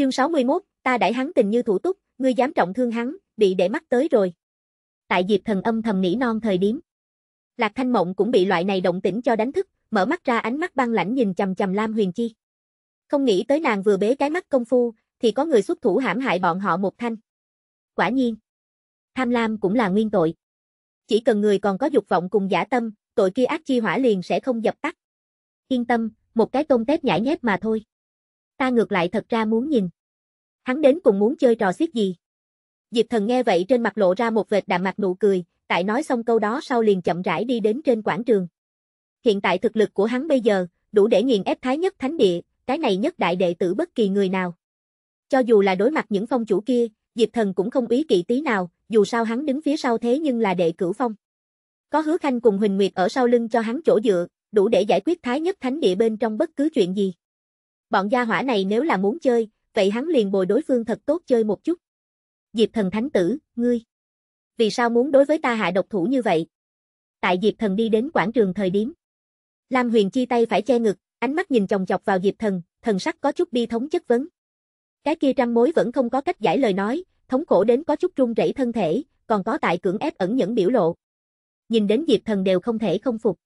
Chương 61, ta đãi hắn tình như thủ túc, ngươi dám trọng thương hắn, bị để mắt tới rồi. Tại dịp Thần âm thầm nỉ non thời điểm. Lạc Thanh Mộng cũng bị loại này động tĩnh cho đánh thức, mở mắt ra ánh mắt băng lãnh nhìn chằm chằm Lam Huyền Chi. Không nghĩ tới nàng vừa bế cái mắt công phu, thì có người xuất thủ hãm hại bọn họ một thanh. Quả nhiên, tham lam cũng là nguyên tội. Chỉ cần người còn có dục vọng cùng giả tâm, tội kia ác chi hỏa liền sẽ không dập tắt. Yên tâm, một cái tôm tép nhãi nhép mà thôi ta ngược lại thật ra muốn nhìn. Hắn đến cùng muốn chơi trò xiết gì? Diệp thần nghe vậy trên mặt lộ ra một vệt đạm mặt nụ cười, tại nói xong câu đó sau liền chậm rãi đi đến trên quảng trường. Hiện tại thực lực của hắn bây giờ, đủ để nghiền ép thái nhất thánh địa, cái này nhất đại đệ tử bất kỳ người nào. Cho dù là đối mặt những phong chủ kia, Diệp thần cũng không ý kỵ tí nào, dù sao hắn đứng phía sau thế nhưng là đệ cửu phong. Có hứa khanh cùng Huỳnh Nguyệt ở sau lưng cho hắn chỗ dựa, đủ để giải quyết thái nhất thánh địa bên trong bất cứ chuyện gì. Bọn gia hỏa này nếu là muốn chơi, vậy hắn liền bồi đối phương thật tốt chơi một chút. Diệp thần thánh tử, ngươi. Vì sao muốn đối với ta hạ độc thủ như vậy? Tại Diệp thần đi đến quảng trường thời điểm. Lam huyền chi tay phải che ngực, ánh mắt nhìn chồng chọc vào Diệp thần, thần sắc có chút bi thống chất vấn. Cái kia trăm mối vẫn không có cách giải lời nói, thống khổ đến có chút run rẩy thân thể, còn có tại cưỡng ép ẩn nhẫn biểu lộ. Nhìn đến Diệp thần đều không thể không phục.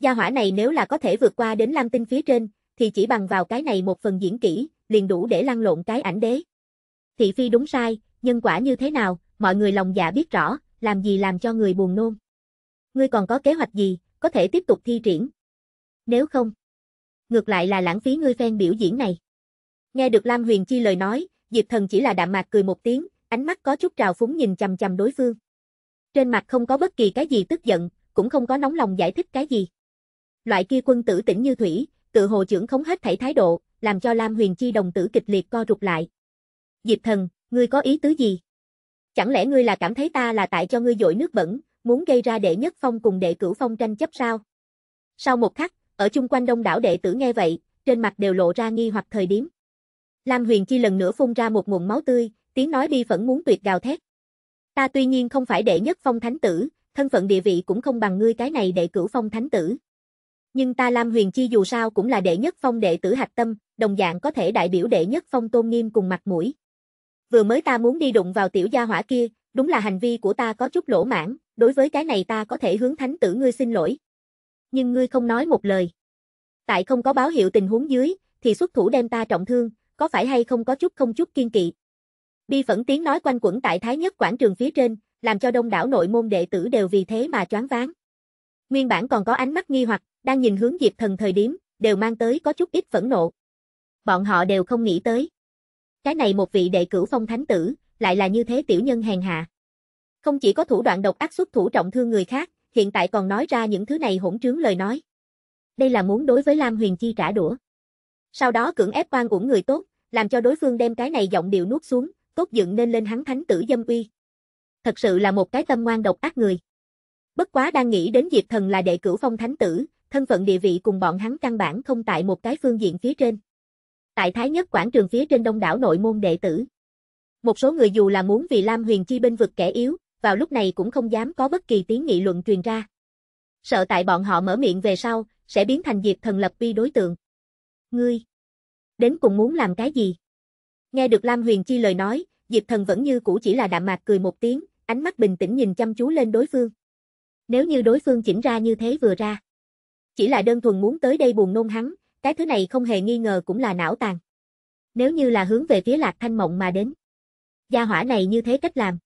Gia hỏa này nếu là có thể vượt qua đến Lam Tinh phía trên, thì chỉ bằng vào cái này một phần diễn kỹ, liền đủ để lăn lộn cái ảnh đế. Thị phi đúng sai, nhân quả như thế nào, mọi người lòng dạ biết rõ, làm gì làm cho người buồn nôn. Ngươi còn có kế hoạch gì, có thể tiếp tục thi triển. Nếu không, ngược lại là lãng phí ngươi phen biểu diễn này. Nghe được Lam Huyền Chi lời nói, Diệp Thần chỉ là đạm mạc cười một tiếng, ánh mắt có chút trào phúng nhìn chằm chằm đối phương. Trên mặt không có bất kỳ cái gì tức giận, cũng không có nóng lòng giải thích cái gì. Loại kia quân tử tỉnh như thủy, tự hồ trưởng khống hết thảy thái độ, làm cho Lam Huyền Chi đồng tử kịch liệt co rụt lại. Diệp thần, ngươi có ý tứ gì? Chẳng lẽ ngươi là cảm thấy ta là tại cho ngươi dội nước bẩn, muốn gây ra đệ nhất phong cùng đệ cửu phong tranh chấp sao? Sau một khắc, ở chung quanh đông đảo đệ tử nghe vậy, trên mặt đều lộ ra nghi hoặc thời điểm. Lam Huyền Chi lần nữa phun ra một nguồn máu tươi, tiếng nói bi phẫn muốn tuyệt gào thét. Ta tuy nhiên không phải đệ nhất phong thánh tử, thân phận địa vị cũng không bằng ngươi cái này đệ cửu phong thánh tử. Nhưng ta Lam Huyền Chi dù sao cũng là đệ nhất phong đệ tử hạch tâm, đồng dạng có thể đại biểu đệ nhất phong tôn nghiêm cùng mặt mũi. Vừa mới ta muốn đi đụng vào tiểu gia hỏa kia, đúng là hành vi của ta có chút lỗ mãn, đối với cái này ta có thể hướng thánh tử ngươi xin lỗi. Nhưng ngươi không nói một lời. Tại không có báo hiệu tình huống dưới, thì xuất thủ đem ta trọng thương, có phải hay không có chút không chút kiên kỵ. Bi phẫn tiếng nói quanh quẩn tại Thái Nhất quảng trường phía trên, làm cho đông đảo nội môn đệ tử đều vì thế mà choáng váng. Nguyên bản còn có ánh mắt nghi hoặc, đang nhìn hướng Diệp Thần thời điểm, đều mang tới có chút ít phẫn nộ. Bọn họ đều không nghĩ tới. Cái này một vị đệ cửu phong thánh tử, lại là như thế tiểu nhân hèn hạ. Không chỉ có thủ đoạn độc ác xuất thủ trọng thương người khác, hiện tại còn nói ra những thứ này hỗn trướng lời nói. Đây là muốn đối với Lam Huyền Chi trả đũa. Sau đó cưỡng ép quan uổng người tốt, làm cho đối phương đem cái này giọng điệu nuốt xuống, tốt dựng nên lên hắn thánh tử dâm uy. Thật sự là một cái tâm ngoan độc ác người. Bất quá đang nghĩ đến Diệp Thần là đệ cửu phong thánh tử, thân phận địa vị cùng bọn hắn căn bản không tại một cái phương diện phía trên. Tại Thái Nhất quảng trường phía trên đông đảo nội môn đệ tử. Một số người dù là muốn vì Lam Huyền Chi bên vực kẻ yếu, vào lúc này cũng không dám có bất kỳ tiếng nghị luận truyền ra. Sợ tại bọn họ mở miệng về sau, sẽ biến thành diệt thần lập vi đối tượng. Ngươi, đến cùng muốn làm cái gì? Nghe được Lam Huyền Chi lời nói, Diệp Thần vẫn như cũ chỉ là đạm mạc cười một tiếng, ánh mắt bình tĩnh nhìn chăm chú lên đối phương. Nếu như đối phương chỉnh ra như thế vừa ra, chỉ là đơn thuần muốn tới đây buồn nôn hắn, cái thứ này không hề nghi ngờ cũng là não tàn. Nếu như là hướng về phía Lạc Thanh Mộng mà đến. Gia hỏa này như thế cách làm.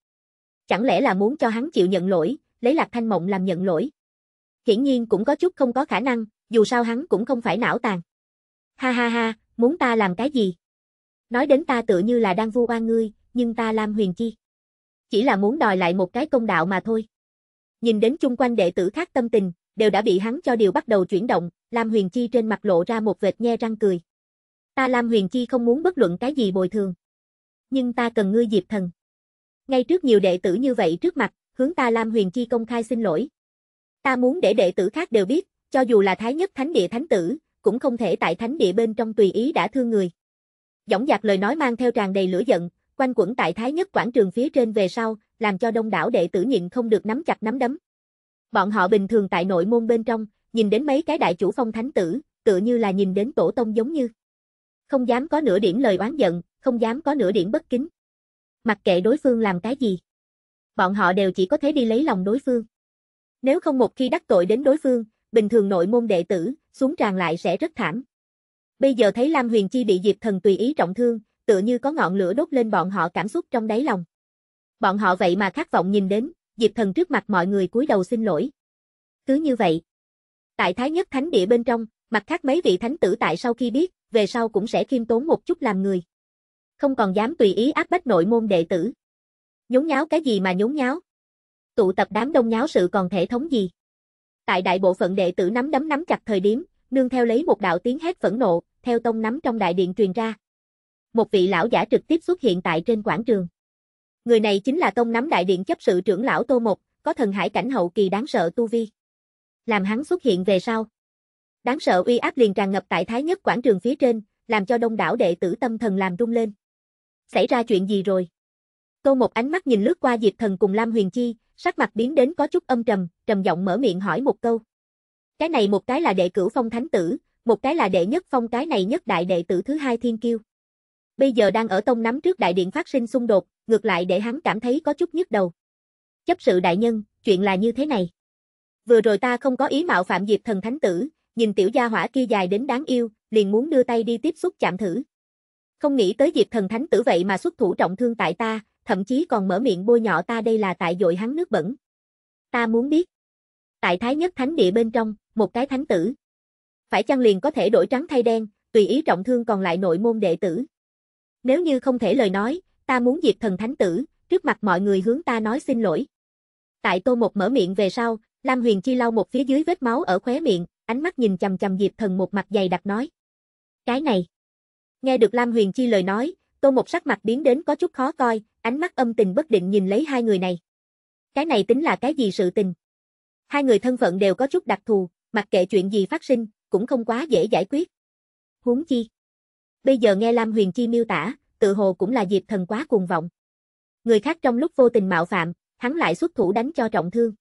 Chẳng lẽ là muốn cho hắn chịu nhận lỗi, lấy Lạc Thanh Mộng làm nhận lỗi. Hiển nhiên cũng có chút không có khả năng, dù sao hắn cũng không phải não tàn. Ha ha ha, muốn ta làm cái gì? Nói đến ta tự như là đang vu oan ngươi, nhưng ta làm huyền chi. Chỉ là muốn đòi lại một cái công đạo mà thôi. Nhìn đến chung quanh đệ tử khác tâm tình, đều đã bị hắn cho điều bắt đầu chuyển động, Lam Huyền Chi trên mặt lộ ra một vệt nhe răng cười. Ta Lam Huyền Chi không muốn bất luận cái gì bồi thường. Nhưng ta cần ngươi Diệp Thần. Ngay trước nhiều đệ tử như vậy trước mặt, hướng ta Lam Huyền Chi công khai xin lỗi. Ta muốn để đệ tử khác đều biết, cho dù là Thái Nhất Thánh Địa Thánh Tử, cũng không thể tại Thánh Địa bên trong tùy ý đã thương người. Giọng giặc lời nói mang theo tràn đầy lửa giận, quanh quẩn tại Thái Nhất Quảng Trường phía trên về sau, làm cho đông đảo đệ tử nhịn không được nắm chặt nắm đấm. Bọn họ bình thường tại nội môn bên trong, nhìn đến mấy cái đại chủ phong thánh tử, tựa như là nhìn đến tổ tông giống như. Không dám có nửa điểm lời oán giận, không dám có nửa điểm bất kính. Mặc kệ đối phương làm cái gì. Bọn họ đều chỉ có thể đi lấy lòng đối phương. Nếu không một khi đắc tội đến đối phương, bình thường nội môn đệ tử, xuống tràn lại sẽ rất thảm. Bây giờ thấy Lam Huyền Chi bị Diệp Thần tùy ý trọng thương, tựa như có ngọn lửa đốt lên bọn họ cảm xúc trong đáy lòng. Bọn họ vậy mà khát vọng nhìn đến, Diệp Thần trước mặt mọi người cúi đầu xin lỗi. Cứ như vậy. Tại Thái Nhất Thánh Địa bên trong, mặt khác mấy vị thánh tử tại sau khi biết, về sau cũng sẽ khiêm tốn một chút làm người. Không còn dám tùy ý áp bách nội môn đệ tử. Nhốn nháo cái gì mà nhốn nháo? Tụ tập đám đông nháo sự còn thể thống gì? Tại đại bộ phận đệ tử nắm đấm nắm chặt thời điểm, nương theo lấy một đạo tiếng hét phẫn nộ, theo tông nắm trong đại điện truyền ra. Một vị lão giả trực tiếp xuất hiện tại trên quảng trường. Người này chính là tông nắm đại điện chấp sự trưởng lão Tô Mộc, có thần hải cảnh hậu kỳ đáng sợ tu vi. Làm hắn xuất hiện về sau. Đáng sợ uy áp liền tràn ngập tại thái nhất quảng trường phía trên, làm cho đông đảo đệ tử tâm thần làm rung lên. Xảy ra chuyện gì rồi? Tô một ánh mắt nhìn lướt qua Diệp Thần cùng Lam Huyền Chi, sắc mặt biến đến có chút âm trầm, trầm giọng mở miệng hỏi một câu. Cái này một cái là đệ cửu phong thánh tử, một cái là đệ nhất phong cái này nhất đại đệ tử thứ hai thiên kiêu bây giờ đang ở tông nắm trước đại điện phát sinh xung đột, ngược lại để hắn cảm thấy có chút nhức đầu. Chấp sự đại nhân, chuyện là như thế này. Vừa rồi ta không có ý mạo phạm Diệp thần thánh tử, nhìn tiểu gia hỏa kia dài đến đáng yêu, liền muốn đưa tay đi tiếp xúc chạm thử. Không nghĩ tới Diệp thần thánh tử vậy mà xuất thủ trọng thương tại ta, thậm chí còn mở miệng bôi nhọ ta đây là tại dội hắn nước bẩn. Ta muốn biết. Tại Thái Nhất Thánh Địa bên trong, một cái thánh tử. Phải chăng liền có thể đổi trắng thay đen, tùy ý trọng thương còn lại nội môn đệ tử. Nếu như không thể lời nói, ta muốn diệt thần thánh tử, trước mặt mọi người hướng ta nói xin lỗi. Tại Tô Một mở miệng về sau, Lam Huyền Chi lau một phía dưới vết máu ở khóe miệng, ánh mắt nhìn chầm chầm Diệp Thần một mặt dày đặc nói. Cái này. Nghe được Lam Huyền Chi lời nói, Tô Một sắc mặt biến đến có chút khó coi, ánh mắt âm tình bất định nhìn lấy hai người này. Cái này tính là cái gì sự tình? Hai người thân phận đều có chút đặc thù, mặc kệ chuyện gì phát sinh, cũng không quá dễ giải quyết. Huống chi bây giờ nghe Lam Huyền Chi miêu tả, tự hồ cũng là Diệp Thần quá cuồng vọng. Người khác trong lúc vô tình mạo phạm, hắn lại xuất thủ đánh cho trọng thương.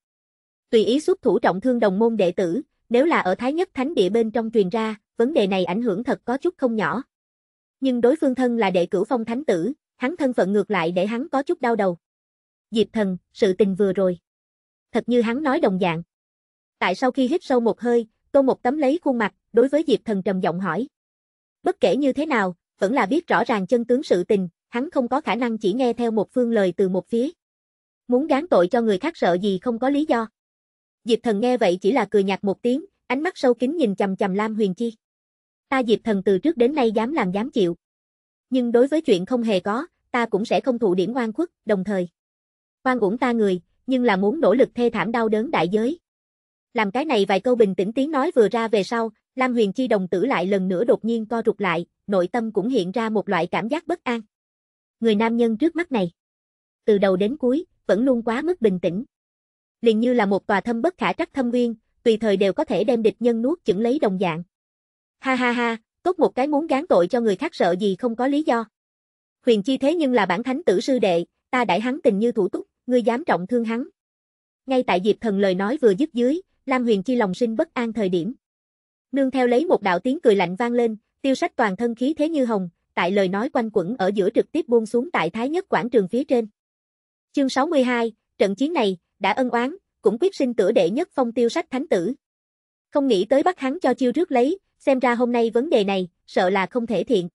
Tùy ý xuất thủ trọng thương đồng môn đệ tử, nếu là ở Thái Nhất Thánh địa bên trong truyền ra, vấn đề này ảnh hưởng thật có chút không nhỏ. Nhưng đối phương thân là đệ cửu phong thánh tử, hắn thân phận ngược lại để hắn có chút đau đầu. Diệp Thần, sự tình vừa rồi. Thật như hắn nói đồng dạng. Tại sau khi hít sâu một hơi, Tô một tấm lấy khuôn mặt, đối với Diệp Thần trầm giọng hỏi. Bất kể như thế nào, vẫn là biết rõ ràng chân tướng sự tình, hắn không có khả năng chỉ nghe theo một phương lời từ một phía. Muốn gán tội cho người khác sợ gì không có lý do. Diệp thần nghe vậy chỉ là cười nhạt một tiếng, ánh mắt sâu kín nhìn chầm chầm Lam Huyền Chi. Ta Diệp thần từ trước đến nay dám làm dám chịu. Nhưng đối với chuyện không hề có, ta cũng sẽ không thụ điểm oan khuất, đồng thời. Oan uổng ta người, nhưng là muốn nỗ lực thê thảm đau đớn đại giới. Làm cái này vài câu bình tĩnh tiếng nói vừa ra về sau, Lam Huyền Chi đồng tử lại lần nữa đột nhiên co rụt lại, nội tâm cũng hiện ra một loại cảm giác bất an. Người nam nhân trước mắt này, từ đầu đến cuối, vẫn luôn quá mức bình tĩnh. Liền như là một tòa thâm bất khả trắc thâm nguyên, tùy thời đều có thể đem địch nhân nuốt chửng lấy đồng dạng. Ha ha ha, tốt một cái muốn gán tội cho người khác sợ gì không có lý do. Huyền Chi thế nhưng là bản thánh tử sư đệ, ta đãi hắn tình như thủ túc, ngươi dám trọng thương hắn. Ngay tại Diệp Thần lời nói vừa dứt dưới, Lam Huyền Chi lòng sinh bất an thời điểm. Nương theo lấy một đạo tiếng cười lạnh vang lên, tiêu sách toàn thân khí thế như hồng, tại lời nói quanh quẩn ở giữa trực tiếp buông xuống tại Thái Nhất quảng trường phía trên. Chương 62, trận chiến này, đã ân oán, cũng quyết sinh tử đệ nhất phong tiêu sách thánh tử. Không nghĩ tới bắt hắn cho chiêu trước lấy, xem ra hôm nay vấn đề này, sợ là không thể thiện.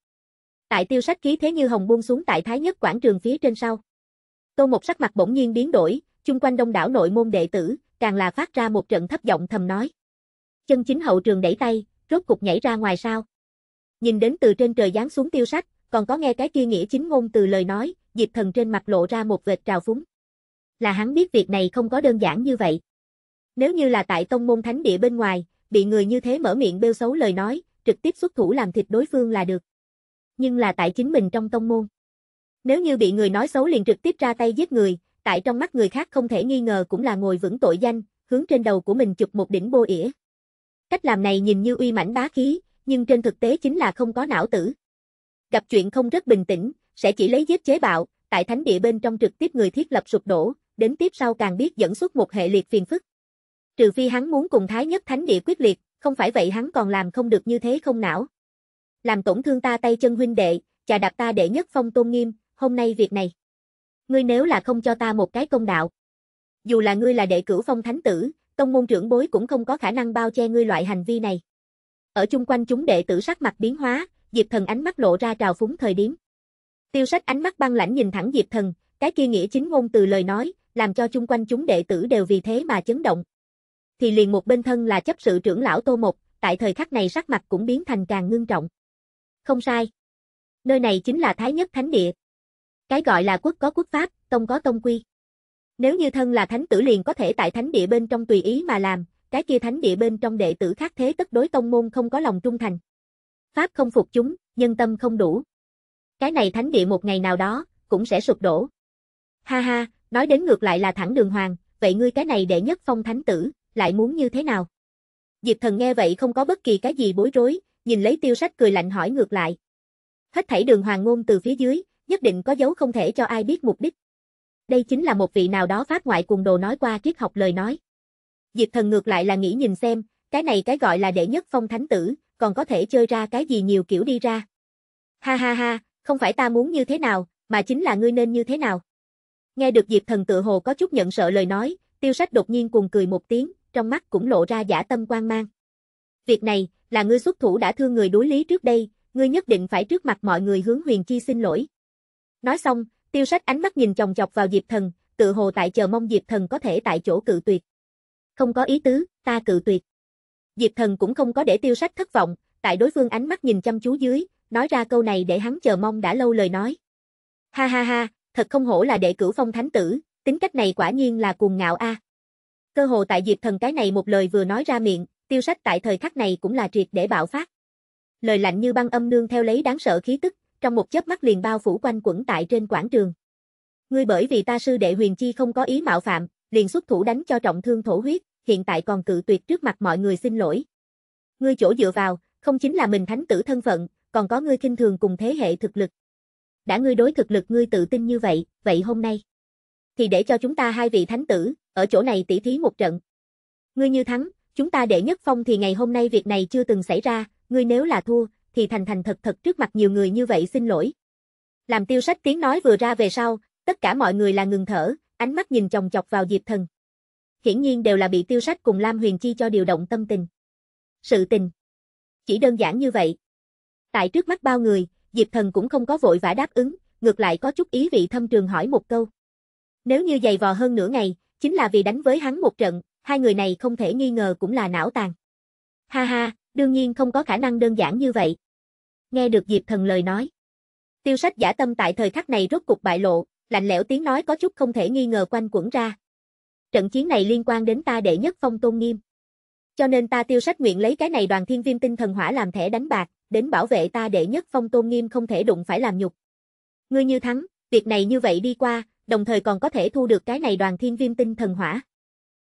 Tại tiêu sách khí thế như hồng buông xuống tại Thái Nhất quảng trường phía trên sau. Tô một sắc mặt bỗng nhiên biến đổi, chung quanh đông đảo nội môn đệ tử, càng là phát ra một trận thấp giọng thầm nói chân chính hậu trường đẩy tay, rốt cục nhảy ra ngoài sao. Nhìn đến từ trên trời giáng xuống tiêu sách, còn có nghe cái kia nghĩa chính ngôn từ lời nói, Diệp Thần trên mặt lộ ra một vệt trào phúng. Là hắn biết việc này không có đơn giản như vậy. Nếu như là tại tông môn thánh địa bên ngoài, bị người như thế mở miệng bêu xấu lời nói, trực tiếp xuất thủ làm thịt đối phương là được. Nhưng là tại chính mình trong tông môn. Nếu như bị người nói xấu liền trực tiếp ra tay giết người, tại trong mắt người khác không thể nghi ngờ cũng là ngồi vững tội danh, hướng trên đầu của mình chụp một đỉnh bô ỉa. Cách làm này nhìn như uy mãnh bá khí, nhưng trên thực tế chính là không có não tử. Gặp chuyện không rất bình tĩnh, sẽ chỉ lấy giết chế bạo, tại thánh địa bên trong trực tiếp người thiết lập sụp đổ, đến tiếp sau càng biết dẫn xuất một hệ liệt phiền phức. Trừ phi hắn muốn cùng thái nhất thánh địa quyết liệt, không phải vậy hắn còn làm không được như thế không não. Làm tổn thương ta tay chân huynh đệ, chà đạp ta đệ nhất phong tôn nghiêm, hôm nay việc này. Ngươi nếu là không cho ta một cái công đạo. Dù là ngươi là đệ cửu phong thánh tử, tông môn trưởng bối cũng không có khả năng bao che ngươi loại hành vi này. Ở chung quanh chúng đệ tử sắc mặt biến hóa, Diệp Thần ánh mắt lộ ra trào phúng thời điểm. Tiêu Sách ánh mắt băng lãnh nhìn thẳng Diệp Thần, cái kia nghĩa chính ngôn từ lời nói, làm cho chung quanh chúng đệ tử đều vì thế mà chấn động. Thì liền một bên thân là chấp sự trưởng lão Tô Mộc, tại thời khắc này sắc mặt cũng biến thành càng ngưng trọng. Không sai. Nơi này chính là Thái Nhất Thánh Địa. Cái gọi là quốc có quốc pháp, tông có tông quy. Nếu như thân là thánh tử liền có thể tại thánh địa bên trong tùy ý mà làm, cái kia thánh địa bên trong đệ tử khác thế tất đối tông môn không có lòng trung thành. Pháp không phục chúng, nhân tâm không đủ. Cái này thánh địa một ngày nào đó, cũng sẽ sụp đổ. Ha ha, nói đến ngược lại là thẳng đường hoàng, vậy ngươi cái này đệ nhất phong thánh tử, lại muốn như thế nào? Diệp thần nghe vậy không có bất kỳ cái gì bối rối, nhìn lấy tiêu sách cười lạnh hỏi ngược lại. Hết thảy đường hoàng ngôn từ phía dưới, nhất định có dấu không thể cho ai biết mục đích. Đây chính là một vị nào đó phát ngoại cùng đồ nói qua triết học lời nói. Diệp thần ngược lại là nghĩ nhìn xem, cái này cái gọi là đệ nhất phong thánh tử, còn có thể chơi ra cái gì nhiều kiểu đi ra. Ha ha ha, không phải ta muốn như thế nào, mà chính là ngươi nên như thế nào. Nghe được Diệp thần tự hồ có chút nhận sợ lời nói, tiêu sách đột nhiên cùng cười một tiếng, trong mắt cũng lộ ra giả tâm quan mang. Việc này, là ngươi xuất thủ đã thương người đối lý trước đây, ngươi nhất định phải trước mặt mọi người hướng huyền chi xin lỗi. Nói xong, Tiêu sách ánh mắt nhìn chòng chọc vào Diệp Thần, tự hồ tại chờ mong Diệp Thần có thể tại chỗ cự tuyệt. Không có ý tứ, ta cự tuyệt. Diệp Thần cũng không có để tiêu sách thất vọng, tại đối phương ánh mắt nhìn chăm chú dưới, nói ra câu này để hắn chờ mong đã lâu lời nói. Ha ha ha, thật không hổ là đệ cửu phong thánh tử, tính cách này quả nhiên là cuồng ngạo a. Cơ hồ tại Diệp Thần cái này một lời vừa nói ra miệng, tiêu sách tại thời khắc này cũng là triệt để bạo phát. Lời lạnh như băng âm nương theo lấy đáng sợ khí tức, trong một chớp mắt liền bao phủ quanh quẩn tại trên quảng trường. Ngươi bởi vì ta sư đệ huyền chi không có ý mạo phạm, liền xuất thủ đánh cho trọng thương thổ huyết, hiện tại còn cự tuyệt trước mặt mọi người xin lỗi. Ngươi chỗ dựa vào, không chính là mình thánh tử thân phận, còn có ngươi kinh thường cùng thế hệ thực lực. Đã ngươi đối thực lực ngươi tự tin như vậy, vậy hôm nay thì để cho chúng ta hai vị thánh tử ở chỗ này tỉ thí một trận. Ngươi như thắng, chúng ta đệ nhất phong thì ngày hôm nay việc này chưa từng xảy ra, ngươi nếu là thua, thì thành thành thật thật trước mặt nhiều người như vậy xin lỗi. Làm tiêu sách tiếng nói vừa ra về sau, tất cả mọi người là ngừng thở, ánh mắt nhìn chồng chọc vào Diệp Thần. Hiển nhiên đều là bị tiêu sách cùng Lam Huyền Chi cho điều động tâm tình. Sự tình. Chỉ đơn giản như vậy. Tại trước mắt bao người, Diệp Thần cũng không có vội vã đáp ứng, ngược lại có chút ý vị thâm trường hỏi một câu. Nếu như dày vò hơn nửa ngày, chính là vì đánh với hắn một trận, hai người này không thể nghi ngờ cũng là não tàn. Ha ha, đương nhiên không có khả năng đơn giản như vậy. Nghe được Diệp Thần lời nói. Tiêu sách giả tâm tại thời khắc này rốt cục bại lộ, lạnh lẽo tiếng nói có chút không thể nghi ngờ quanh quẩn ra. Trận chiến này liên quan đến ta đệ nhất phong tôn nghiêm. Cho nên ta tiêu sách nguyện lấy cái này đoàn thiên viêm tinh thần hỏa làm thẻ đánh bạc, đến bảo vệ ta đệ nhất phong tôn nghiêm không thể đụng phải làm nhục. Ngươi như thắng, việc này như vậy đi qua, đồng thời còn có thể thu được cái này đoàn thiên viêm tinh thần hỏa.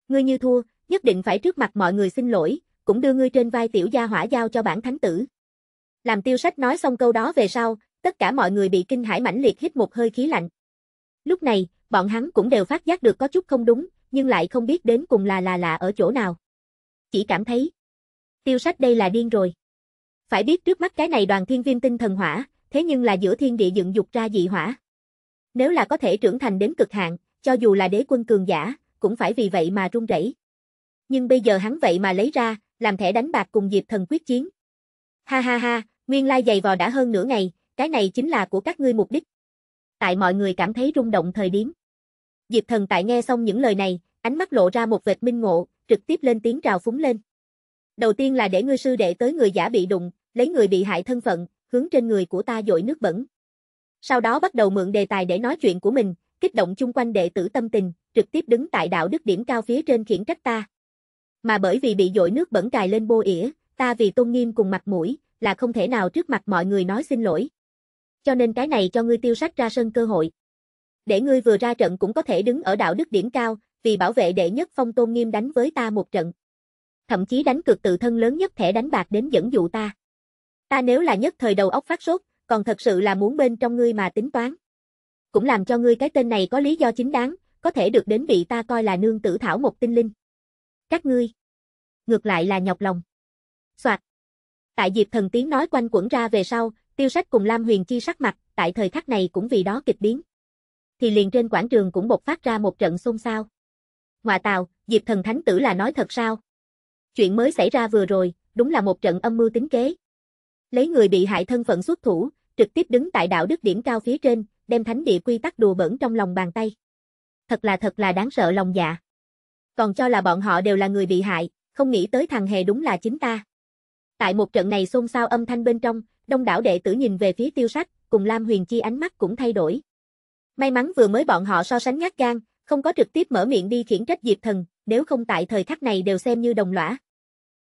Ngươi như thua, nhất định phải trước mặt mọi người xin lỗi, cũng đưa ngươi trên vai tiểu gia hỏa giao cho bản thánh tử. Làm tiêu sách nói xong câu đó về sau, tất cả mọi người bị kinh hãi mãnh liệt hít một hơi khí lạnh. Lúc này, bọn hắn cũng đều phát giác được có chút không đúng, nhưng lại không biết đến cùng là là lạ ở chỗ nào. Chỉ cảm thấy, tiêu sách đây là điên rồi. Phải biết trước mắt cái này đoàn thiên viêm tinh thần hỏa, thế nhưng là giữa thiên địa dựng dục ra dị hỏa. Nếu là có thể trưởng thành đến cực hạn, cho dù là đế quân cường giả, cũng phải vì vậy mà run rẩy. Nhưng bây giờ hắn vậy mà lấy ra, làm thẻ đánh bạc cùng Diệp Thần quyết chiến. Ha ha ha, Nguyên lai dày vò đã hơn nửa ngày, cái này chính là của các ngươi mục đích. Tại mọi người cảm thấy rung động thời điểm. Diệp thần tại nghe xong những lời này, ánh mắt lộ ra một vệt minh ngộ, trực tiếp lên tiếng trào phúng lên. Đầu tiên là để ngươi sư đệ tới người giả bị đụng, lấy người bị hại thân phận, hướng trên người của ta dội nước bẩn. Sau đó bắt đầu mượn đề tài để nói chuyện của mình, kích động chung quanh đệ tử tâm tình, trực tiếp đứng tại đạo đức điểm cao phía trên khiển trách ta. Mà bởi vì bị dội nước bẩn cài lên bô ỉa, ta vì tôn nghiêm cùng mặt mũi, là không thể nào trước mặt mọi người nói xin lỗi. Cho nên cái này cho ngươi tiêu sách ra sân cơ hội. Để ngươi vừa ra trận cũng có thể đứng ở đạo đức điểm cao, vì bảo vệ đệ nhất phong tôn nghiêm đánh với ta một trận. Thậm chí đánh cực tự thân lớn nhất thẻ đánh bạc đến dẫn dụ ta. Ta nếu là nhất thời đầu óc phát sốt, còn thật sự là muốn bên trong ngươi mà tính toán. Cũng làm cho ngươi cái tên này có lý do chính đáng, có thể được đến vị ta coi là nương tử thảo một tinh linh. Các ngươi. Ngược lại là nhọc lòng. Soạt. Tại Diệp Thần tiếng nói quanh quẩn ra về sau, tiêu sách cùng Lam Huyền Chi sắc mặt, tại thời khắc này cũng vì đó kịch biến. Thì liền trên quảng trường cũng bộc phát ra một trận xôn xao. ngoại tào, Diệp Thần Thánh Tử là nói thật sao? Chuyện mới xảy ra vừa rồi, đúng là một trận âm mưu tính kế. Lấy người bị hại thân phận xuất thủ, trực tiếp đứng tại đạo đức điểm cao phía trên, đem thánh địa quy tắc đùa bẩn trong lòng bàn tay. Thật là thật là đáng sợ lòng dạ. Còn cho là bọn họ đều là người bị hại, không nghĩ tới thằng hề đúng là chính ta. Tại một trận này xôn xao âm thanh bên trong, đông đảo đệ tử nhìn về phía tiêu sách cùng Lam Huyền Chi ánh mắt cũng thay đổi. May mắn vừa mới bọn họ so sánh nhát gan, không có trực tiếp mở miệng đi khiển trách Diệp Thần, nếu không tại thời khắc này đều xem như đồng lõa.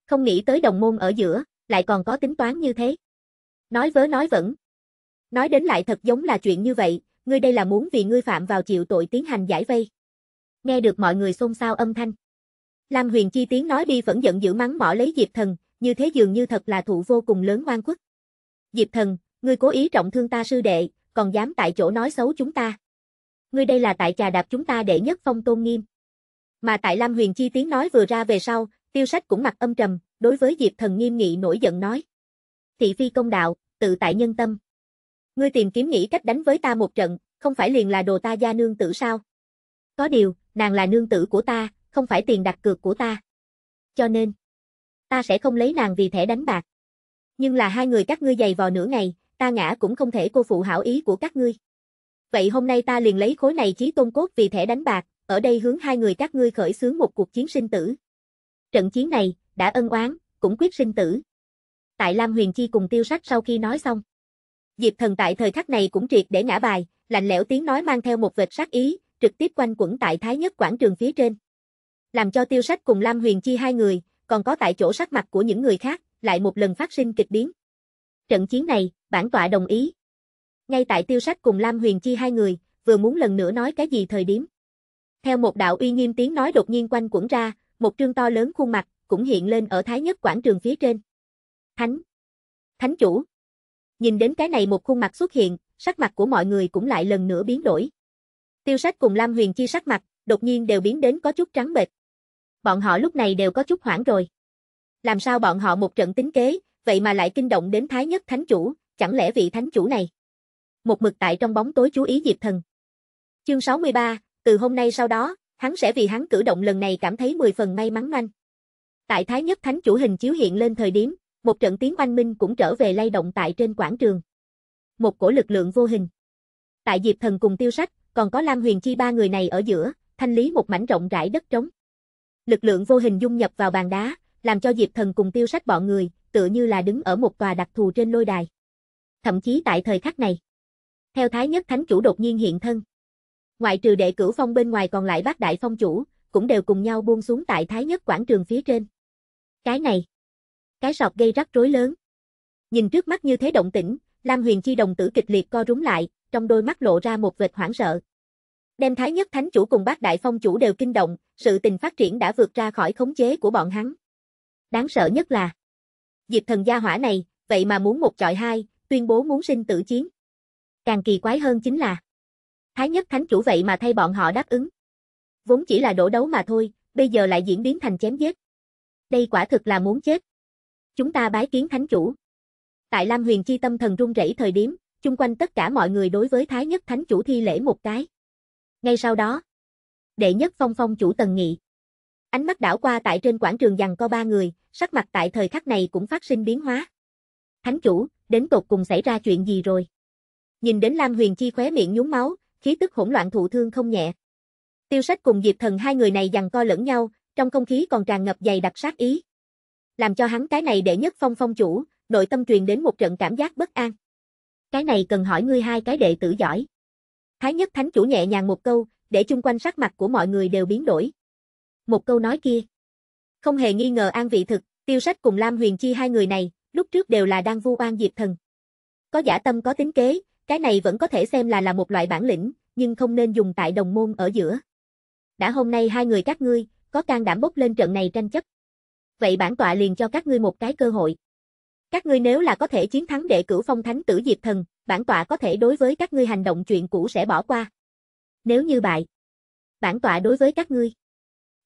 Không nghĩ tới đồng môn ở giữa, lại còn có tính toán như thế. Nói vớ nói vẫn. Nói đến lại thật giống là chuyện như vậy, ngươi đây là muốn vì ngươi phạm vào chịu tội tiến hành giải vây. Nghe được mọi người xôn xao âm thanh. Lam Huyền Chi tiếng nói đi vẫn giận dữ mắng mỏ lấy Diệp Thần, như thế dường như thật là thụ vô cùng lớn oan khuất. Diệp thần, ngươi cố ý trọng thương ta sư đệ, còn dám tại chỗ nói xấu chúng ta. Ngươi đây là tại trà đạp chúng ta để nhất phong tôn nghiêm. Mà tại Lam Huyền Chi tiếng nói vừa ra về sau, tiêu sách cũng mặt âm trầm, đối với Diệp thần nghiêm nghị nổi giận nói. Thị phi công đạo, tự tại nhân tâm. Ngươi tìm kiếm nghĩ cách đánh với ta một trận, không phải liền là đồ ta gia nương tử sao? Có điều, nàng là nương tử của ta, không phải tiền đặt cược của ta. Cho nên, ta sẽ không lấy nàng vì thẻ đánh bạc. Nhưng là hai người các ngươi giày vò nửa ngày, ta ngã cũng không thể cô phụ hảo ý của các ngươi. Vậy hôm nay ta liền lấy khối này chí tôn cốt vì thẻ đánh bạc, ở đây hướng hai người các ngươi khởi xướng một cuộc chiến sinh tử. Trận chiến này, đã ân oán, cũng quyết sinh tử. Tại Lam Huyền Chi cùng tiêu sách sau khi nói xong. Diệp thần tại thời khắc này cũng triệt để ngã bài, lạnh lẽo tiếng nói mang theo một vệt sát ý, trực tiếp quanh quẩn tại Thái Nhất quảng trường phía trên. Làm cho tiêu sách cùng Lam Huyền Chi hai người, còn có tại chỗ sắc mặt của những người khác, lại một lần phát sinh kịch biến. Trận chiến này, bản tọa đồng ý. Ngay tại tiêu sách cùng Lam Huyền Chi hai người, vừa muốn lần nữa nói cái gì thời điểm. Theo một đạo uy nghiêm tiếng nói đột nhiên quanh quẩn ra, một trương to lớn khuôn mặt, cũng hiện lên ở thái nhất quảng trường phía trên. Thánh! Thánh chủ! Nhìn đến cái này một khuôn mặt xuất hiện, sắc mặt của mọi người cũng lại lần nữa biến đổi. Tiêu sách cùng Lam Huyền Chi sắc mặt, đột nhiên đều biến đến có chút trắng bệch bọn họ lúc này đều có chút hoảng rồi. Làm sao bọn họ một trận tính kế, vậy mà lại kinh động đến Thái Nhất Thánh Chủ, chẳng lẽ vị Thánh Chủ này? Một mực tại trong bóng tối chú ý Diệp Thần. Chương 63, từ hôm nay sau đó, hắn sẽ vì hắn cử động lần này cảm thấy 10 phần may mắn nhanh. Tại Thái Nhất Thánh Chủ hình chiếu hiện lên thời điểm, một trận tiếng oanh minh cũng trở về lay động tại trên quảng trường. Một cổ lực lượng vô hình. Tại Diệp Thần cùng Tiêu Sách, còn có Lam Huyền Chi ba người này ở giữa, thanh lý một mảnh rộng rãi đất trống lực lượng vô hình dung nhập vào bàn đá, làm cho Diệp Thần cùng tiêu sách bọn người, tựa như là đứng ở một tòa đặc thù trên lôi đài. Thậm chí tại thời khắc này, theo Thái Nhất Thánh Chủ đột nhiên hiện thân. Ngoại trừ đệ cửu phong bên ngoài còn lại bác đại phong chủ, cũng đều cùng nhau buông xuống tại Thái Nhất quảng trường phía trên. Cái này, cái sọc gây rắc rối lớn. Nhìn trước mắt như thế động tĩnh, Lam Huyền Chi đồng tử kịch liệt co rúm lại, trong đôi mắt lộ ra một vệt hoảng sợ. Đem Thái Nhất Thánh Chủ cùng bác đại phong chủ đều kinh động, sự tình phát triển đã vượt ra khỏi khống chế của bọn hắn. Đáng sợ nhất là Diệp thần gia hỏa này, vậy mà muốn một chọi hai, tuyên bố muốn sinh tử chiến. Càng kỳ quái hơn chính là Thái nhất thánh chủ vậy mà thay bọn họ đáp ứng. Vốn chỉ là đổ đấu mà thôi, bây giờ lại diễn biến thành chém giết. Đây quả thực là muốn chết. Chúng ta bái kiến thánh chủ. Tại Lam Huyền Chi tâm thần run rẩy thời điểm, chung quanh tất cả mọi người đối với Thái Nhất Thánh Chủ thi lễ một cái. Ngay sau đó, đệ nhất phong phong chủ Tần Nghị. Ánh mắt đảo qua tại trên quảng trường dằn co ba người, sắc mặt tại thời khắc này cũng phát sinh biến hóa. Thánh chủ, đến tột cùng xảy ra chuyện gì rồi? Nhìn đến Lam Huyền Chi khóe miệng nhúng máu, khí tức hỗn loạn thụ thương không nhẹ. Tiêu sách cùng Diệp Thần hai người này dằn co lẫn nhau, trong không khí còn tràn ngập dày đặc sát ý. Làm cho hắn cái này đệ nhất phong phong chủ, nội tâm truyền đến một trận cảm giác bất an. Cái này cần hỏi ngươi hai cái đệ tử giỏi. Thái nhất thánh chủ nhẹ nhàng một câu, để chung quanh sắc mặt của mọi người đều biến đổi. Một câu nói kia. Không hề nghi ngờ An Vị Thực, Tiêu Sách cùng Lam Huyền Chi hai người này, lúc trước đều là đang vu oan diệt Thần. Có giả tâm có tính kế, cái này vẫn có thể xem là là một loại bản lĩnh, nhưng không nên dùng tại đồng môn ở giữa. Đã hôm nay hai người các ngươi, có can đảm bốc lên trận này tranh chấp. Vậy bản tọa liền cho các ngươi một cái cơ hội. Các ngươi nếu là có thể chiến thắng đệ cửu phong thánh tử Diệp Thần, bản tọa có thể đối với các ngươi hành động chuyện cũ sẽ bỏ qua nếu như bại. Bản tọa đối với các ngươi,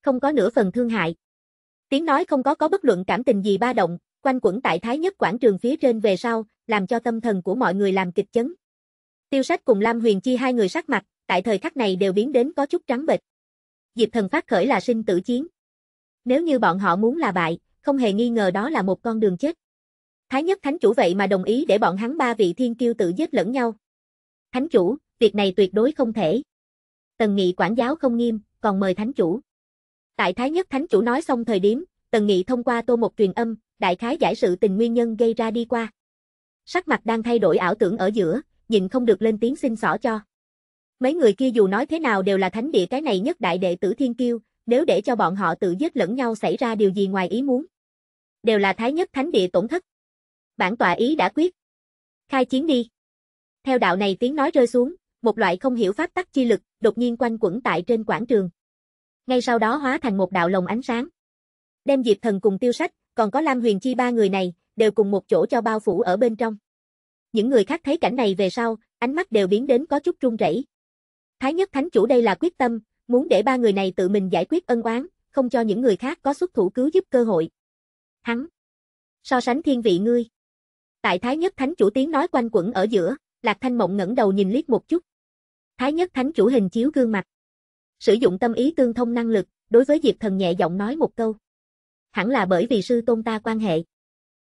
không có nửa phần thương hại. Tiếng nói không có có bất luận cảm tình gì ba động, quanh quẩn tại Thái Nhất quảng trường phía trên về sau, làm cho tâm thần của mọi người làm kịch chấn. Tiêu Sách cùng Lam Huyền Chi hai người sắc mặt, tại thời khắc này đều biến đến có chút trắng bệch. Diệp Thần phát khởi là sinh tử chiến. Nếu như bọn họ muốn là bại, không hề nghi ngờ đó là một con đường chết. Thái Nhất Thánh chủ vậy mà đồng ý để bọn hắn ba vị thiên kiêu tự giết lẫn nhau. Thánh chủ, việc này tuyệt đối không thể. Tần Nghị quản giáo không nghiêm, còn mời thánh chủ. Tại Thái Nhất thánh chủ nói xong thời điểm, Tần Nghị thông qua tô một truyền âm, đại khái giải sự tình nguyên nhân gây ra đi qua. Sắc mặt đang thay đổi ảo tưởng ở giữa, nhìn không được lên tiếng xin xỏ cho. Mấy người kia dù nói thế nào đều là thánh địa cái này nhất đại đệ tử thiên kiêu, nếu để cho bọn họ tự giết lẫn nhau xảy ra điều gì ngoài ý muốn. Đều là thái nhất thánh địa tổn thất. Bản tọa ý đã quyết. Khai chiến đi. Theo đạo này tiếng nói rơi xuống, một loại không hiểu pháp tắc chi lực, đột nhiên quanh quẩn tại trên quảng trường. Ngay sau đó hóa thành một đạo lồng ánh sáng. Đem Diệp Thần cùng Tiêu Sách, còn có Lam Huyền Chi ba người này, đều cùng một chỗ cho bao phủ ở bên trong. Những người khác thấy cảnh này về sau, ánh mắt đều biến đến có chút run rẩy. Thái nhất thánh chủ đây là quyết tâm, muốn để ba người này tự mình giải quyết ân oán, không cho những người khác có xuất thủ cứu giúp cơ hội. Hắn. So sánh thiên vị ngươi. Tại Thái nhất thánh chủ tiếng nói quanh quẩn ở giữa, Lạc Thanh Mộng ngẩng đầu nhìn liếc một chút. Thái nhất thánh chủ hình chiếu gương mặt. Sử dụng tâm ý tương thông năng lực, đối với Diệp Thần nhẹ giọng nói một câu. Hẳn là bởi vì sư tôn ta quan hệ.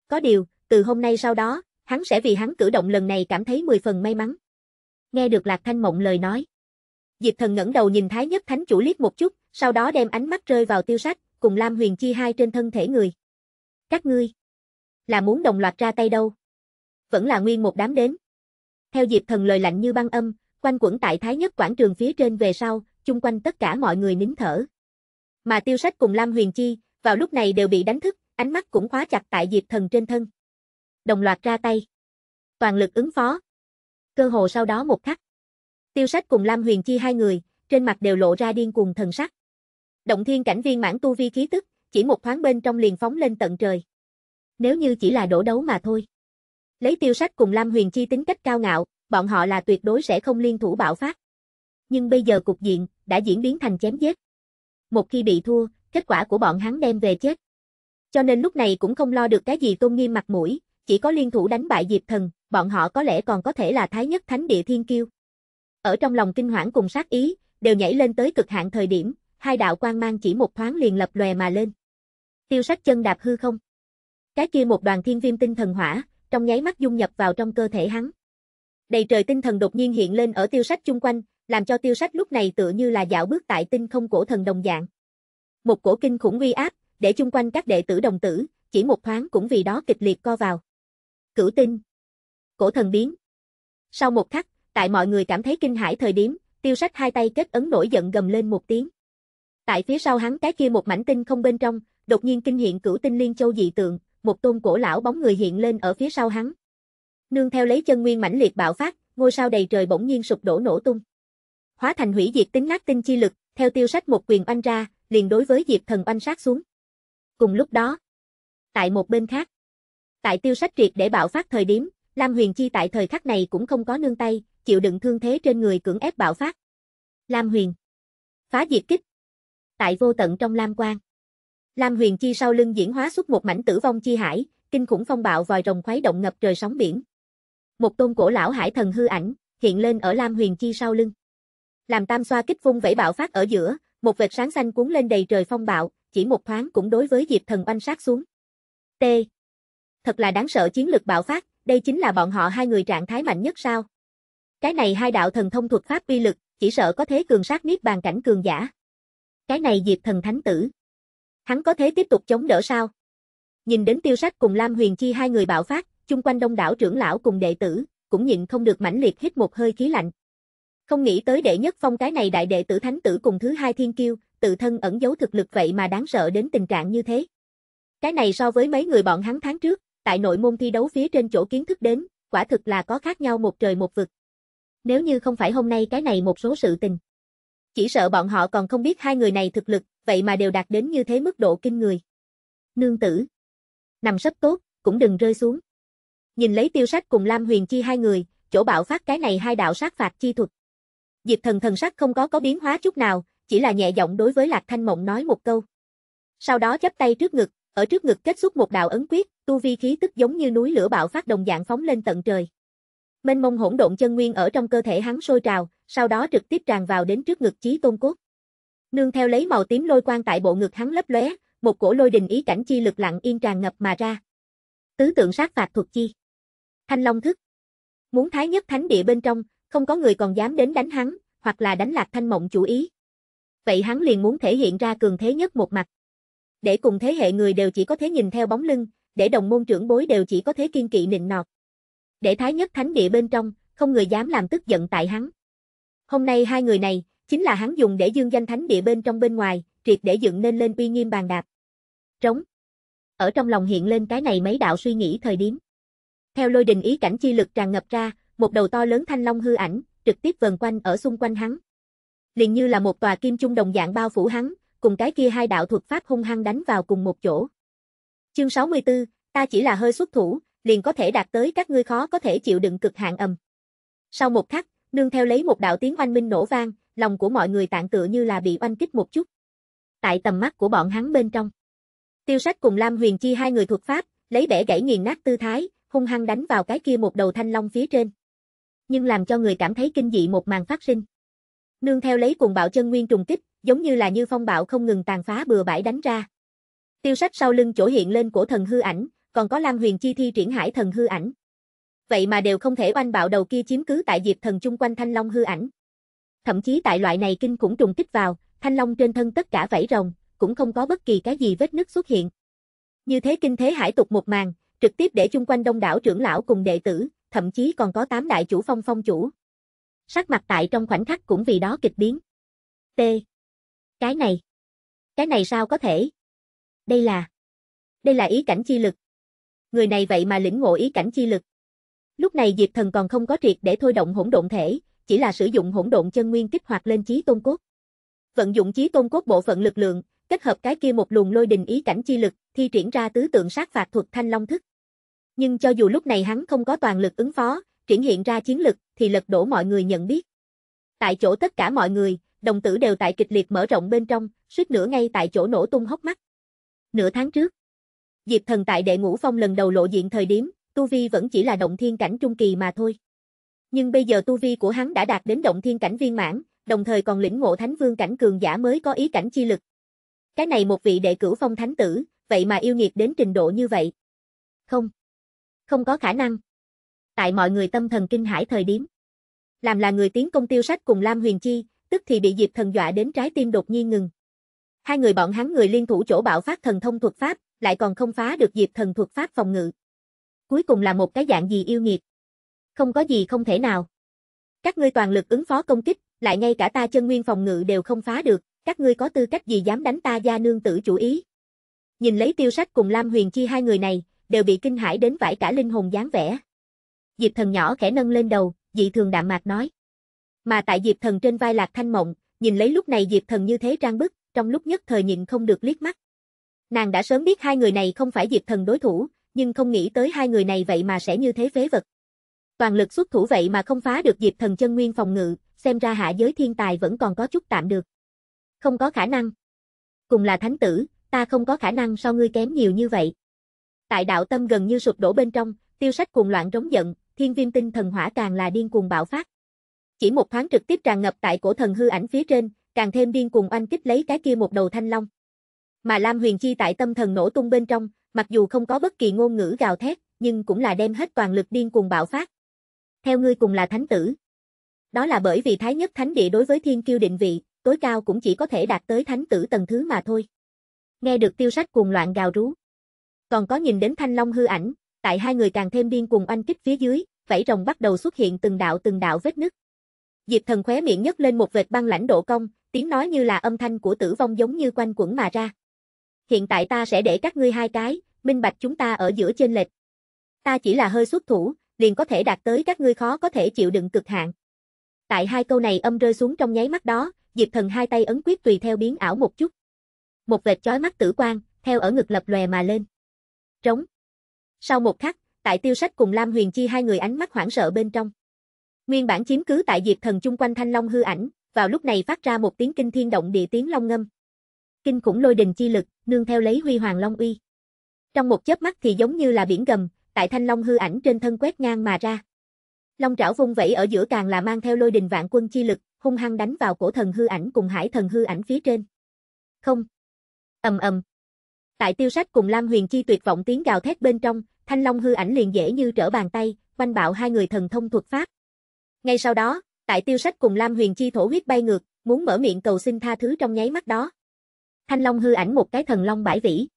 Có điều, từ hôm nay sau đó, hắn sẽ vì hắn cử động lần này cảm thấy mười phần may mắn. Nghe được Lạc Thanh Mộng lời nói. Diệp Thần ngẩng đầu nhìn Thái Nhất Thánh Chủ liếc một chút, sau đó đem ánh mắt rơi vào tiêu sách, cùng Lam Huyền Chi hai trên thân thể người. Các ngươi, là muốn đồng loạt ra tay đâu? Vẫn là nguyên một đám đến. Theo Diệp Thần lời lạnh như băng âm, quanh quẩn tại Thái Nhất quảng trường phía trên về sau, chung quanh tất cả mọi người nín thở. Mà tiêu sách cùng Lam Huyền Chi, vào lúc này đều bị đánh thức, ánh mắt cũng khóa chặt tại Diệp Thần trên thân. Đồng loạt ra tay. Toàn lực ứng phó. Cơ hồ sau đó một khắc. Tiêu sách cùng Lam Huyền Chi hai người, trên mặt đều lộ ra điên cuồng thần sắc. Động thiên cảnh viên mãn tu vi khí tức, chỉ một thoáng bên trong liền phóng lên tận trời. Nếu như chỉ là đổ đấu mà thôi. Lấy tiêu sách cùng Lam Huyền Chi tính cách cao ngạo, bọn họ là tuyệt đối sẽ không liên thủ bạo phát. Nhưng bây giờ cục diện đã diễn biến thành chém giết. Một khi bị thua, kết quả của bọn hắn đem về chết. Cho nên lúc này cũng không lo được cái gì tôn nghiêm mặt mũi, chỉ có liên thủ đánh bại Diệp Thần, bọn họ có lẽ còn có thể là thái nhất thánh địa thiên kiêu. Ở trong lòng kinh hoảng cùng sát ý, đều nhảy lên tới cực hạn thời điểm, hai đạo quang mang chỉ một thoáng liền lập lòe mà lên. Tiêu sắc chân đạp hư không. Cái kia một đoàn thiên viêm tinh thần hỏa, trong nháy mắt dung nhập vào trong cơ thể hắn đầy trời tinh thần đột nhiên hiện lên ở tiêu sách chung quanh, làm cho tiêu sách lúc này tựa như là dạo bước tại tinh không cổ thần đồng dạng. Một cổ kinh khủng uy áp, để chung quanh các đệ tử đồng tử, chỉ một thoáng cũng vì đó kịch liệt co vào. Cửu tinh. Cổ thần biến. Sau một khắc, tại mọi người cảm thấy kinh hãi thời điểm, tiêu sách hai tay kết ấn nổi giận gầm lên một tiếng. Tại phía sau hắn cái kia một mảnh tinh không bên trong, đột nhiên kinh hiện cửu tinh liên châu dị tượng, một tôn cổ lão bóng người hiện lên ở phía sau hắn, Nương theo lấy chân nguyên mãnh liệt bạo phát, ngôi sao đầy trời bỗng nhiên sụp đổ nổ tung. Hóa thành hủy diệt tính nát tinh chi lực, theo tiêu sách một quyền oanh ra, liền đối với Diệp Thần oanh sát xuống. Cùng lúc đó, tại một bên khác, tại tiêu sách triệt để bạo phát thời điểm, Lam Huyền Chi tại thời khắc này cũng không có nương tay, chịu đựng thương thế trên người cưỡng ép bạo phát. Lam Huyền Phá diệt kích Tại vô tận trong Lam Quang Lam Huyền Chi sau lưng diễn hóa xuất một mảnh tử vong chi hải, kinh khủng phong bạo vòi rồng khuấy động ngập trời sóng biển một tôn cổ lão hải thần hư ảnh, hiện lên ở Lam Huyền Chi sau lưng. Làm tam xoa kích vung vẫy bạo phát ở giữa, một vệt sáng xanh cuốn lên đầy trời phong bạo, chỉ một thoáng cũng đối với Diệp Thần oanh sát xuống. T. Thật là đáng sợ chiến lực bạo phát, đây chính là bọn họ hai người trạng thái mạnh nhất sao? Cái này hai đạo thần thông thuật pháp uy lực, chỉ sợ có thế cường sát niết bàn cảnh cường giả. Cái này Diệp Thần thánh tử. Hắn có thế tiếp tục chống đỡ sao? Nhìn đến Tiêu Sách cùng Lam Huyền Chi hai người bạo phát, chung quanh đông đảo trưởng lão cùng đệ tử, cũng nhịn không được mãnh liệt hít một hơi khí lạnh. Không nghĩ tới đệ nhất phong cái này đại đệ tử thánh tử cùng thứ hai thiên kiêu, tự thân ẩn giấu thực lực vậy mà đáng sợ đến tình trạng như thế. Cái này so với mấy người bọn hắn tháng trước, tại nội môn thi đấu phía trên chỗ kiến thức đến, quả thực là có khác nhau một trời một vực. Nếu như không phải hôm nay cái này một số sự tình. Chỉ sợ bọn họ còn không biết hai người này thực lực, vậy mà đều đạt đến như thế mức độ kinh người. Nương tử. Nằm sấp tốt, cũng đừng rơi xuống nhìn lấy tiêu sách cùng Lam Huyền Chi hai người, chỗ bạo phát cái này hai đạo sát phạt chi thuật. Diệp thần thần sắc không có có biến hóa chút nào, chỉ là nhẹ giọng đối với Lạc Thanh Mộng nói một câu. Sau đó chắp tay trước ngực, ở trước ngực kết xuất một đạo ấn quyết, tu vi khí tức giống như núi lửa bạo phát đồng dạng phóng lên tận trời. Mênh mông hỗn độn chân nguyên ở trong cơ thể hắn sôi trào, sau đó trực tiếp tràn vào đến trước ngực chí tôn cốt. Nương theo lấy màu tím lôi quang tại bộ ngực hắn lấp lóe, một cổ lôi đình ý cảnh chi lực lặng yên tràn ngập mà ra. Tứ tượng sát phạt thuật chi. Thanh Long thức. Muốn thái nhất thánh địa bên trong, không có người còn dám đến đánh hắn, hoặc là đánh lạc thanh mộng chủ ý. Vậy hắn liền muốn thể hiện ra cường thế nhất một mặt. Để cùng thế hệ người đều chỉ có thế nhìn theo bóng lưng, để đồng môn trưởng bối đều chỉ có thế kiên kỵ nịnh nọt. Để thái nhất thánh địa bên trong, không người dám làm tức giận tại hắn. Hôm nay hai người này, chính là hắn dùng để dương danh thánh địa bên trong bên ngoài, triệt để dựng nên lên uy nghiêm bàn đạp. Trống. Ở trong lòng hiện lên cái này mấy đạo suy nghĩ thời điểm. Theo lôi đình ý cảnh chi lực tràn ngập ra, một đầu to lớn thanh long hư ảnh, trực tiếp vần quanh ở xung quanh hắn. Liền như là một tòa kim trung đồng dạng bao phủ hắn, cùng cái kia hai đạo thuật pháp hung hăng đánh vào cùng một chỗ. Chương 64, ta chỉ là hơi xuất thủ, liền có thể đạt tới các ngươi khó có thể chịu đựng cực hạn ầm. Sau một khắc, nương theo lấy một đạo tiếng oanh minh nổ vang, lòng của mọi người tạng tựa như là bị oanh kích một chút. Tại tầm mắt của bọn hắn bên trong, Tiêu Sách cùng Lam Huyền Chi hai người thuật pháp, lấy bẻ gãy nghiền nát tư thái, hung hăng đánh vào cái kia một đầu thanh long phía trên. Nhưng làm cho người cảm thấy kinh dị một màn phát sinh. Nương theo lấy cuồng bạo chân nguyên trùng kích, giống như là như phong bạo không ngừng tàn phá bừa bãi đánh ra. Tiêu sách sau lưng chỗ hiện lên của thần hư ảnh, còn có Lam Huyền chi thi triển hải thần hư ảnh. Vậy mà đều không thể oanh bạo đầu kia chiếm cứ tại diệt thần chung quanh thanh long hư ảnh. Thậm chí tại loại này kinh cũng trùng kích vào, thanh long trên thân tất cả vảy rồng, cũng không có bất kỳ cái gì vết nứt xuất hiện. Như thế kinh thế hải tục một màn, trực tiếp để chung quanh đông đảo trưởng lão cùng đệ tử, thậm chí còn có tám đại chủ phong phong chủ. Sắc mặt tại trong khoảnh khắc cũng vì đó kịch biến. T. Cái này. Cái này sao có thể? Đây là. Đây là ý cảnh chi lực. Người này vậy mà lĩnh ngộ ý cảnh chi lực. Lúc này Diệp Thần còn không có triệt để thôi động hỗn độn thể, chỉ là sử dụng hỗn độn chân nguyên kích hoạt lên chí tôn cốt. Vận dụng chí tôn cốt bộ phận lực lượng, kết hợp cái kia một luồng lôi đình ý cảnh chi lực, thi triển ra tứ tượng sát phạt thuật Thanh Long thức nhưng cho dù lúc này hắn không có toàn lực ứng phó, triển hiện ra chiến lực, thì lật đổ mọi người nhận biết. Tại chỗ tất cả mọi người, đồng tử đều tại kịch liệt mở rộng bên trong, suýt nửa ngay tại chỗ nổ tung hốc mắt. Nửa tháng trước, Diệp Thần tại đệ ngũ phong lần đầu lộ diện thời điểm, Tu Vi vẫn chỉ là động thiên cảnh trung kỳ mà thôi. Nhưng bây giờ Tu Vi của hắn đã đạt đến động thiên cảnh viên mãn, đồng thời còn lĩnh ngộ thánh vương cảnh cường giả mới có ý cảnh chi lực. Cái này một vị đệ cửu phong thánh tử, vậy mà yêu nghiệt đến trình độ như vậy. Không, không có khả năng. Tại mọi người tâm thần kinh hãi thời điểm. Làm là người tiến công tiêu sách cùng Lam Huyền Chi, tức thì bị Diệp Thần dọa đến trái tim đột nhiên ngừng. Hai người bọn hắn người liên thủ chỗ bạo phát thần thông thuật pháp, lại còn không phá được Diệp Thần thuật pháp phòng ngự. Cuối cùng là một cái dạng gì yêu nghiệt. Không có gì không thể nào. Các ngươi toàn lực ứng phó công kích, lại ngay cả ta chân nguyên phòng ngự đều không phá được, các ngươi có tư cách gì dám đánh ta gia nương tử chủ ý. Nhìn lấy tiêu sách cùng Lam Huyền Chi hai người này, đều bị kinh hãi đến vải cả linh hồn dáng vẻ. Diệp thần nhỏ khẽ nâng lên đầu, dị thường đạm mạc nói. Mà tại Diệp thần trên vai Lạc Thanh Mộng, nhìn lấy lúc này Diệp thần như thế trang bức, trong lúc nhất thời nhịn không được liếc mắt. Nàng đã sớm biết hai người này không phải Diệp thần đối thủ, nhưng không nghĩ tới hai người này vậy mà sẽ như thế phế vật. Toàn lực xuất thủ vậy mà không phá được Diệp thần chân nguyên phòng ngự, xem ra hạ giới thiên tài vẫn còn có chút tạm được. Không có khả năng. Cùng là thánh tử, ta không có khả năng so ngươi kém nhiều như vậy tại đạo tâm gần như sụp đổ bên trong, tiêu sách cuồng loạn rống giận, thiên viêm tinh thần hỏa càng là điên cuồng bạo phát. Chỉ một thoáng trực tiếp tràn ngập tại cổ thần hư ảnh phía trên, càng thêm điên cuồng oanh kích lấy cái kia một đầu thanh long. Mà Lam Huyền Chi tại tâm thần nổ tung bên trong, mặc dù không có bất kỳ ngôn ngữ gào thét, nhưng cũng là đem hết toàn lực điên cuồng bạo phát. Theo ngươi cùng là thánh tử. Đó là bởi vì thái nhất thánh địa đối với thiên kiêu định vị, tối cao cũng chỉ có thể đạt tới thánh tử tầng thứ mà thôi. Nghe được tiêu sách cuồng loạn gào rú còn có nhìn đến thanh long hư ảnh, tại hai người càng thêm điên cuồng oanh kích phía dưới, vảy rồng bắt đầu xuất hiện từng đạo từng đạo vết nứt. Diệp Thần khóe miệng nhấc lên một vệt băng lãnh độ công, tiếng nói như là âm thanh của tử vong giống như quanh quẩn mà ra. Hiện tại ta sẽ để các ngươi hai cái, minh bạch chúng ta ở giữa trên lệch. Ta chỉ là hơi xuất thủ, liền có thể đạt tới các ngươi khó có thể chịu đựng cực hạn. Tại hai câu này âm rơi xuống trong nháy mắt đó, Diệp Thần hai tay ấn quyết tùy theo biến ảo một chút. Một vệt chói mắt tử quang, theo ở ngực lập lòe mà lên. Trống. Sau một khắc, tại tiêu sách cùng Lam Huyền Chi hai người ánh mắt hoảng sợ bên trong. Nguyên bản chiếm cứ tại diệt Thần chung quanh Thanh Long hư ảnh, vào lúc này phát ra một tiếng kinh thiên động địa tiếng long ngâm. Kinh khủng lôi đình chi lực, nương theo lấy huy hoàng long uy. Trong một chớp mắt thì giống như là biển gầm, tại Thanh Long hư ảnh trên thân quét ngang mà ra. Long trảo vung vẩy ở giữa càng là mang theo lôi đình vạn quân chi lực, hung hăng đánh vào cổ thần hư ảnh cùng hải thần hư ảnh phía trên. Không. Ầm ầm, Tại tiêu sách cùng Lam Huyền Chi tuyệt vọng tiếng gào thét bên trong, Thanh Long hư ảnh liền dễ như trở bàn tay, quanh bạo hai người thần thông thuật pháp. Ngay sau đó, tại tiêu sách cùng Lam Huyền Chi thổ huyết bay ngược, muốn mở miệng cầu xin tha thứ trong nháy mắt đó. Thanh Long hư ảnh một cái thần long bãi vĩ.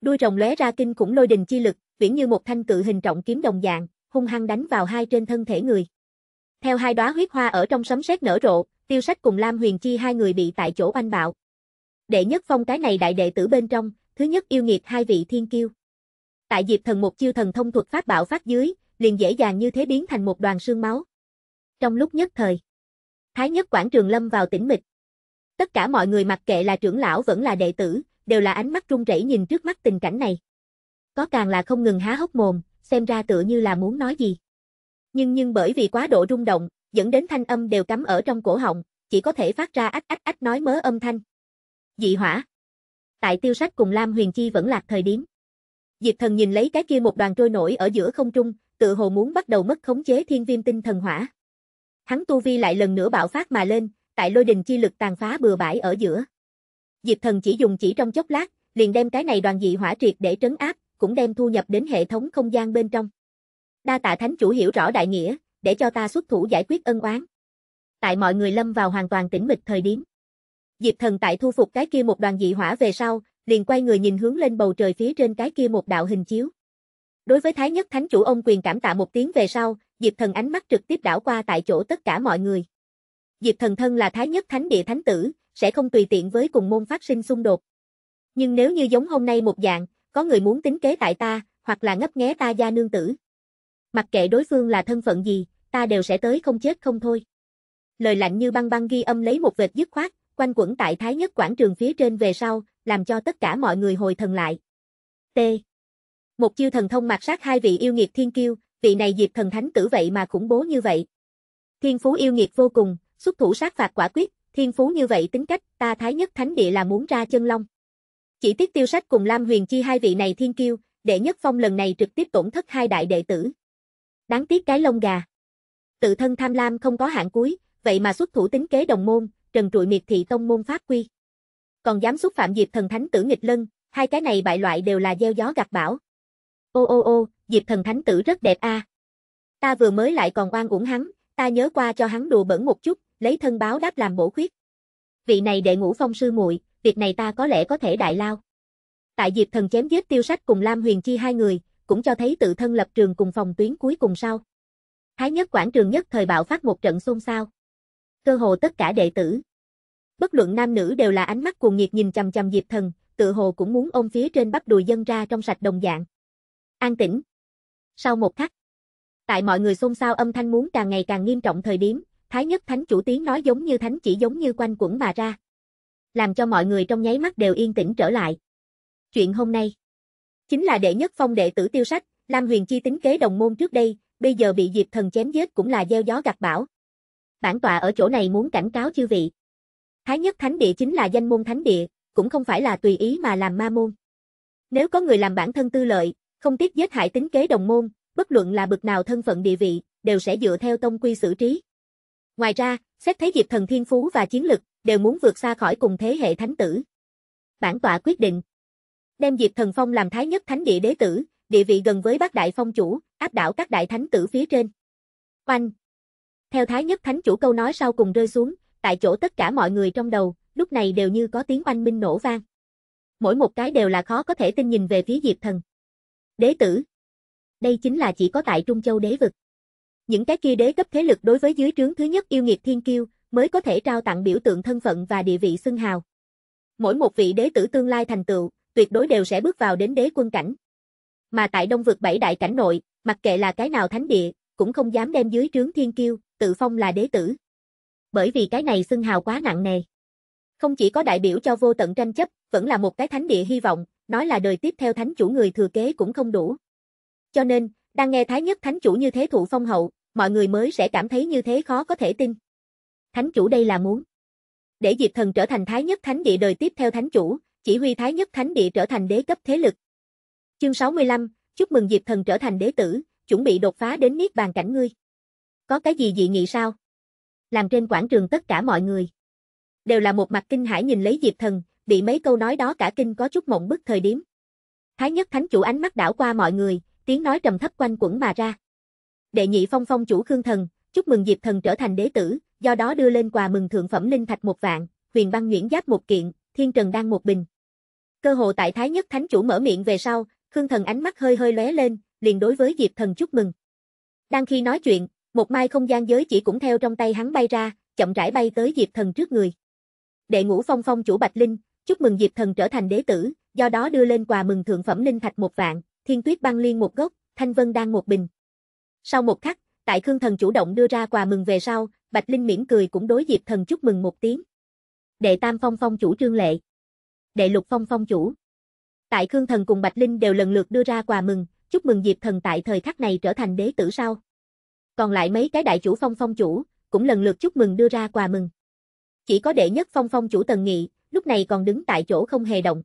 Đuôi rồng lóe ra kinh khủng lôi đình chi lực, viễn như một thanh cự hình trọng kiếm đồng dạng, hung hăng đánh vào hai trên thân thể người. Theo hai đóa huyết hoa ở trong sấm sét nở rộ, tiêu sách cùng Lam Huyền Chi hai người bị tại chỗ oanh bạo. Đệ nhất phong cái này đại đệ tử bên trong, Thứ nhất yêu nghiệt hai vị thiên kiêu. Tại Diệp Thần một chiêu thần thông thuật phát bạo phát dưới, liền dễ dàng như thế biến thành một đoàn sương máu. Trong lúc nhất thời, Thái nhất quảng trường lâm vào tĩnh mịch. Tất cả mọi người mặc kệ là trưởng lão vẫn là đệ tử, đều là ánh mắt run rẩy nhìn trước mắt tình cảnh này. Có càng là không ngừng há hốc mồm, xem ra tựa như là muốn nói gì. Nhưng nhưng bởi vì quá độ rung động, dẫn đến thanh âm đều cắm ở trong cổ họng, chỉ có thể phát ra ách ách ách nói mớ âm thanh. Dị hỏa tại tiêu sách cùng Lam Huyền Chi vẫn lạc thời điểm. Diệp thần nhìn lấy cái kia một đoàn trôi nổi ở giữa không trung, tự hồ muốn bắt đầu mất khống chế thiên viêm tinh thần hỏa. Hắn tu vi lại lần nữa bạo phát mà lên, tại lôi đình chi lực tàn phá bừa bãi ở giữa. Diệp thần chỉ dùng chỉ trong chốc lát, liền đem cái này đoàn dị hỏa triệt để trấn áp, cũng đem thu nhập đến hệ thống không gian bên trong. Đa tạ thánh chủ hiểu rõ đại nghĩa, để cho ta xuất thủ giải quyết ân oán. Tại mọi người lâm vào hoàn toàn tĩnh mịch thời điểm. Diệp thần tại thu phục cái kia một đoàn dị hỏa về sau, liền quay người nhìn hướng lên bầu trời phía trên cái kia một đạo hình chiếu. Đối với Thái Nhất Thánh Chủ ông quyền cảm tạ một tiếng về sau, Diệp Thần ánh mắt trực tiếp đảo qua tại chỗ tất cả mọi người. Diệp Thần thân là Thái Nhất Thánh Địa Thánh Tử, sẽ không tùy tiện với cùng môn phát sinh xung đột. Nhưng nếu như giống hôm nay một dạng, có người muốn tính kế tại ta, hoặc là ngấp nghé ta gia nương tử. Mặc kệ đối phương là thân phận gì, ta đều sẽ tới không chết không thôi. Lời lạnh như băng băng ghi âm lấy một vệt dứt khoát, quanh quẩn tại Thái Nhất quảng trường phía trên về sau, làm cho tất cả mọi người hồi thần lại. T. Một chiêu thần thông mặt sát hai vị yêu nghiệt thiên kiêu, vị này Diệp thần thánh tử vậy mà khủng bố như vậy. Thiên phú yêu nghiệt vô cùng, xuất thủ sát phạt quả quyết, thiên phú như vậy tính cách, ta Thái Nhất thánh địa là muốn ra chân long. Chỉ tiếc tiêu sách cùng Lam Huyền Chi hai vị này thiên kiêu, đệ nhất phong lần này trực tiếp tổn thất hai đại đệ tử. Đáng tiếc cái lông gà. Tự thân tham lam không có hạn cuối, vậy mà xuất thủ tính kế đồng môn, trần trụi miệt thị tông môn Phát quy. Còn dám xúc phạm Diệp thần thánh tử nghịch lân, hai cái này bại loại đều là gieo gió gặt bão. Ô ô ô, Diệp thần thánh tử rất đẹp a. À. Ta vừa mới lại còn oan uổng hắn, ta nhớ qua cho hắn đùa bẩn một chút, lấy thân báo đáp làm bổ khuyết. Vị này đệ ngũ phong sư muội, việc này ta có lẽ có thể đại lao. Tại Diệp thần chém giết tiêu sách cùng Lam Huyền Chi hai người, cũng cho thấy tự thân lập trường cùng phòng tuyến cuối cùng sau. Thái nhất quảng trường nhất thời bạo phát một trận xôn xao cơ hồ tất cả đệ tử. Bất luận nam nữ đều là ánh mắt cuồng nhiệt nhìn chằm chằm Diệp Thần, tự hồ cũng muốn ôm phía trên bắp đùi dân ra trong sạch đồng dạng. An tĩnh. Sau một khắc, tại mọi người xôn xao âm thanh muốn càng ngày càng nghiêm trọng thời điểm, Thái Nhất Thánh chủ tiếng nói giống như thánh chỉ giống như quanh quẩn mà ra. Làm cho mọi người trong nháy mắt đều yên tĩnh trở lại. Chuyện hôm nay, chính là đệ nhất phong đệ tử tiêu sách, Lam Huyền Chi tính kế đồng môn trước đây, bây giờ bị Diệp Thần chém giết cũng là gieo gió gặt bão bản tọa ở chỗ này muốn cảnh cáo chư vị. Thái nhất thánh địa chính là danh môn thánh địa, cũng không phải là tùy ý mà làm ma môn. Nếu có người làm bản thân tư lợi, không tiếc giết hại tính kế đồng môn, bất luận là bực nào thân phận địa vị, đều sẽ dựa theo tông quy xử trí. Ngoài ra, xét thấy Diệp Thần thiên phú và chiến lực, đều muốn vượt xa khỏi cùng thế hệ thánh tử. Bản tọa quyết định đem Diệp Thần Phong làm thái nhất thánh địa đế tử, địa vị gần với Bác Đại Phong chủ, áp đảo các đại thánh tử phía trên. Oanh, theo Thái Nhất Thánh Chủ câu nói sau cùng rơi xuống, tại chỗ tất cả mọi người trong đầu, lúc này đều như có tiếng oanh minh nổ vang. Mỗi một cái đều là khó có thể tin nhìn về phía Diệp Thần. Đế tử. Đây chính là chỉ có tại Trung Châu đế vực. Những cái kia đế cấp thế lực đối với dưới trướng thứ nhất yêu nghiệt thiên kiêu, mới có thể trao tặng biểu tượng thân phận và địa vị xưng hào. Mỗi một vị đế tử tương lai thành tựu, tuyệt đối đều sẽ bước vào đến đế quân cảnh. Mà tại Đông vực bảy đại cảnh nội, mặc kệ là cái nào thánh địa, cũng không dám đem dưới trướng thiên kiêu, tự phong là đế tử. Bởi vì cái này xưng hào quá nặng nề. Không chỉ có đại biểu cho vô tận tranh chấp, vẫn là một cái thánh địa hy vọng, nói là đời tiếp theo thánh chủ người thừa kế cũng không đủ. Cho nên, đang nghe Thái Nhất Thánh chủ như thế thụ phong hậu, mọi người mới sẽ cảm thấy như thế khó có thể tin. Thánh chủ đây là muốn. Để Diệp Thần trở thành Thái Nhất Thánh địa đời tiếp theo thánh chủ, chỉ huy Thái Nhất Thánh địa trở thành đế cấp thế lực. Chương 65, chúc mừng Diệp Thần trở thành đế tử, chuẩn bị đột phá đến niết bàn cảnh ngươi. Có cái gì dị nghị sao? Làm trên quảng trường tất cả mọi người. Đều là một mặt kinh hãi nhìn lấy Diệp Thần, bị mấy câu nói đó cả kinh có chút mộng bức thời điểm. Thái nhất thánh chủ ánh mắt đảo qua mọi người, tiếng nói trầm thấp quanh quẩn mà ra. Đệ nhị phong phong chủ Khương Thần, chúc mừng Diệp Thần trở thành đế tử, do đó đưa lên quà mừng thượng phẩm linh thạch một vạn, huyền băng nguyễn giáp một kiện, thiên trần đan một bình. Cơ hồ tại Thái nhất thánh chủ mở miệng về sau, Khương Thần ánh mắt hơi hơi lóe lên, liền đối với Diệp Thần chúc mừng. Đang khi nói chuyện, một mai không gian giới chỉ cũng theo trong tay hắn bay ra, chậm rãi bay tới Diệp Thần trước người. Đệ ngũ phong phong chủ Bạch Linh, chúc mừng Diệp Thần trở thành đế tử, do đó đưa lên quà mừng thượng phẩm linh thạch một vạn, thiên tuyết băng liên một gốc, thanh vân đang một bình. Sau một khắc, tại Khương Thần chủ động đưa ra quà mừng về sau, Bạch Linh mỉm cười cũng đối Diệp Thần chúc mừng một tiếng. Đệ tam phong phong chủ Trương Lệ. Đệ lục phong phong chủ. Tại Khương Thần cùng Bạch Linh đều lần lượt đưa ra quà mừng, chúc mừng Diệp Thần tại thời khắc này trở thành đế tử sau còn lại mấy cái đại chủ phong phong chủ, cũng lần lượt chúc mừng đưa ra quà mừng. Chỉ có đệ nhất phong phong chủ Tần Nghị, lúc này còn đứng tại chỗ không hề động.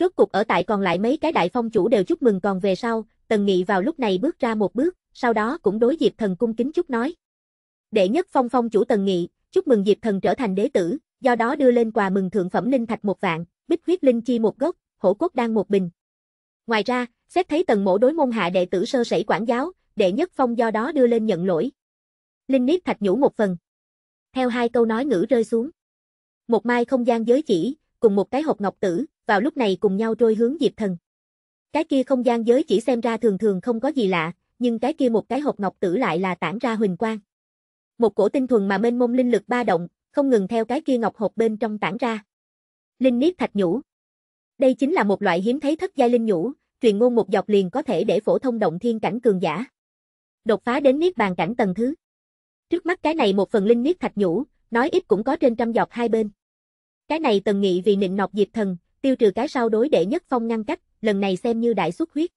Rốt cục ở tại còn lại mấy cái đại phong chủ đều chúc mừng còn về sau, Tần Nghị vào lúc này bước ra một bước, sau đó cũng đối Diệp Thần cung kính chúc nói. Đệ nhất phong phong chủ Tần Nghị, chúc mừng Diệp Thần trở thành đế tử, do đó đưa lên quà mừng thượng phẩm linh thạch một vạn, bích huyết linh chi một gốc, hổ cốt đan một bình. Ngoài ra, xét thấy Tần Mỗ đối môn hạ đệ tử sơ sẩy quản giáo, đệ nhất phong do đó đưa lên nhận lỗi. Linh niết thạch nhũ một phần. Theo hai câu nói ngữ rơi xuống. Một mai không gian giới chỉ, cùng một cái hộp ngọc tử, vào lúc này cùng nhau trôi hướng Diệp Thần. Cái kia không gian giới chỉ xem ra thường thường không có gì lạ, nhưng cái kia một cái hộp ngọc tử lại là tản ra huỳnh quang. Một cổ tinh thuần mà mênh mông linh lực ba động, không ngừng theo cái kia ngọc hộp bên trong tản ra. Linh niết thạch nhũ. Đây chính là một loại hiếm thấy thất giai linh nhũ, truyền ngôn một dọc liền có thể để phổ thông động thiên cảnh cường giả đột phá đến niết bàn cảnh tầng thứ. Trước mắt cái này một phần linh niết thạch nhũ, nói ít cũng có trên trăm dọc hai bên. Cái này tần nghị vì nịnh nọt diệp thần, tiêu trừ cái sau đối đệ nhất phong ngăn cách, lần này xem như đại xuất huyết.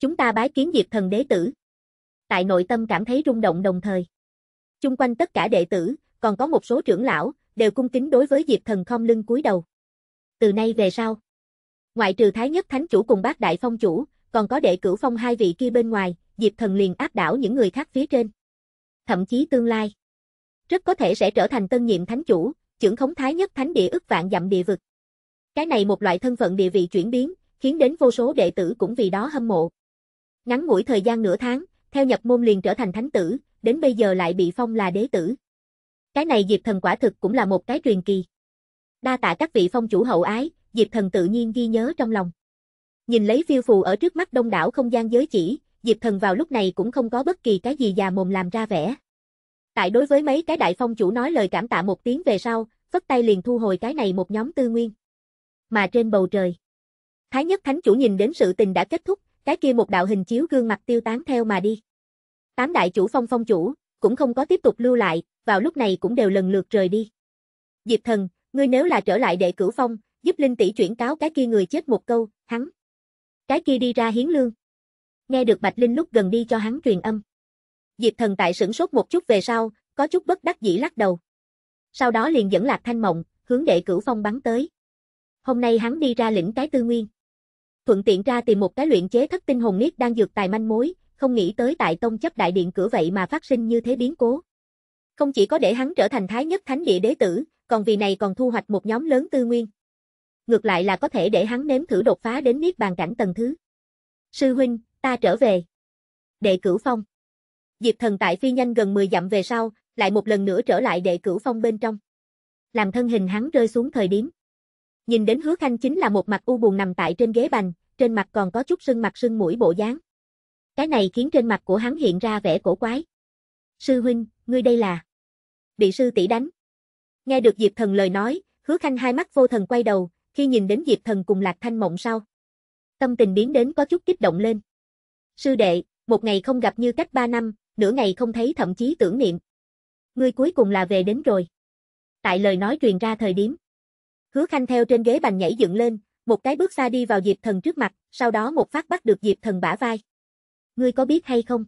Chúng ta bái kiến diệp thần đế tử. Tại nội tâm cảm thấy rung động đồng thời. Chung quanh tất cả đệ tử, còn có một số trưởng lão, đều cung kính đối với diệp thần không lưng cúi đầu. Từ nay về sau, ngoại trừ Thái Nhất Thánh Chủ cùng bác Đại Phong Chủ, còn có đệ cửu phong hai vị kia bên ngoài, Diệp Thần liền áp đảo những người khác phía trên. Thậm chí tương lai, rất có thể sẽ trở thành tân nhiệm thánh chủ, trưởng khống thái nhất thánh địa ức vạn dặm địa vực. Cái này một loại thân phận địa vị chuyển biến, khiến đến vô số đệ tử cũng vì đó hâm mộ. Ngắn ngủi thời gian nửa tháng, theo nhập môn liền trở thành thánh tử, đến bây giờ lại bị phong là đế tử. Cái này Diệp Thần quả thực cũng là một cái truyền kỳ. Đa tạ các vị phong chủ hậu ái, Diệp Thần tự nhiên ghi nhớ trong lòng. Nhìn lấy phiêu phù ở trước mắt đông đảo không gian giới chỉ, Diệp Thần vào lúc này cũng không có bất kỳ cái gì già mồm làm ra vẻ. Tại đối với mấy cái đại phong chủ nói lời cảm tạ một tiếng về sau, phất tay liền thu hồi cái này một nhóm tư nguyên. Mà trên bầu trời, Thái nhất thánh chủ nhìn đến sự tình đã kết thúc, cái kia một đạo hình chiếu gương mặt tiêu tán theo mà đi. Tám đại chủ phong phong chủ, cũng không có tiếp tục lưu lại, vào lúc này cũng đều lần lượt rời đi. Diệp thần, ngươi nếu là trở lại đệ cửu phong, giúp Linh tỷ chuyển cáo cái kia người chết một câu, hắn. Cái kia đi ra hiến lương nghe được Bạch Linh lúc gần đi cho hắn truyền âm. Diệp thần tại sửng sốt một chút về sau, có chút bất đắc dĩ lắc đầu. Sau đó liền dẫn Lạc Thanh Mộng, hướng đệ cửu phong bắn tới. Hôm nay hắn đi ra lĩnh cái tư nguyên. Thuận tiện ra tìm một cái luyện chế thất tinh hồn niết đang dược tài manh mối, không nghĩ tới tại tông chấp đại điện cửa vậy mà phát sinh như thế biến cố. Không chỉ có để hắn trở thành thái nhất thánh địa đế tử, còn vì này còn thu hoạch một nhóm lớn tư nguyên. Ngược lại là có thể để hắn nếm thử đột phá đến niết bàn cảnh tầng thứ. Sư huynh, ta trở về. Đệ Cửu Phong Diệp thần tại phi nhanh gần 10 dặm về sau, lại một lần nữa trở lại đệ Cửu Phong bên trong. Làm thân hình hắn rơi xuống thời điểm. Nhìn đến hứa khanh chính là một mặt u buồn nằm tại trên ghế bành, trên mặt còn có chút sưng mặt sưng mũi bộ dáng. Cái này khiến trên mặt của hắn hiện ra vẻ cổ quái. Sư huynh, ngươi đây là bị sư tỷ đánh. Nghe được Diệp Thần lời nói, Hứa Khanh hai mắt vô thần quay đầu, khi nhìn đến Diệp Thần cùng Lạc Thanh Mộng sau. Tâm tình biến đến có chút kích động lên. Sư đệ, một ngày không gặp như cách ba năm, nửa ngày không thấy thậm chí tưởng niệm. Ngươi cuối cùng là về đến rồi. Tại lời nói truyền ra thời điểm. Hứa Khanh theo trên ghế bành nhảy dựng lên, một cái bước xa đi vào Diệp Thần trước mặt, sau đó một phát bắt được Diệp Thần bả vai. Ngươi có biết hay không?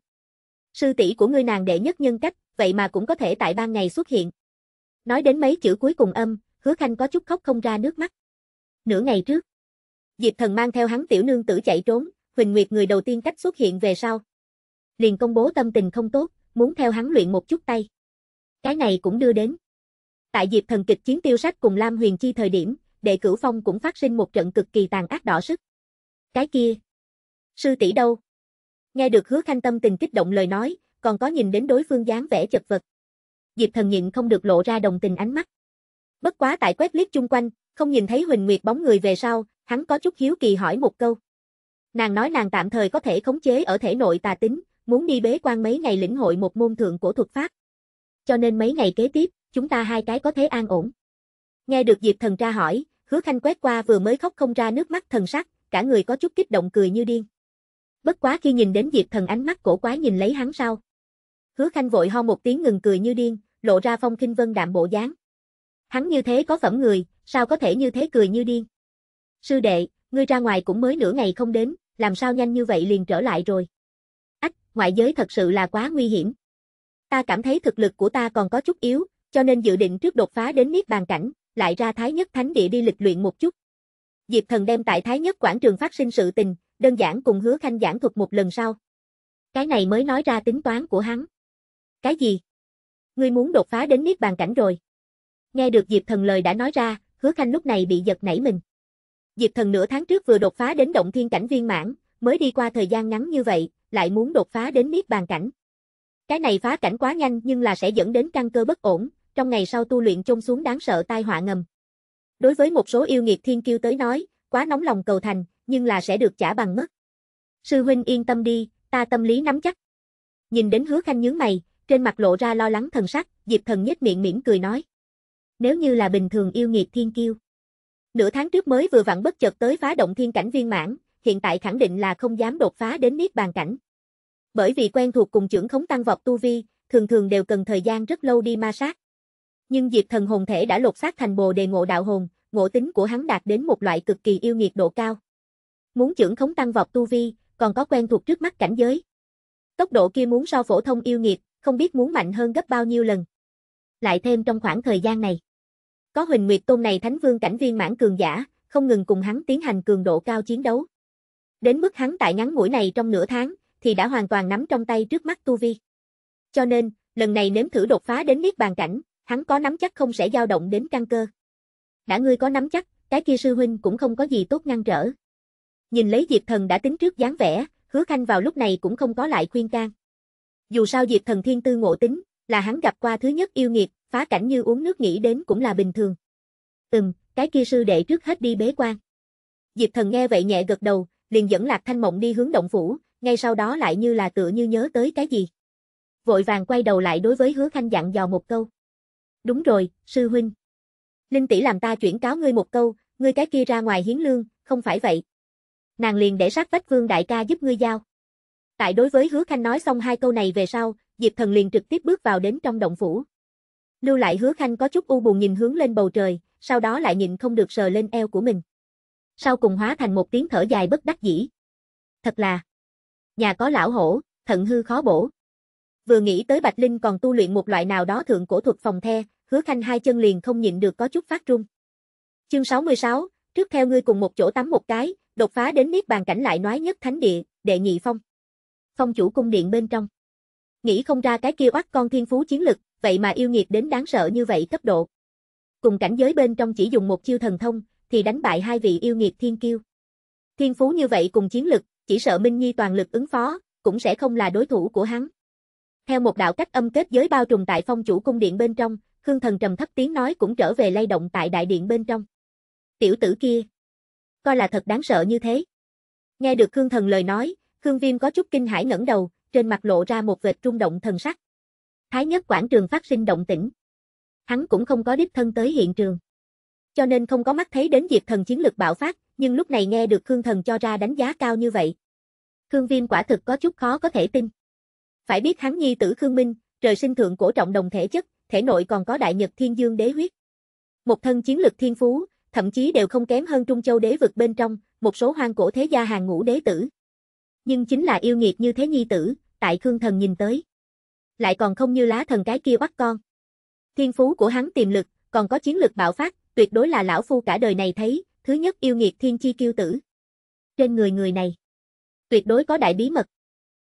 Sư tỷ của ngươi nàng đệ nhất nhân cách, vậy mà cũng có thể tại ban ngày xuất hiện. Nói đến mấy chữ cuối cùng âm, Hứa Khanh có chút khóc không ra nước mắt. Nửa ngày trước, Diệp Thần mang theo hắn tiểu nương tử chạy trốn, Huỳnh Nguyệt người đầu tiên cách xuất hiện về sau. Liền công bố tâm tình không tốt, muốn theo hắn luyện một chút tay. Cái này cũng đưa đến. Tại dịp thần kịch chiến tiêu sách cùng Lam Huyền Chi thời điểm, đệ cửu phong cũng phát sinh một trận cực kỳ tàn ác đỏ sức. Cái kia. Sư tỷ đâu? Nghe được hứa khanh tâm tình kích động lời nói, còn có nhìn đến đối phương dáng vẻ chật vật. Diệp thần nhịn không được lộ ra đồng tình ánh mắt. Bất quá tại quét liếc chung quanh, không nhìn thấy Huỳnh Nguyệt bóng người về sau, hắn có chút hiếu kỳ hỏi một câu. Nàng nói nàng tạm thời có thể khống chế ở thể nội tà tính, muốn đi bế quan mấy ngày lĩnh hội một môn thượng của thuật pháp. Cho nên mấy ngày kế tiếp, chúng ta hai cái có thế an ổn. Nghe được Diệp Thần tra hỏi, Hứa Khanh quét qua vừa mới khóc không ra nước mắt thần sắc, cả người có chút kích động cười như điên. Bất quá khi nhìn đến Diệp Thần ánh mắt cổ quái nhìn lấy hắn sau. Hứa Khanh vội ho một tiếng ngừng cười như điên, lộ ra phong khinh vân đạm bộ dáng. Hắn như thế có phẩm người, sao có thể như thế cười như điên. Sư đệ, ngươi ra ngoài cũng mới nửa ngày không đến, làm sao nhanh như vậy liền trở lại rồi. Ách, ngoại giới thật sự là quá nguy hiểm. Ta cảm thấy thực lực của ta còn có chút yếu, cho nên dự định trước đột phá đến Niết Bàn Cảnh, lại ra Thái Nhất Thánh Địa đi lịch luyện một chút. Diệp Thần đem tại Thái Nhất Quảng Trường phát sinh sự tình, đơn giản cùng hứa khanh giảng thuật một lần sau. Cái này mới nói ra tính toán của hắn. Cái gì? Ngươi muốn đột phá đến Niết Bàn Cảnh rồi. Nghe được Diệp Thần lời đã nói ra, hứa khanh lúc này bị giật nảy mình. Diệp Thần nửa tháng trước vừa đột phá đến động thiên cảnh viên mãn, mới đi qua thời gian ngắn như vậy, lại muốn đột phá đến niết bàn cảnh. Cái này phá cảnh quá nhanh nhưng là sẽ dẫn đến căn cơ bất ổn, trong ngày sau tu luyện chôn xuống đáng sợ tai họa ngầm. Đối với một số yêu nghiệt thiên kiêu tới nói, quá nóng lòng cầu thành, nhưng là sẽ được trả bằng mất. Sư huynh yên tâm đi, ta tâm lý nắm chắc. Nhìn đến hứa khanh nhướng mày, trên mặt lộ ra lo lắng thần sắc, Diệp Thần nhếch miệng mỉm cười nói. Nếu như là bình thường yêu nghiệt thiên kiêu, Nửa tháng trước mới vừa vặn bất chợt tới phá động thiên cảnh viên mãn, hiện tại khẳng định là không dám đột phá đến niết bàn cảnh. Bởi vì quen thuộc cùng trưởng khống tăng vọt tu vi, thường thường đều cần thời gian rất lâu đi ma sát. Nhưng Diệp Thần hồn thể đã lột xác thành Bồ đề ngộ đạo hồn, ngộ tính của hắn đạt đến một loại cực kỳ yêu nghiệt độ cao. Muốn trưởng khống tăng vọt tu vi, còn có quen thuộc trước mắt cảnh giới. Tốc độ kia muốn so phổ thông yêu nghiệt, không biết muốn mạnh hơn gấp bao nhiêu lần. Lại thêm trong khoảng thời gian này, có Huỳnh Nguyệt Tôn này Thánh Vương cảnh viên mãn cường giả, không ngừng cùng hắn tiến hành cường độ cao chiến đấu. Đến mức hắn tại ngắn mũi này trong nửa tháng, thì đã hoàn toàn nắm trong tay trước mắt Tu Vi. Cho nên, lần này nếm thử đột phá đến Niết Bàn Cảnh, hắn có nắm chắc không sẽ dao động đến căn cơ. Đã ngươi có nắm chắc, cái kia sư huynh cũng không có gì tốt ngăn trở. Nhìn lấy Diệp Thần đã tính trước dáng vẻ, hứa khanh vào lúc này cũng không có lại khuyên can. Dù sao Diệp Thần thiên tư ngộ tính, là hắn gặp qua thứ nhất yêu nghiệt, phá cảnh như uống nước nghĩ đến cũng là bình thường. Ừm, cái kia sư đệ trước hết đi bế quan. Diệp thần nghe vậy nhẹ gật đầu, liền dẫn Lạc Thanh Mộng đi hướng động phủ, ngay sau đó lại như là tựa như nhớ tới cái gì. Vội vàng quay đầu lại đối với hứa khanh dặn dò một câu. Đúng rồi, sư huynh. Linh tỷ làm ta chuyển cáo ngươi một câu, ngươi cái kia ra ngoài hiến lương, không phải vậy. Nàng liền để sát vách vương đại ca giúp ngươi giao. Tại đối với hứa khanh nói xong hai câu này về sau, Diệp thần liền trực tiếp bước vào đến trong động phủ. Lưu lại hứa khanh có chút u buồn nhìn hướng lên bầu trời, sau đó lại nhìn không được sờ lên eo của mình. Sau cùng hóa thành một tiếng thở dài bất đắc dĩ. Thật là, nhà có lão hổ, thận hư khó bổ. Vừa nghĩ tới Bạch Linh còn tu luyện một loại nào đó thượng cổ thuật phòng the, hứa khanh hai chân liền không nhịn được có chút phát run. Chương 66, trước theo ngươi cùng một chỗ tắm một cái, đột phá đến niết bàn cảnh lại nói nhất thánh địa, đệ nhị phong. Phong chủ cung điện bên trong. Nghĩ không ra cái kia oắt con thiên phú chiến lực, vậy mà yêu nghiệt đến đáng sợ như vậy cấp độ. Cùng cảnh giới bên trong chỉ dùng một chiêu thần thông, thì đánh bại hai vị yêu nghiệt thiên kiêu. Thiên phú như vậy cùng chiến lực, chỉ sợ Minh Nhi toàn lực ứng phó, cũng sẽ không là đối thủ của hắn. Theo một đạo cách âm kết giới bao trùm tại phong chủ cung điện bên trong, Khương Thần trầm thấp tiếng nói cũng trở về lay động tại đại điện bên trong. Tiểu tử kia, coi là thật đáng sợ như thế. Nghe được Khương Thần lời nói, Khương Viêm có chút kinh hãi ngẩng đầu, trên mặt lộ ra một vệt rung động thần sắc. Thái nhất quảng trường phát sinh động tĩnh. Hắn cũng không có đích thân tới hiện trường. Cho nên không có mắt thấy đến diệt Thần chiến lực bạo phát, nhưng lúc này nghe được Khương Thần cho ra đánh giá cao như vậy. Khương Viêm quả thực có chút khó có thể tin. Phải biết hắn nhi tử Khương Minh, trời sinh thượng cổ trọng đồng thể chất, thể nội còn có đại nhật thiên dương đế huyết. Một thân chiến lực thiên phú, thậm chí đều không kém hơn Trung Châu đế vực bên trong, một số hoang cổ thế gia hàng ngũ đế tử. Nhưng chính là yêu nghiệt như thế nhi tử, tại Khương Thần nhìn tới lại còn không như lá thần cái kia bắt con. Thiên phú của hắn tiềm lực, còn có chiến lực bạo phát, tuyệt đối là lão phu cả đời này thấy, thứ nhất yêu nghiệt thiên chi kiêu tử. Trên người người này, tuyệt đối có đại bí mật.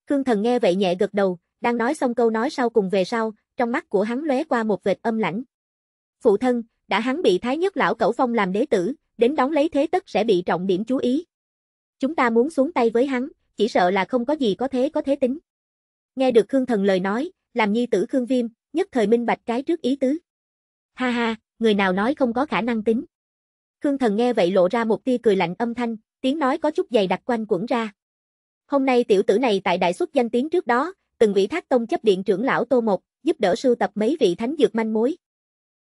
Khương thần nghe vậy nhẹ gật đầu, đang nói xong câu nói sau cùng về sau, trong mắt của hắn lóe qua một vệt âm lãnh. Phụ thân, đã hắn bị thái nhất lão cẩu phong làm đế tử, đến đón lấy thế tất sẽ bị trọng điểm chú ý. Chúng ta muốn xuống tay với hắn, chỉ sợ là không có gì có thế có thế tính. Nghe được Khương Thần lời nói, làm nhi tử Khương Viêm, nhất thời minh bạch cái trước ý tứ. Ha ha, người nào nói không có khả năng tính. Khương Thần nghe vậy lộ ra một tia cười lạnh âm thanh, tiếng nói có chút dày đặc quanh quẩn ra. Hôm nay tiểu tử này tại đại xuất danh tiếng trước đó, từng vị thác tông chấp điện trưởng lão Tô Một, giúp đỡ sưu tập mấy vị thánh dược manh mối.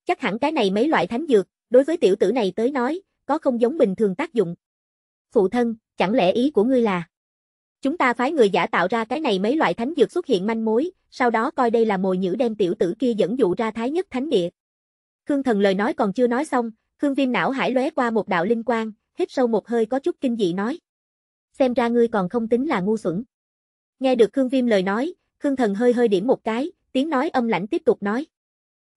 Chắc hẳn cái này mấy loại thánh dược, đối với tiểu tử này tới nói, có không giống bình thường tác dụng. Phụ thân, chẳng lẽ ý của ngươi là Chúng ta phái người giả tạo ra cái này mấy loại thánh dược xuất hiện manh mối, sau đó coi đây là mồi nhữ đem tiểu tử kia dẫn dụ ra thái nhất thánh địa. Khương Thần lời nói còn chưa nói xong, Khương Viêm não hải lóe qua một đạo linh quang, hít sâu một hơi có chút kinh dị nói. Xem ra ngươi còn không tính là ngu xuẩn. Nghe được Khương Viêm lời nói, Khương Thần hơi hơi điểm một cái, tiếng nói âm lãnh tiếp tục nói.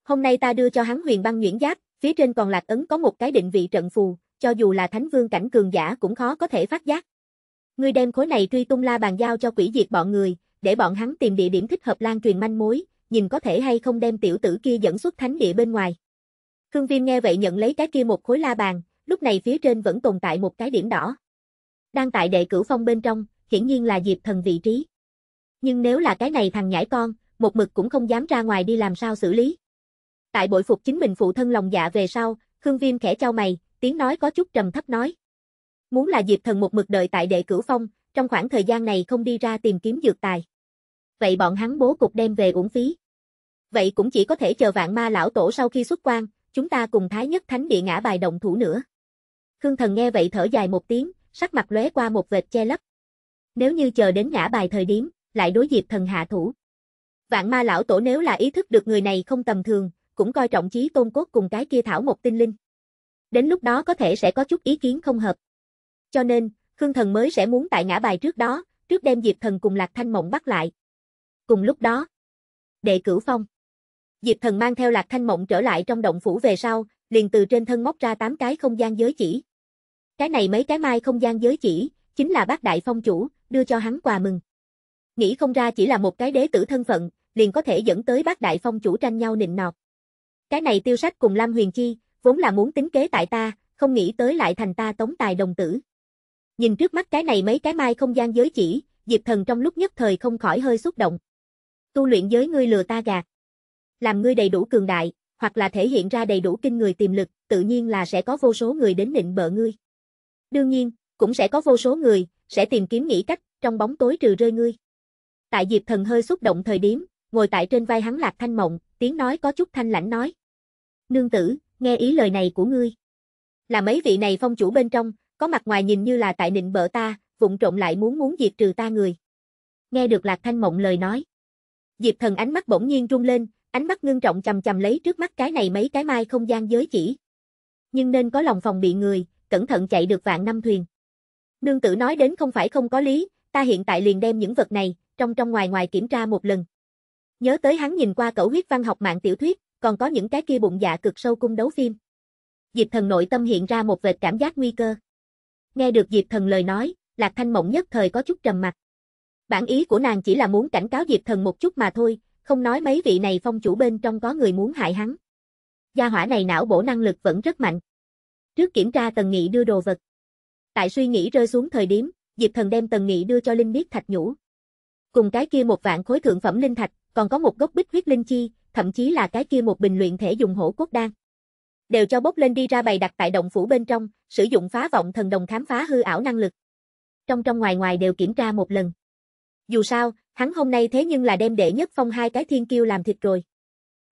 Hôm nay ta đưa cho hắn huyền băng nhuyễn giáp, phía trên còn lạc ấn có một cái định vị trận phù, cho dù là thánh vương cảnh cường giả cũng khó có thể phát giác. Ngươi đem khối này truy tung la bàn giao cho quỷ diệt bọn người, để bọn hắn tìm địa điểm thích hợp lan truyền manh mối, nhìn có thể hay không đem tiểu tử kia dẫn xuất thánh địa bên ngoài. Khương Viêm nghe vậy nhận lấy cái kia một khối la bàn, lúc này phía trên vẫn tồn tại một cái điểm đỏ. Đang tại đệ cửu phong bên trong, hiển nhiên là Diệp Thần vị trí. Nhưng nếu là cái này thằng nhãi con, một mực cũng không dám ra ngoài đi làm sao xử lý. Tại bội phục chính mình phụ thân lòng dạ về sau, Khương Viêm khẽ trao mày, tiếng nói có chút trầm thấp nói. Muốn là Diệp Thần một mực đợi tại đệ cửu phong, trong khoảng thời gian này không đi ra tìm kiếm dược tài. Vậy bọn hắn bố cục đem về uổng phí. Vậy cũng chỉ có thể chờ vạn ma lão tổ sau khi xuất quan, chúng ta cùng Thái Nhất Thánh Địa ngã bài động thủ nữa. Khương Thần nghe vậy thở dài một tiếng, sắc mặt lóe qua một vệt che lấp. Nếu như chờ đến ngã bài thời điểm, lại đối Diệp Thần hạ thủ. Vạn ma lão tổ nếu là ý thức được người này không tầm thường, cũng coi trọng chí tôn cốt cùng cái kia thảo một tinh linh. Đến lúc đó có thể sẽ có chút ý kiến không hợp. Cho nên, Khương Thần mới sẽ muốn tại ngã bài trước đó, trước đem Diệp Thần cùng Lạc Thanh Mộng bắt lại. Cùng lúc đó, đệ cửu phong. Diệp Thần mang theo Lạc Thanh Mộng trở lại trong động phủ về sau, liền từ trên thân móc ra tám cái không gian giới chỉ. Cái này mấy cái mai không gian giới chỉ, chính là bác đại phong chủ, đưa cho hắn quà mừng. Nghĩ không ra chỉ là một cái đế tử thân phận, liền có thể dẫn tới bác đại phong chủ tranh nhau nịnh nọt. Cái này tiêu sách cùng Lam Huyền Chi, vốn là muốn tính kế tại ta, không nghĩ tới lại thành ta tống tài đồng tử. Nhìn trước mắt cái này mấy cái mai không gian giới chỉ, Diệp Thần trong lúc nhất thời không khỏi hơi xúc động. Tu luyện giới ngươi lừa ta gạt. Làm ngươi đầy đủ cường đại, hoặc là thể hiện ra đầy đủ kinh người tiềm lực, tự nhiên là sẽ có vô số người đến nịnh bợ ngươi. Đương nhiên, cũng sẽ có vô số người, sẽ tìm kiếm nghĩ cách, trong bóng tối trừ rơi ngươi. Tại Diệp Thần hơi xúc động thời điểm, ngồi tại trên vai hắn Lạc Thanh Mộng, tiếng nói có chút thanh lãnh nói. Nương tử, nghe ý lời này của ngươi. Là mấy vị này phong chủ bên trong, có mặt ngoài nhìn như là tại nịnh bợ ta, vụng trộn lại muốn muốn diệt trừ ta người. Nghe được Lạc Thanh Mộng lời nói. Diệp thần ánh mắt bỗng nhiên rung lên, ánh mắt ngưng trọng chầm chầm lấy trước mắt cái này mấy cái mai không gian giới chỉ. Nhưng nên có lòng phòng bị người, cẩn thận chạy được vạn năm thuyền. Nương tử nói đến không phải không có lý, ta hiện tại liền đem những vật này, trong trong ngoài ngoài kiểm tra một lần. Nhớ tới hắn nhìn qua cẩu huyết văn học mạng tiểu thuyết, còn có những cái kia bụng dạ cực sâu cung đấu phim. Diệp thần nội tâm hiện ra một vệt cảm giác nguy cơ. Nghe được Diệp Thần lời nói, Lạc Thanh Mộng nhất thời có chút trầm mặt. Bản ý của nàng chỉ là muốn cảnh cáo Diệp Thần một chút mà thôi, không nói mấy vị này phong chủ bên trong có người muốn hại hắn. Gia hỏa này não bổ năng lực vẫn rất mạnh. Trước kiểm tra Tần Nghị đưa đồ vật. Tại suy nghĩ rơi xuống thời điểm, Diệp Thần đem Tần Nghị đưa cho Linh Niết Thạch Nhũ. Cùng cái kia một vạn khối thượng phẩm linh thạch, còn có một gốc bích huyết linh chi, thậm chí là cái kia một bình luyện thể dùng hổ cốt đan đều cho bốc lên đi ra bày đặt tại động phủ bên trong, sử dụng phá vọng thần đồng khám phá hư ảo năng lực. Trong trong ngoài ngoài đều kiểm tra một lần. Dù sao, hắn hôm nay thế nhưng là đem đệ nhất phong hai cái thiên kiêu làm thịt rồi.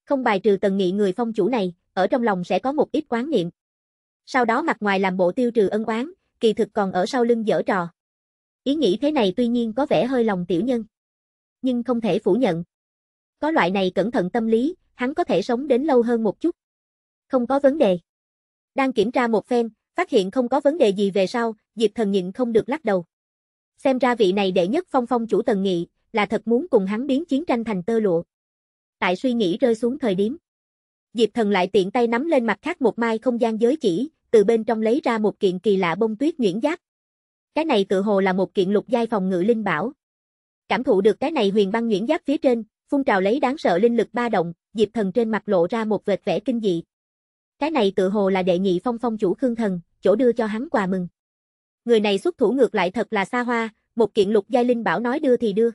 Không bài trừ tần nghị người phong chủ này, ở trong lòng sẽ có một ít quán niệm. Sau đó mặt ngoài làm bộ tiêu trừ ân oán, kỳ thực còn ở sau lưng dở trò. Ý nghĩ thế này tuy nhiên có vẻ hơi lòng tiểu nhân. Nhưng không thể phủ nhận. Có loại này cẩn thận tâm lý, hắn có thể sống đến lâu hơn một chút không có vấn đề. Đang kiểm tra một phen, phát hiện không có vấn đề gì về sau, Diệp Thần nhịn không được lắc đầu. Xem ra vị này đệ nhất phong phong chủ Tần Nghị, là thật muốn cùng hắn biến chiến tranh thành tơ lụa. Tại suy nghĩ rơi xuống thời điểm. Diệp Thần lại tiện tay nắm lên mặt khác một mai không gian giới chỉ, từ bên trong lấy ra một kiện kỳ lạ bông tuyết nhuyễn giáp. Cái này tự hồ là một kiện lục giai phòng ngự linh bảo. Cảm thụ được cái này huyền băng nhuyễn giáp phía trên, phun trào lấy đáng sợ linh lực ba động, Diệp Thần trên mặt lộ ra một vệt vẻ kinh dị. Cái này tự hồ là đệ nhị phong phong chủ Khương Thần, chỗ đưa cho hắn quà mừng. Người này xuất thủ ngược lại thật là xa hoa, một kiện lục giai linh bảo nói đưa thì đưa.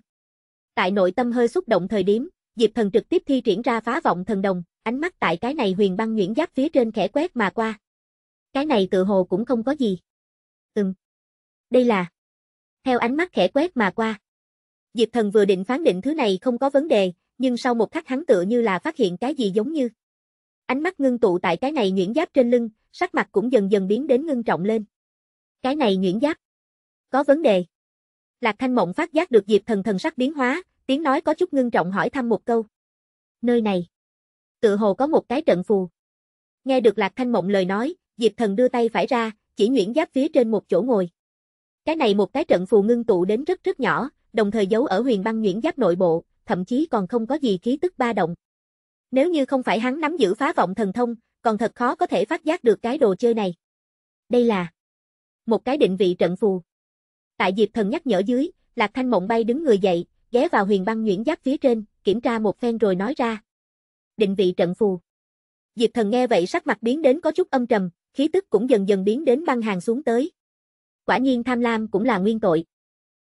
Tại nội tâm hơi xúc động thời điểm, Diệp Thần trực tiếp thi triển ra phá vọng thần đồng, ánh mắt tại cái này huyền băng nhuyễn giáp phía trên khẽ quét mà qua. Cái này tự hồ cũng không có gì. Ừm. Đây là. Theo ánh mắt khẽ quét mà qua. Diệp Thần vừa định phán định thứ này không có vấn đề, nhưng sau một khắc hắn tựa như là phát hiện cái gì giống như. Ánh mắt ngưng tụ tại cái này nhuyễn giáp trên lưng, sắc mặt cũng dần dần biến đến ngưng trọng lên. Cái này nhuyễn giáp. Có vấn đề. Lạc Thanh Mộng phát giác được Diệp Thần thần sắc biến hóa, tiếng nói có chút ngưng trọng hỏi thăm một câu. Nơi này. Tự hồ có một cái trận phù. Nghe được Lạc Thanh Mộng lời nói, Diệp Thần đưa tay phải ra, chỉ nhuyễn giáp phía trên một chỗ ngồi. Cái này một cái trận phù ngưng tụ đến rất rất nhỏ, đồng thời giấu ở huyền băng nhuyễn giáp nội bộ, thậm chí còn không có gì khí tức ba động. Nếu như không phải hắn nắm giữ phá vọng thần thông, còn thật khó có thể phát giác được cái đồ chơi này. Đây là một cái định vị trận phù. Tại Diệp Thần nhắc nhở dưới, Lạc Thanh Mộng bay đứng người dậy, ghé vào huyền băng nhuyễn giáp phía trên, kiểm tra một phen rồi nói ra. Định vị trận phù. Diệp Thần nghe vậy sắc mặt biến đến có chút âm trầm, khí tức cũng dần dần biến đến băng hàng xuống tới. Quả nhiên tham lam cũng là nguyên tội.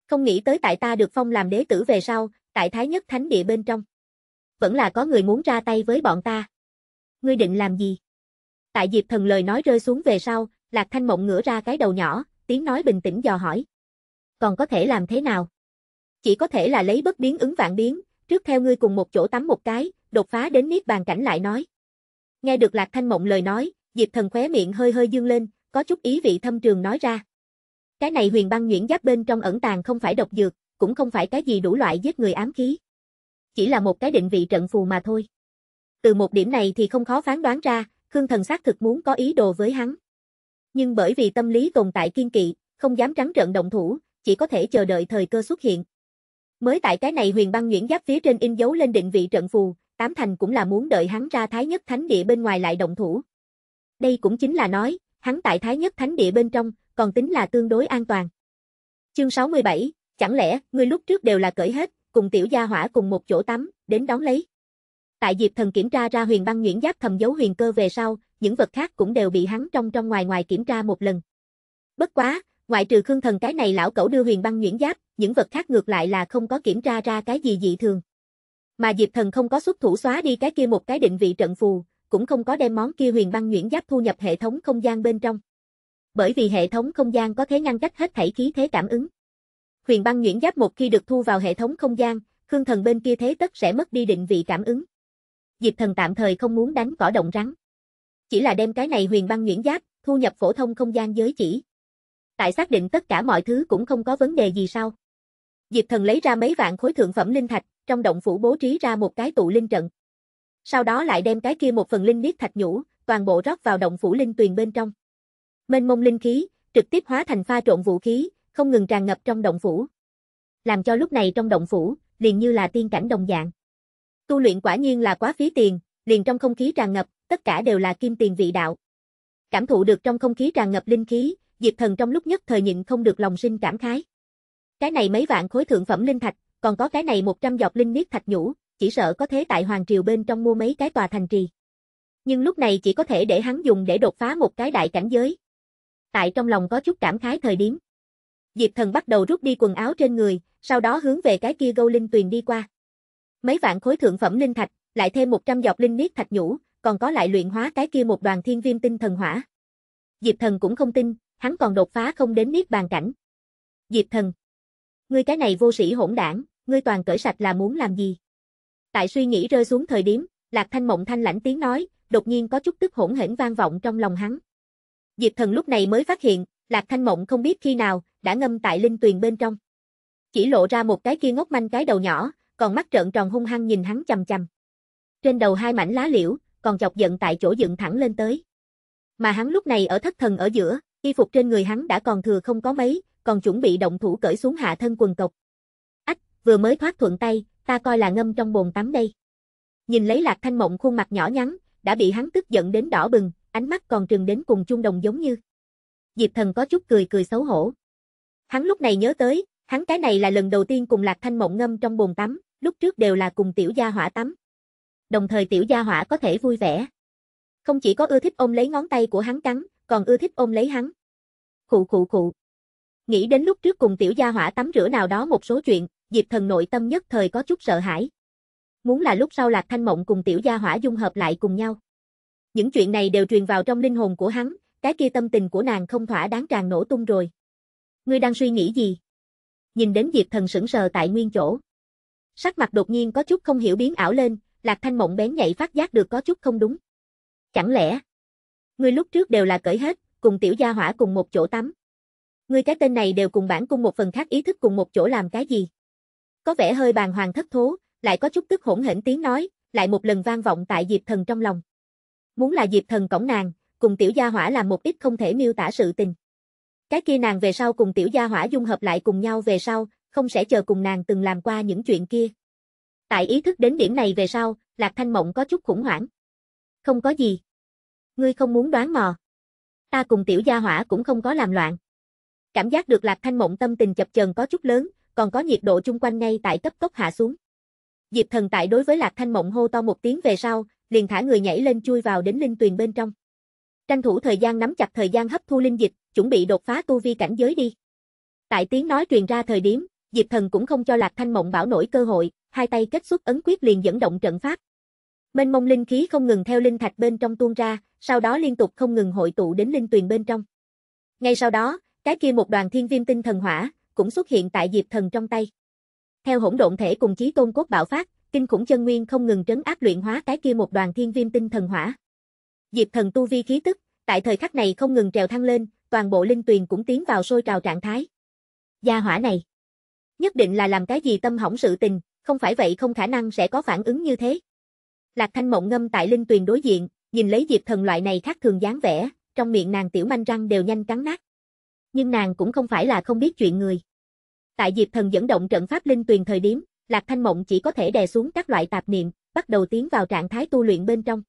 Không nghĩ tới tại ta được phong làm đế tử về sau, tại Thái Nhất Thánh Địa bên trong vẫn là có người muốn ra tay với bọn ta. Ngươi định làm gì? Tại Diệp Thần lời nói rơi xuống về sau, Lạc Thanh Mộng ngửa ra cái đầu nhỏ, tiếng nói bình tĩnh dò hỏi. Còn có thể làm thế nào? Chỉ có thể là lấy bất biến ứng vạn biến, trước theo ngươi cùng một chỗ tắm một cái, đột phá đến niết bàn cảnh lại nói. Nghe được Lạc Thanh Mộng lời nói, Diệp Thần khóe miệng hơi hơi dương lên, có chút ý vị thâm trường nói ra. Cái này huyền băng nhuyễn giáp bên trong ẩn tàng không phải độc dược, cũng không phải cái gì đủ loại giết người ám khí chỉ là một cái định vị trận phù mà thôi. Từ một điểm này thì không khó phán đoán ra, Khương Thần xác thực muốn có ý đồ với hắn. Nhưng bởi vì tâm lý tồn tại kiên kỵ, không dám trắng trợn động thủ, chỉ có thể chờ đợi thời cơ xuất hiện. Mới tại cái này huyền băng nguyễn giáp phía trên in dấu lên định vị trận phù, tám thành cũng là muốn đợi hắn ra thái nhất thánh địa bên ngoài lại động thủ. Đây cũng chính là nói, hắn tại thái nhất thánh địa bên trong, còn tính là tương đối an toàn. Chương 67, chẳng lẽ, ngươi lúc trước đều là cởi hết, cùng tiểu gia hỏa cùng một chỗ tắm, đến đón lấy. Tại Diệp Thần kiểm tra ra huyền băng nhuyễn giáp thầm dấu huyền cơ về sau, những vật khác cũng đều bị hắn trong trong ngoài ngoài kiểm tra một lần. Bất quá, ngoại trừ Khương Thần cái này lão cẩu đưa huyền băng nhuyễn giáp, những vật khác ngược lại là không có kiểm tra ra cái gì dị thường. Mà Diệp Thần không có xuất thủ xóa đi cái kia một cái định vị trận phù, cũng không có đem món kia huyền băng nhuyễn giáp thu nhập hệ thống không gian bên trong. Bởi vì hệ thống không gian có thể ngăn cách hết thảy khí thế cảm ứng huyền băng nhuyễn giáp một khi được thu vào hệ thống không gian, Khương Thần bên kia thế tất sẽ mất đi định vị cảm ứng. Diệp Thần tạm thời không muốn đánh cỏ động rắn. Chỉ là đem cái này huyền băng nhuyễn giáp, thu nhập phổ thông không gian giới chỉ. Tại xác định tất cả mọi thứ cũng không có vấn đề gì sao? Diệp Thần lấy ra mấy vạn khối thượng phẩm linh thạch, trong động phủ bố trí ra một cái tụ linh trận. Sau đó lại đem cái kia một phần linh niết thạch nhũ, toàn bộ rót vào động phủ linh tuyền bên trong. Mênh mông linh khí, trực tiếp hóa thành pha trộn vũ khí, không ngừng tràn ngập trong động phủ. Làm cho lúc này trong động phủ, liền như là tiên cảnh đồng dạng. Tu luyện quả nhiên là quá phí tiền, liền trong không khí tràn ngập, tất cả đều là kim tiền vị đạo. Cảm thụ được trong không khí tràn ngập linh khí, Diệp Thần trong lúc nhất thời nhịn không được lòng sinh cảm khái. Cái này mấy vạn khối thượng phẩm linh thạch, còn có cái này 100 giọt linh niết thạch nhũ, chỉ sợ có thế tại hoàng triều bên trong mua mấy cái tòa thành trì. Nhưng lúc này chỉ có thể để hắn dùng để đột phá một cái đại cảnh giới. Tại trong lòng có chút cảm khái thời điểm. Diệp Thần bắt đầu rút đi quần áo trên người, sau đó hướng về cái kia gâu linh tuyền đi qua. Mấy vạn khối thượng phẩm linh thạch, lại thêm 100 dọc linh niết thạch nhũ, còn có lại luyện hóa cái kia một đoàn thiên viêm tinh thần hỏa. Diệp Thần cũng không tin, hắn còn đột phá không đến niết bàn cảnh. Diệp Thần, ngươi cái này vô sĩ hỗn đảng, ngươi toàn cởi sạch là muốn làm gì? Tại suy nghĩ rơi xuống thời điểm, Lạc Thanh Mộng thanh lãnh tiếng nói, đột nhiên có chút tức hỗn hển vang vọng trong lòng hắn. Diệp Thần lúc này mới phát hiện, Lạc Thanh Mộng không biết khi nào, đã ngâm tại linh tuyền bên trong. Chỉ lộ ra một cái kia ngốc manh cái đầu nhỏ, còn mắt trợn tròn hung hăng nhìn hắn chằm chằm. Trên đầu hai mảnh lá liễu, còn chọc giận tại chỗ dựng thẳng lên tới. Mà hắn lúc này ở thất thần ở giữa, y phục trên người hắn đã còn thừa không có mấy, còn chuẩn bị động thủ cởi xuống hạ thân quần cộc. Ách, vừa mới thoát thuận tay, ta coi là ngâm trong bồn tắm đây. Nhìn lấy lạc thanh mộng khuôn mặt nhỏ nhắn, đã bị hắn tức giận đến đỏ bừng, ánh mắt còn trừng đến cùng chung đồng giống như. Diệp thần có chút cười cười xấu hổ. Hắn lúc này nhớ tới, hắn cái này là lần đầu tiên cùng Lạc Thanh Mộng ngâm trong bồn tắm, lúc trước đều là cùng tiểu gia hỏa tắm. Đồng thời tiểu gia hỏa có thể vui vẻ. Không chỉ có ưa thích ôm lấy ngón tay của hắn cắn, còn ưa thích ôm lấy hắn. Khụ khụ khụ. Nghĩ đến lúc trước cùng tiểu gia hỏa tắm rửa nào đó một số chuyện, Diệp Thần nội tâm nhất thời có chút sợ hãi. Muốn là lúc sau Lạc Thanh Mộng cùng tiểu gia hỏa dung hợp lại cùng nhau. Những chuyện này đều truyền vào trong linh hồn của hắn, cái kia tâm tình của nàng không thỏa đáng tràn nổ tung rồi. Ngươi đang suy nghĩ gì? Nhìn đến Diệp Thần sững sờ tại nguyên chỗ. Sắc mặt đột nhiên có chút không hiểu biến ảo lên, Lạc Thanh Mộng bén nhạy phát giác được có chút không đúng. Chẳng lẽ, ngươi lúc trước đều là cởi hết, cùng tiểu gia hỏa cùng một chỗ tắm. Ngươi cái tên này đều cùng bản cung một phần khác ý thức cùng một chỗ làm cái gì? Có vẻ hơi bàn hoàng thất thố, lại có chút tức hỗn hển tiếng nói, lại một lần vang vọng tại Diệp Thần trong lòng. Muốn là Diệp Thần cổng nàng, cùng tiểu gia hỏa làm một ít không thể miêu tả sự tình. Cái kia nàng về sau cùng tiểu gia hỏa dung hợp lại cùng nhau về sau, không sẽ chờ cùng nàng từng làm qua những chuyện kia. Tại ý thức đến điểm này về sau, Lạc Thanh Mộng có chút khủng hoảng. Không có gì. Ngươi không muốn đoán mò. Ta cùng tiểu gia hỏa cũng không có làm loạn. Cảm giác được Lạc Thanh Mộng tâm tình chập chờn có chút lớn, còn có nhiệt độ chung quanh ngay tại cấp tốc hạ xuống. Diệp Thần tại đối với Lạc Thanh Mộng hô to một tiếng về sau, liền thả người nhảy lên chui vào đến linh tuyền bên trong. Tranh thủ thời gian nắm chặt thời gian hấp thu linh dịch, chuẩn bị đột phá tu vi cảnh giới đi. Tại tiếng nói truyền ra thời điểm, Diệp Thần cũng không cho Lạc Thanh Mộng bảo nổi cơ hội, hai tay kết xuất ấn quyết liền dẫn động trận pháp. Mênh mông linh khí không ngừng theo linh thạch bên trong tuôn ra, sau đó liên tục không ngừng hội tụ đến linh tuyền bên trong. Ngay sau đó, cái kia một đoàn thiên viêm tinh thần hỏa cũng xuất hiện tại Diệp Thần trong tay. Theo hỗn độn thể cùng chí tôn cốt bạo phát, kinh khủng chân nguyên không ngừng trấn áp luyện hóa cái kia một đoàn thiên viêm tinh thần hỏa. Diệp Thần tu vi khí tức, tại thời khắc này không ngừng trèo thăng lên, toàn bộ linh tuyền cũng tiến vào sôi trào trạng thái. Gia hỏa này, nhất định là làm cái gì tâm hỏng sự tình, không phải vậy không khả năng sẽ có phản ứng như thế. Lạc Thanh Mộng ngâm tại linh tuyền đối diện, nhìn lấy Diệp Thần loại này khác thường dáng vẻ, trong miệng nàng tiểu manh răng đều nhanh cắn nát. Nhưng nàng cũng không phải là không biết chuyện người. Tại Diệp Thần dẫn động trận pháp linh tuyền thời điểm, Lạc Thanh Mộng chỉ có thể đè xuống các loại tạp niệm, bắt đầu tiến vào trạng thái tu luyện bên trong.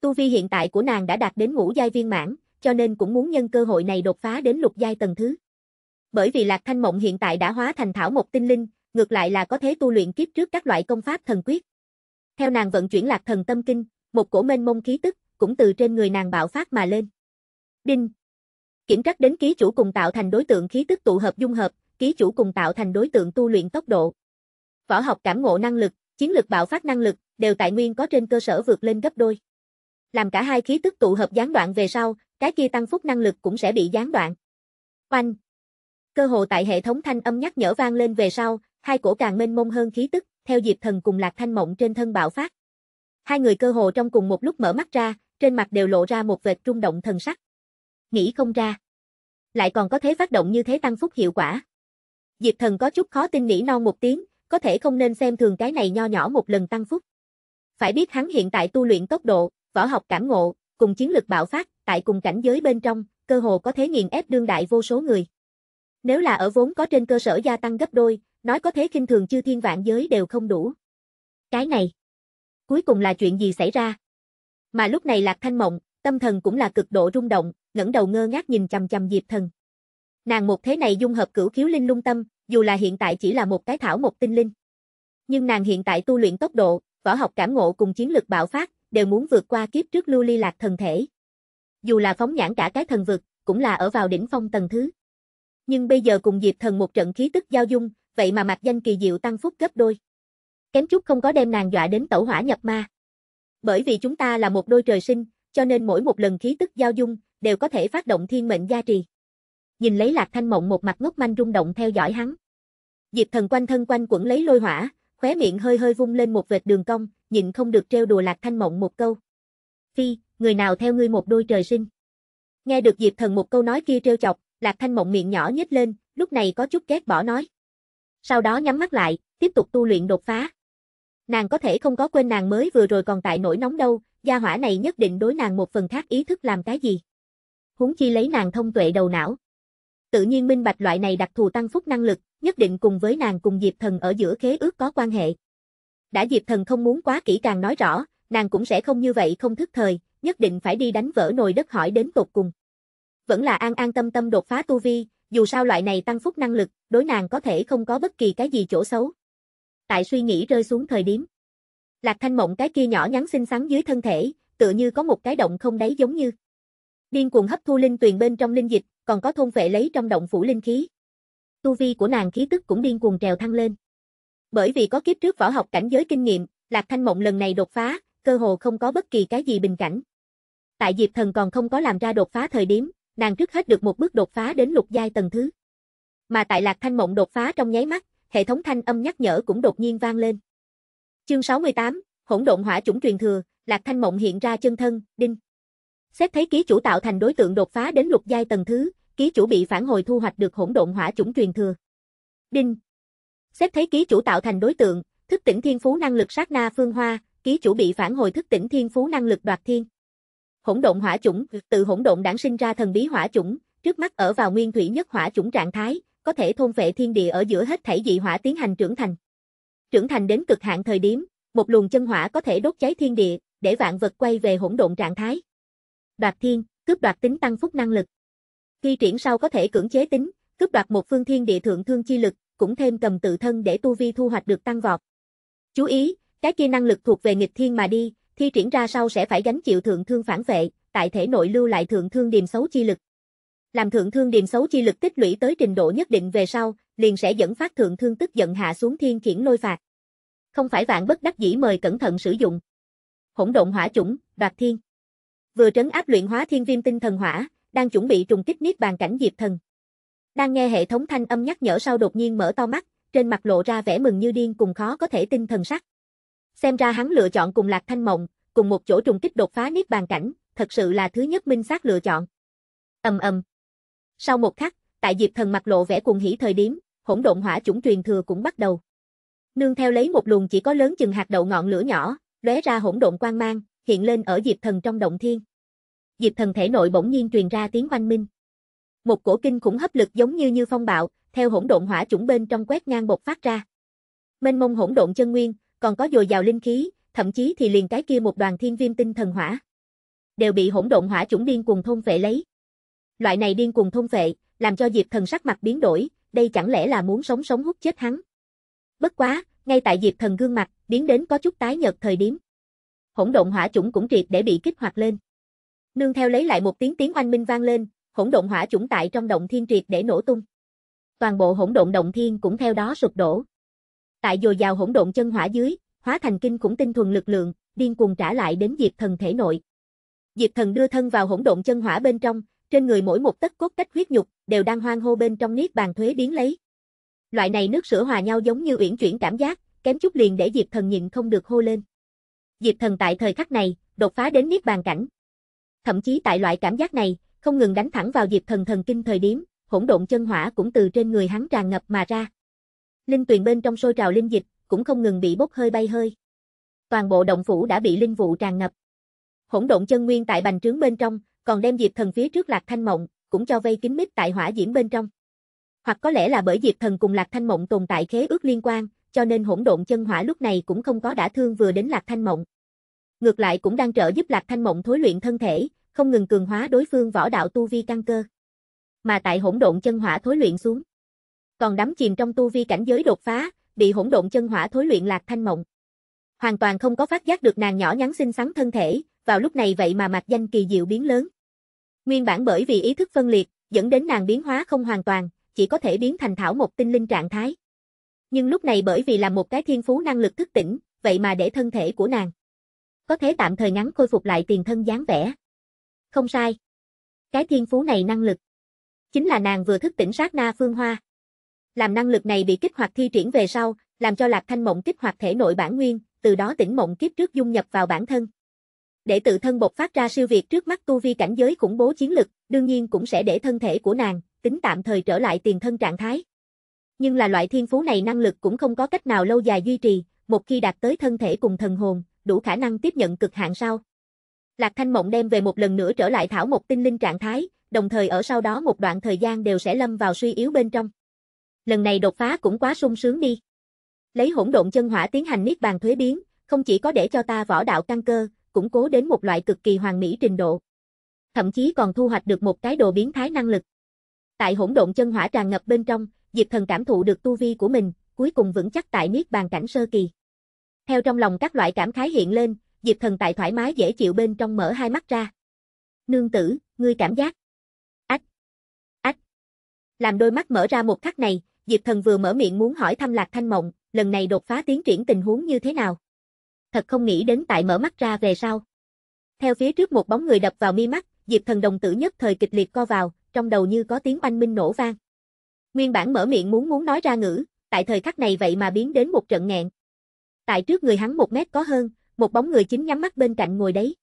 Tu vi hiện tại của nàng đã đạt đến ngũ giai viên mãn, cho nên cũng muốn nhân cơ hội này đột phá đến lục giai tầng thứ. Bởi vì Lạc Thanh Mộng hiện tại đã hóa thành thảo một tinh linh, ngược lại là có thế tu luyện kiếp trước các loại công pháp thần quyết. Theo nàng vận chuyển Lạc Thần Tâm Kinh, một cổ mênh mông khí tức cũng từ trên người nàng bạo phát mà lên. Đinh. Kiểm trắc đến ký chủ cùng tạo thành đối tượng khí tức tụ hợp dung hợp, ký chủ cùng tạo thành đối tượng tu luyện tốc độ. Võ học cảm ngộ năng lực, chiến lực bạo phát năng lực đều tại nguyên có trên cơ sở vượt lên gấp đôi. Làm cả hai khí tức tụ hợp gián đoạn về sau, cái kia tăng phúc năng lực cũng sẽ bị gián đoạn. Oanh! Cơ hồ tại hệ thống thanh âm nhắc nhở vang lên về sau, hai cổ càng mênh mông hơn khí tức, theo Diệp Thần cùng Lạc Thanh Mộng trên thân bạo phát. Hai người cơ hồ trong cùng một lúc mở mắt ra, trên mặt đều lộ ra một vệt trung động thần sắc. Nghĩ không ra. Lại còn có thế phát động như thế tăng phúc hiệu quả. Diệp Thần có chút khó tin nỉ non một tiếng, có thể không nên xem thường cái này nho nhỏ một lần tăng phúc. Phải biết hắn hiện tại tu luyện tốc độ, võ học cảm ngộ, cùng chiến lực bạo phát, tại cùng cảnh giới bên trong, cơ hồ có thế nghiền ép đương đại vô số người. Nếu là ở vốn có trên cơ sở gia tăng gấp đôi, nói có thế kinh thường chư thiên vạn giới đều không đủ. Cái này, cuối cùng là chuyện gì xảy ra? Mà lúc này Lạc Thanh Mộng, tâm thần cũng là cực độ rung động, ngẩng đầu ngơ ngác nhìn chằm chằm Diệp Thần. Nàng một thế này dung hợp cửu khiếu linh lung tâm, dù là hiện tại chỉ là một cái thảo một tinh linh. Nhưng nàng hiện tại tu luyện tốc độ, võ học cảm ngộ cùng chiến lực bạo phát, đều muốn vượt qua kiếp trước lưu ly lạc thần thể dù là phóng nhãn cả cái thần vực, cũng là ở vào đỉnh phong tầng thứ. Nhưng bây giờ cùng Diệp Thần một trận khí tức giao dung, vậy mà mặt danh kỳ diệu tăng phúc gấp đôi. Kém chút không có đem nàng dọa đến tẩu hỏa nhập ma. Bởi vì chúng ta là một đôi trời sinh, cho nên mỗi một lần khí tức giao dung đều có thể phát động thiên mệnh gia trì. Nhìn lấy Lạc Thanh Mộng một mặt ngốc manh rung động theo dõi hắn. Diệp Thần quanh thân quanh quẩn lấy lôi hỏa, khóe miệng hơi hơi vung lên một vệt đường cong, nhịn không được trêu đùa Lạc Thanh Mộng một câu. "Phi, người nào theo ngươi một đôi trời sinh. Nghe được Diệp Thần một câu nói kia trêu chọc, Lạc Thanh Mộng miệng nhỏ nhếch lên, lúc này có chút ghét bỏ nói. Sau đó nhắm mắt lại, tiếp tục tu luyện đột phá. Nàng có thể không có quên nàng mới vừa rồi còn tại nỗi nóng đâu, gia hỏa này nhất định đối nàng một phần khác ý thức làm cái gì. Huống chi lấy nàng thông tuệ đầu não. Tự nhiên minh bạch loại này đặc thù tăng phúc năng lực, nhất định cùng với nàng cùng Diệp Thần ở giữa khế ước có quan hệ. Đã Diệp Thần không muốn quá kỹ càng nói rõ, nàng cũng sẽ không như vậy không thức thời, nhất định phải đi đánh vỡ nồi đất hỏi đến tột cùng. Vẫn là an an tâm tâm đột phá tu vi, dù sao loại này tăng phúc năng lực, đối nàng có thể không có bất kỳ cái gì chỗ xấu. Tại suy nghĩ rơi xuống thời điểm. Lạc thanh mộng cái kia nhỏ nhắn xinh xắn dưới thân thể, tựa như có một cái động không đáy giống như. Điên cuồng hấp thu linh tuyền bên trong linh dịch, còn có thôn vệ lấy trong động phủ linh khí. Tu vi của nàng khí tức cũng điên cuồng trèo thăng lên. Bởi vì có kiếp trước võ học cảnh giới kinh nghiệm, Lạc Thanh Mộng lần này đột phá, cơ hồ không có bất kỳ cái gì bình cảnh tại Diệp Thần còn không có làm ra đột phá thời điểm, nàng trước hết được một bước đột phá đến lục giai tầng thứ. Mà tại Lạc Thanh Mộng đột phá trong nháy mắt, hệ thống thanh âm nhắc nhở cũng đột nhiên vang lên. Chương 68, Hỗn độn hỏa chủng truyền thừa, Lạc Thanh Mộng hiện ra chân thân, đinh. Xét thấy ký chủ tạo thành đối tượng đột phá đến lục giai tầng thứ, ký chủ bị phản hồi thu hoạch được hỗn độn hỏa chủng truyền thừa. Đinh. Xét thấy ký chủ tạo thành đối tượng, thức tỉnh thiên phú năng lực sát na phương hoa, ký chủ bị phản hồi thức tỉnh thiên phú năng lực đoạt thiên. Hỗn độn hỏa chủng, từ hỗn độn đản sinh ra thần bí hỏa chủng, trước mắt ở vào nguyên thủy nhất hỏa chủng trạng thái, có thể thôn vệ thiên địa ở giữa hết thảy dị hỏa tiến hành trưởng thành. Trưởng thành đến cực hạn thời điểm, một luồng chân hỏa có thể đốt cháy thiên địa, để vạn vật quay về hỗn độn trạng thái. Đoạt thiên, cướp đoạt tính tăng phúc năng lực. Khi triển sau có thể cưỡng chế tính, cướp đoạt một phương thiên địa thượng thương chi lực, cũng thêm cầm tự thân để tu vi thu hoạch được tăng vọt. Chú ý, cái kia năng lực thuộc về nghịch thiên mà đi, Thi triển ra sau sẽ phải gánh chịu thượng thương phản vệ, tại thể nội lưu lại thượng thương điềm xấu chi lực. Làm thượng thương điềm xấu chi lực tích lũy tới trình độ nhất định về sau, liền sẽ dẫn phát thượng thương tức giận hạ xuống thiên khiển lôi phạt. Không phải vạn bất đắc dĩ mời cẩn thận sử dụng. Hỗn độn hỏa chủng, đoạt thiên. Vừa trấn áp luyện hóa thiên viêm tinh thần hỏa, đang chuẩn bị trùng kích niết bàn cảnh diệp thần. Đang nghe hệ thống thanh âm nhắc nhở sau đột nhiên mở to mắt, trên mặt lộ ra vẻ mừng như điên cùng khó có thể tin thần sắc. Xem ra hắn lựa chọn cùng Lạc Thanh Mộng, cùng một chỗ trùng kích đột phá niết bàn cảnh, thật sự là thứ nhất minh xác lựa chọn. Ầm ầm. Sau một khắc, tại Diệp Thần mặt lộ vẻ cuồng hỉ thời điểm, hỗn độn hỏa chủng truyền thừa cũng bắt đầu. Nương theo lấy một luồng chỉ có lớn chừng hạt đậu ngọn lửa nhỏ, lóe ra hỗn độn quang mang, hiện lên ở Diệp Thần trong động thiên. Diệp Thần thể nội bỗng nhiên truyền ra tiếng oanh minh. Một cổ kinh khủng hấp lực giống như như phong bạo, theo hỗn độn hỏa chủng bên trong quét ngang bộc phát ra. Mênh mông hỗn độn chân nguyên, còn có dồi dào linh khí, thậm chí thì liền cái kia một đoàn thiên viêm tinh thần hỏa. Đều bị hỗn độn hỏa chủng điên cuồng thôn vệ lấy. Loại này điên cuồng thôn vệ, làm cho Diệp Thần sắc mặt biến đổi, đây chẳng lẽ là muốn sống sống hút chết hắn. Bất quá, ngay tại Diệp Thần gương mặt, biến đến có chút tái nhợt thời điểm. Hỗn độn hỏa chủng cũng triệt để bị kích hoạt lên. Nương theo lấy lại một tiếng tiếng oanh minh vang lên, hỗn độn hỏa chủng tại trong động thiên triệt để nổ tung. Toàn bộ hỗn độn động thiên cũng theo đó sụp đổ, tại dồi dào hỗn độn chân hỏa dưới, hóa thành kinh khủng tinh thuần lực lượng, điên cuồng trả lại đến Diệp Thần thể nội. Diệp Thần đưa thân vào hỗn độn chân hỏa bên trong, trên người mỗi một tấc cốt cách huyết nhục đều đang hoang hô bên trong niết bàn thuế biến lấy. Loại này nước sữa hòa nhau giống như uyển chuyển cảm giác, kém chút liền để Diệp Thần nhịn không được hô lên. Diệp Thần tại thời khắc này, đột phá đến niết bàn cảnh. Thậm chí tại loại cảm giác này, không ngừng đánh thẳng vào Diệp Thần thần kinh thời điểm, hỗn độn chân hỏa cũng từ trên người hắn tràn ngập mà ra. Linh tuyền bên trong sôi trào linh dịch, cũng không ngừng bị bốc hơi bay hơi. Toàn bộ động phủ đã bị linh vụ tràn ngập. Hỗn độn chân nguyên tại bành trướng bên trong, còn đem Diệp Thần phía trước Lạc Thanh Mộng, cũng cho vây kín mít tại hỏa diễm bên trong. Hoặc có lẽ là bởi Diệp Thần cùng Lạc Thanh Mộng tồn tại khế ước liên quan, cho nên hỗn độn chân hỏa lúc này cũng không có đã thương vừa đến Lạc Thanh Mộng. Ngược lại cũng đang trợ giúp Lạc Thanh Mộng thối luyện thân thể, không ngừng cường hóa đối phương võ đạo tu vi căn cơ. Mà tại hỗn độn chân hỏa thối luyện xuống, còn đắm chìm trong tu vi cảnh giới đột phá, bị hỗn độn chân hỏa thối luyện lạc thanh mộng. Hoàn toàn không có phát giác được nàng nhỏ nhắn xinh xắn thân thể, vào lúc này vậy mà mặt danh kỳ diệu biến lớn. Nguyên bản bởi vì ý thức phân liệt, dẫn đến nàng biến hóa không hoàn toàn, chỉ có thể biến thành thảo một tinh linh trạng thái. Nhưng lúc này bởi vì là một cái thiên phú năng lực thức tỉnh, vậy mà để thân thể của nàng có thể tạm thời ngắn khôi phục lại tiền thân dáng vẻ. Không sai. Cái thiên phú này năng lực chính là nàng vừa thức tỉnh sát na phương hoa làm năng lực này bị kích hoạt thi triển về sau, làm cho Lạc Thanh Mộng kích hoạt thể nội bản nguyên, từ đó tỉnh mộng kiếp trước dung nhập vào bản thân. Để tự thân bộc phát ra siêu việt trước mắt tu vi cảnh giới khủng bố chiến lực, đương nhiên cũng sẽ để thân thể của nàng tính tạm thời trở lại tiền thân trạng thái. Nhưng là loại thiên phú này năng lực cũng không có cách nào lâu dài duy trì, một khi đạt tới thân thể cùng thần hồn, đủ khả năng tiếp nhận cực hạn sau. Lạc Thanh Mộng đem về một lần nữa trở lại thảo một tinh linh trạng thái, đồng thời ở sau đó một đoạn thời gian đều sẽ lâm vào suy yếu bên trong lần này đột phá cũng quá sung sướng đi. Lấy hỗn độn chân hỏa tiến hành niết bàn thuế biến, không chỉ có để cho ta võ đạo căn cơ, củng cố đến một loại cực kỳ hoàn mỹ trình độ. Thậm chí còn thu hoạch được một cái đồ biến thái năng lực. Tại hỗn độn chân hỏa tràn ngập bên trong, Diệp Thần cảm thụ được tu vi của mình, cuối cùng vững chắc tại niết bàn cảnh sơ kỳ. Theo trong lòng các loại cảm khái hiện lên, Diệp Thần tại thoải mái dễ chịu bên trong mở hai mắt ra. Nương tử, ngươi cảm giác. Ách. Ách. Làm đôi mắt mở ra một khắc này, Diệp Thần vừa mở miệng muốn hỏi thăm Lạc Thanh Mộng, lần này đột phá tiến triển tình huống như thế nào. Thật không nghĩ đến tại mở mắt ra về sau. Theo phía trước một bóng người đập vào mi mắt, Diệp Thần đồng tử nhất thời kịch liệt co vào, trong đầu như có tiếng oanh minh nổ vang. Nguyên bản mở miệng muốn muốn nói ra ngữ, tại thời khắc này vậy mà biến đến một trận nghẹn. Tại trước người hắn một mét có hơn, một bóng người chính nhắm mắt bên cạnh ngồi đấy.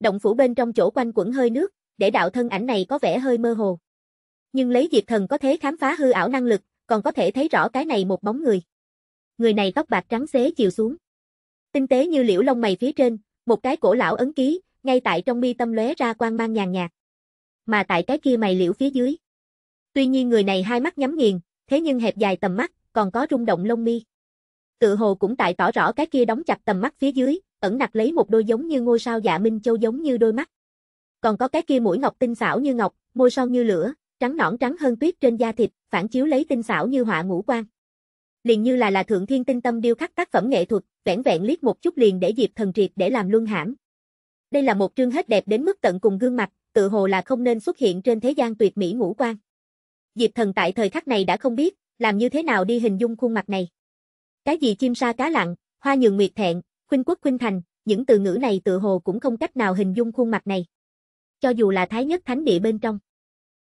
Động phủ bên trong chỗ quanh quẩn hơi nước, để đạo thân ảnh này có vẻ hơi mơ hồ. Nhưng lấy Diệp Thần có thế khám phá hư ảo năng lực, còn có thể thấy rõ cái này một bóng người. Người này tóc bạc trắng xế chiều xuống. Tinh tế như liễu lông mày phía trên, một cái cổ lão ấn ký, ngay tại trong mi tâm lóe ra quang mang nhàn nhạt. Mà tại cái kia mày liễu phía dưới. Tuy nhiên người này hai mắt nhắm nghiền, thế nhưng hẹp dài tầm mắt, còn có rung động lông mi. Tự hồ cũng tại tỏ rõ cái kia đóng chặt tầm mắt phía dưới, ẩn nặc lấy một đôi giống như ngôi sao dạ minh châu giống như đôi mắt. Còn có cái kia mũi ngọc tinh xảo như ngọc, môi son như lửa, trắng nõn trắng hơn tuyết trên da thịt, phản chiếu lấy tinh xảo như họa ngũ quan. Liền như là là thượng thiên tinh tâm điêu khắc tác phẩm nghệ thuật, vẻn vẹn liếc một chút liền để Diệp Thần triệt để làm luân hãm. Đây là một trương hết đẹp đến mức tận cùng gương mặt, tự hồ là không nên xuất hiện trên thế gian tuyệt mỹ ngũ quan. Diệp Thần tại thời khắc này đã không biết, làm như thế nào đi hình dung khuôn mặt này. Cái gì chim sa cá lặng, hoa nhường nguyệt thẹn, khuynh quốc khuynh thành, những từ ngữ này tự hồ cũng không cách nào hình dung khuôn mặt này. Cho dù là thái nhất thánh địa bên trong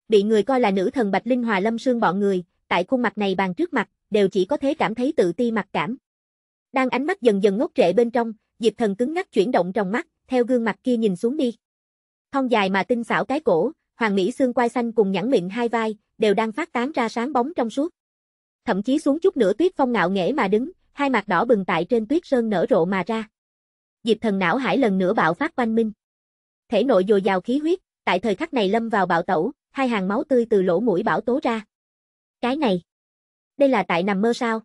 bị người coi là nữ thần Bạch Linh Hòa Lâm Sương bọn người, tại khuôn mặt này bàn trước mặt, đều chỉ có thể cảm thấy tự ti mặc cảm. Đang ánh mắt dần dần ngốc trệ bên trong, Diệp Thần cứng ngắc chuyển động trong mắt, theo gương mặt kia nhìn xuống đi. Thon dài mà tinh xảo cái cổ, hoàng mỹ xương quai xanh cùng nhẵn mịn hai vai, đều đang phát tán ra sáng bóng trong suốt. Thậm chí xuống chút nữa tuyết phong ngạo nghễ mà đứng, hai mặt đỏ bừng tại trên tuyết sơn nở rộ mà ra. Diệp Thần não hải lần nữa bạo phát quanh minh. Thể nội dồi dào khí huyết, tại thời khắc này lâm vào bạo tẩu, hai hàng máu tươi từ lỗ mũi bảo tố ra. Cái này, đây là tại nằm mơ sao?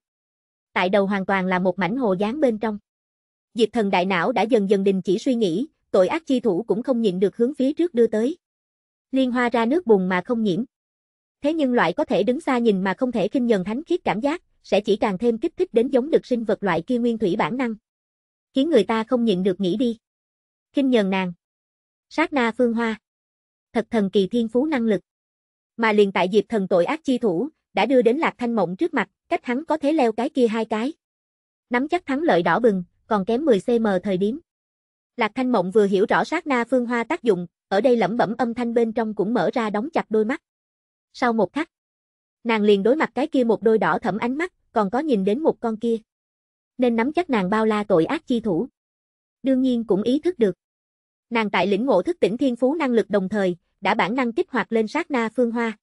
Tại đầu hoàn toàn là một mảnh hồ dáng bên trong. Diệp thần đại não đã dần dần đình chỉ suy nghĩ, tội ác chi thủ cũng không nhịn được hướng phía trước đưa tới. Liên hoa ra nước bùn mà không nhiễm. Thế nhưng loại có thể đứng xa nhìn mà không thể kinh nhận thánh khiết cảm giác, sẽ chỉ càng thêm kích thích đến giống được sinh vật loại kia nguyên thủy bản năng. Khiến người ta không nhịn được nghĩ đi. Kinh nhờn nàng. Sát na phương hoa thật thần kỳ thiên phú năng lực. Mà liền tại dịp Thần tội ác chi thủ, đã đưa đến Lạc Thanh Mộng trước mặt, cách hắn có thể leo cái kia hai cái. Nắm chắc thắng lợi đỏ bừng, còn kém 10cm thời điểm. Lạc Thanh Mộng vừa hiểu rõ sát na phương hoa tác dụng, ở đây lẩm bẩm âm thanh bên trong cũng mở ra đóng chặt đôi mắt. Sau một khắc, nàng liền đối mặt cái kia một đôi đỏ thẫm ánh mắt, còn có nhìn đến một con kia. Nên nắm chắc nàng bao la tội ác chi thủ. Đương nhiên cũng ý thức được. Nàng tại lĩnh ngộ thức tỉnh thiên phú năng lực đồng thời, đã bản năng kích hoạt lên sát na phương hoa.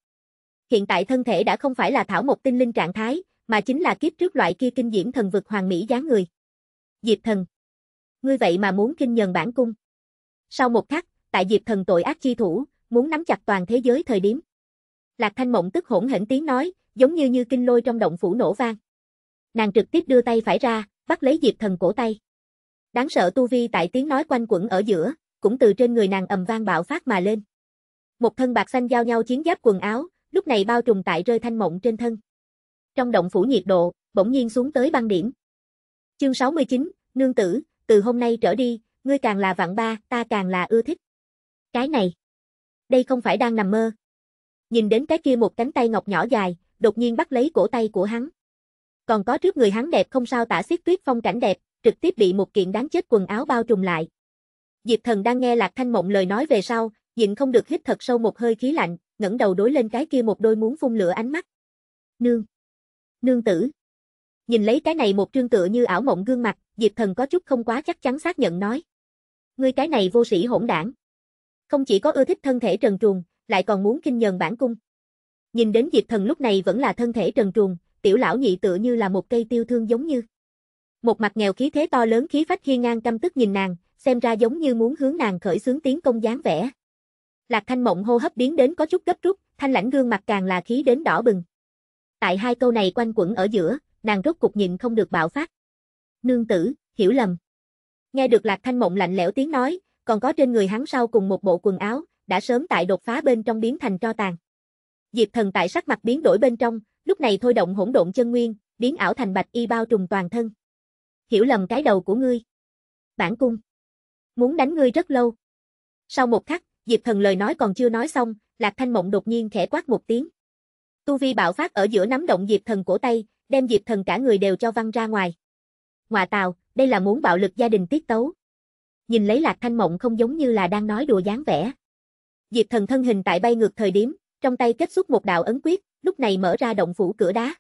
Hiện tại thân thể đã không phải là thảo một tinh linh trạng thái, mà chính là kiếp trước loại kia kinh diễm thần vực hoàng mỹ dáng người. Diệp thần. Ngươi vậy mà muốn kinh nhân bản cung. Sau một khắc, tại Diệp thần tội ác chi thủ, muốn nắm chặt toàn thế giới thời điểm. Lạc Thanh Mộng tức hỗn hển tiếng nói, giống như như kinh lôi trong động phủ nổ vang. Nàng trực tiếp đưa tay phải ra, bắt lấy Diệp thần cổ tay. Đáng sợ tu vi tại tiếng nói quanh quẩn ở giữa, cũng từ trên người nàng ầm vang bạo phát mà lên. Một thân bạc xanh giao nhau chiến giáp quần áo, lúc này bao trùm tại rơi thanh mộng trên thân. Trong động phủ nhiệt độ, bỗng nhiên xuống tới băng điểm. Chương 69, nương tử, từ hôm nay trở đi, ngươi càng là vạn ba, ta càng là ưa thích. Cái này, đây không phải đang nằm mơ. Nhìn đến cái kia một cánh tay ngọc nhỏ dài, đột nhiên bắt lấy cổ tay của hắn. Còn có trước người hắn đẹp không sao tả xiết tuyết phong cảnh đẹp, trực tiếp bị một kiện đáng chết quần áo bao trùm lại. Diệp thần đang nghe Lạc Thanh Mộng lời nói về sau, Dịnh không được hít thật sâu một hơi khí lạnh, ngẩng đầu đối lên cái kia một đôi muốn phun lửa ánh mắt. Nương. Nương tử. Nhìn lấy cái này một trương tựa như ảo mộng gương mặt, Diệp Thần có chút không quá chắc chắn xác nhận nói. Ngươi cái này vô sĩ hỗn đảng. Không chỉ có ưa thích thân thể trần truồng, lại còn muốn kinh nhờn bản cung. Nhìn đến Diệp Thần lúc này vẫn là thân thể trần truồng, tiểu lão nhị tựa như là một cây tiêu thương giống như. Một mặt nghèo khí thế to lớn khí phách hiên ngang căm tức nhìn nàng, xem ra giống như muốn hướng nàng khởi xướng tiến công dáng vẻ. Lạc Thanh Mộng hô hấp biến đến có chút gấp rút, thanh lãnh gương mặt càng là khí đến đỏ bừng. Tại hai câu này quanh quẩn ở giữa, nàng rốt cục nhịn không được bạo phát. Nương tử, hiểu lầm. Nghe được Lạc Thanh Mộng lạnh lẽo tiếng nói, còn có trên người hắn sau cùng một bộ quần áo, đã sớm tại đột phá bên trong biến thành tro tàn. Diệp Thần tại sắc mặt biến đổi bên trong, lúc này thôi động hỗn độn chân nguyên, biến ảo thành bạch y bao trùm toàn thân. Hiểu lầm cái đầu của ngươi. Bản cung. Muốn đánh ngươi rất lâu. Sau một khắc, Diệp Thần lời nói còn chưa nói xong, Lạc Thanh Mộng đột nhiên khẽ quát một tiếng. Tu vi bạo phát ở giữa nắm động Diệp Thần cổ tay, đem Diệp Thần cả người đều cho văng ra ngoài. Ngoà tào, đây là muốn bạo lực gia đình tiết tấu. Nhìn lấy Lạc Thanh Mộng không giống như là đang nói đùa dáng vẻ. Diệp Thần thân hình tại bay ngược thời điểm, trong tay kết xuất một đạo ấn quyết, lúc này mở ra động phủ cửa đá.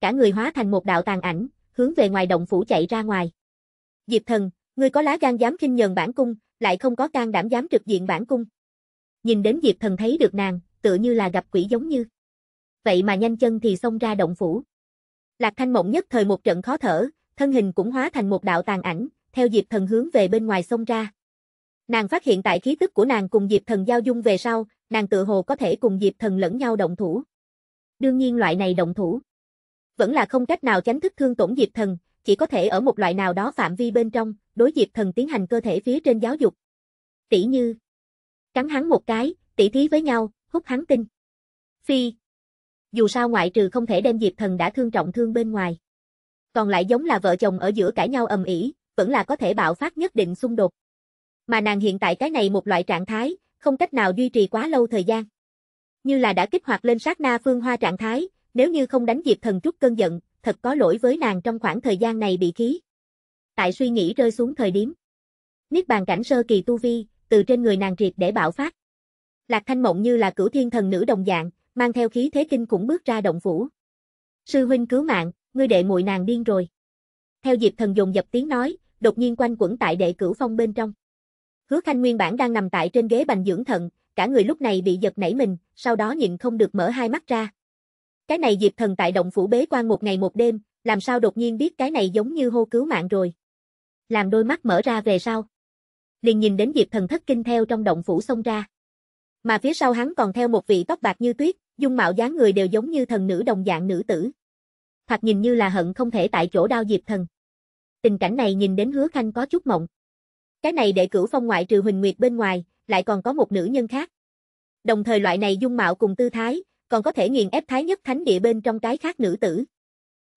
Cả người hóa thành một đạo tàn ảnh, hướng về ngoài động phủ chạy ra ngoài. Diệp Thần, ngươi có lá gan dám khinh nhờn bản cung, lại không có can đảm dám trực diện bản cung. Nhìn đến Diệp Thần thấy được nàng, tựa như là gặp quỷ giống như. Vậy mà nhanh chân thì xông ra động phủ. Lạc Thanh Mộng nhất thời một trận khó thở, thân hình cũng hóa thành một đạo tàn ảnh, theo Diệp Thần hướng về bên ngoài xông ra. Nàng phát hiện tại khí tức của nàng cùng Diệp Thần giao dung về sau, nàng tự hồ có thể cùng Diệp Thần lẫn nhau động thủ. Đương nhiên loại này động thủ vẫn là không cách nào tránh thức thương tổn Diệp Thần, chỉ có thể ở một loại nào đó phạm vi bên trong, đối Diệp Thần tiến hành cơ thể phía trên giáo dục. Tỷ như, cắn hắn một cái, tỷ thí với nhau, hút hắn tinh. Phi. Dù sao ngoại trừ không thể đem Diệp Thần đã thương trọng thương bên ngoài. Còn lại giống là vợ chồng ở giữa cãi nhau ầm ĩ, vẫn là có thể bạo phát nhất định xung đột. Mà nàng hiện tại cái này một loại trạng thái, không cách nào duy trì quá lâu thời gian. Như là đã kích hoạt lên sát na phương hoa trạng thái, nếu như không đánh Diệp Thần chút cơn giận, thật có lỗi với nàng trong khoảng thời gian này bị khí tại suy nghĩ rơi xuống thời điểm. Niết bàn cảnh sơ kỳ tu vi, từ trên người nàng triệt để bạo phát. Lạc Thanh Mộng như là cửu thiên thần nữ đồng dạng, mang theo khí thế kinh cũng bước ra động phủ. Sư huynh cứu mạng, ngươi đệ muội nàng điên rồi. Theo Diệp Thần dùng dập tiếng nói, đột nhiên quanh quẩn tại đệ cửu phong bên trong. Hứa Khanh nguyên bản đang nằm tại trên ghế bành dưỡng thận, cả người lúc này bị giật nảy mình, sau đó nhịn không được mở hai mắt ra. Cái này Diệp Thần tại động phủ bế quan một ngày một đêm, làm sao đột nhiên biết cái này giống như hô cứu mạng rồi làm đôi mắt mở ra về sau. Liền nhìn đến Diệp Thần thất kinh theo trong động phủ xông ra. Mà phía sau hắn còn theo một vị tóc bạc như tuyết, dung mạo dáng người đều giống như thần nữ đồng dạng nữ tử. Thoạt nhìn như là hận không thể tại chỗ đao Diệp Thần. Tình cảnh này nhìn đến Hứa Khanh có chút mộng. Cái này để cửu phong ngoại trừ Huỳnh Nguyệt bên ngoài, lại còn có một nữ nhân khác. Đồng thời loại này dung mạo cùng tư thái, còn có thể nghiền ép thái nhất thánh địa bên trong cái khác nữ tử.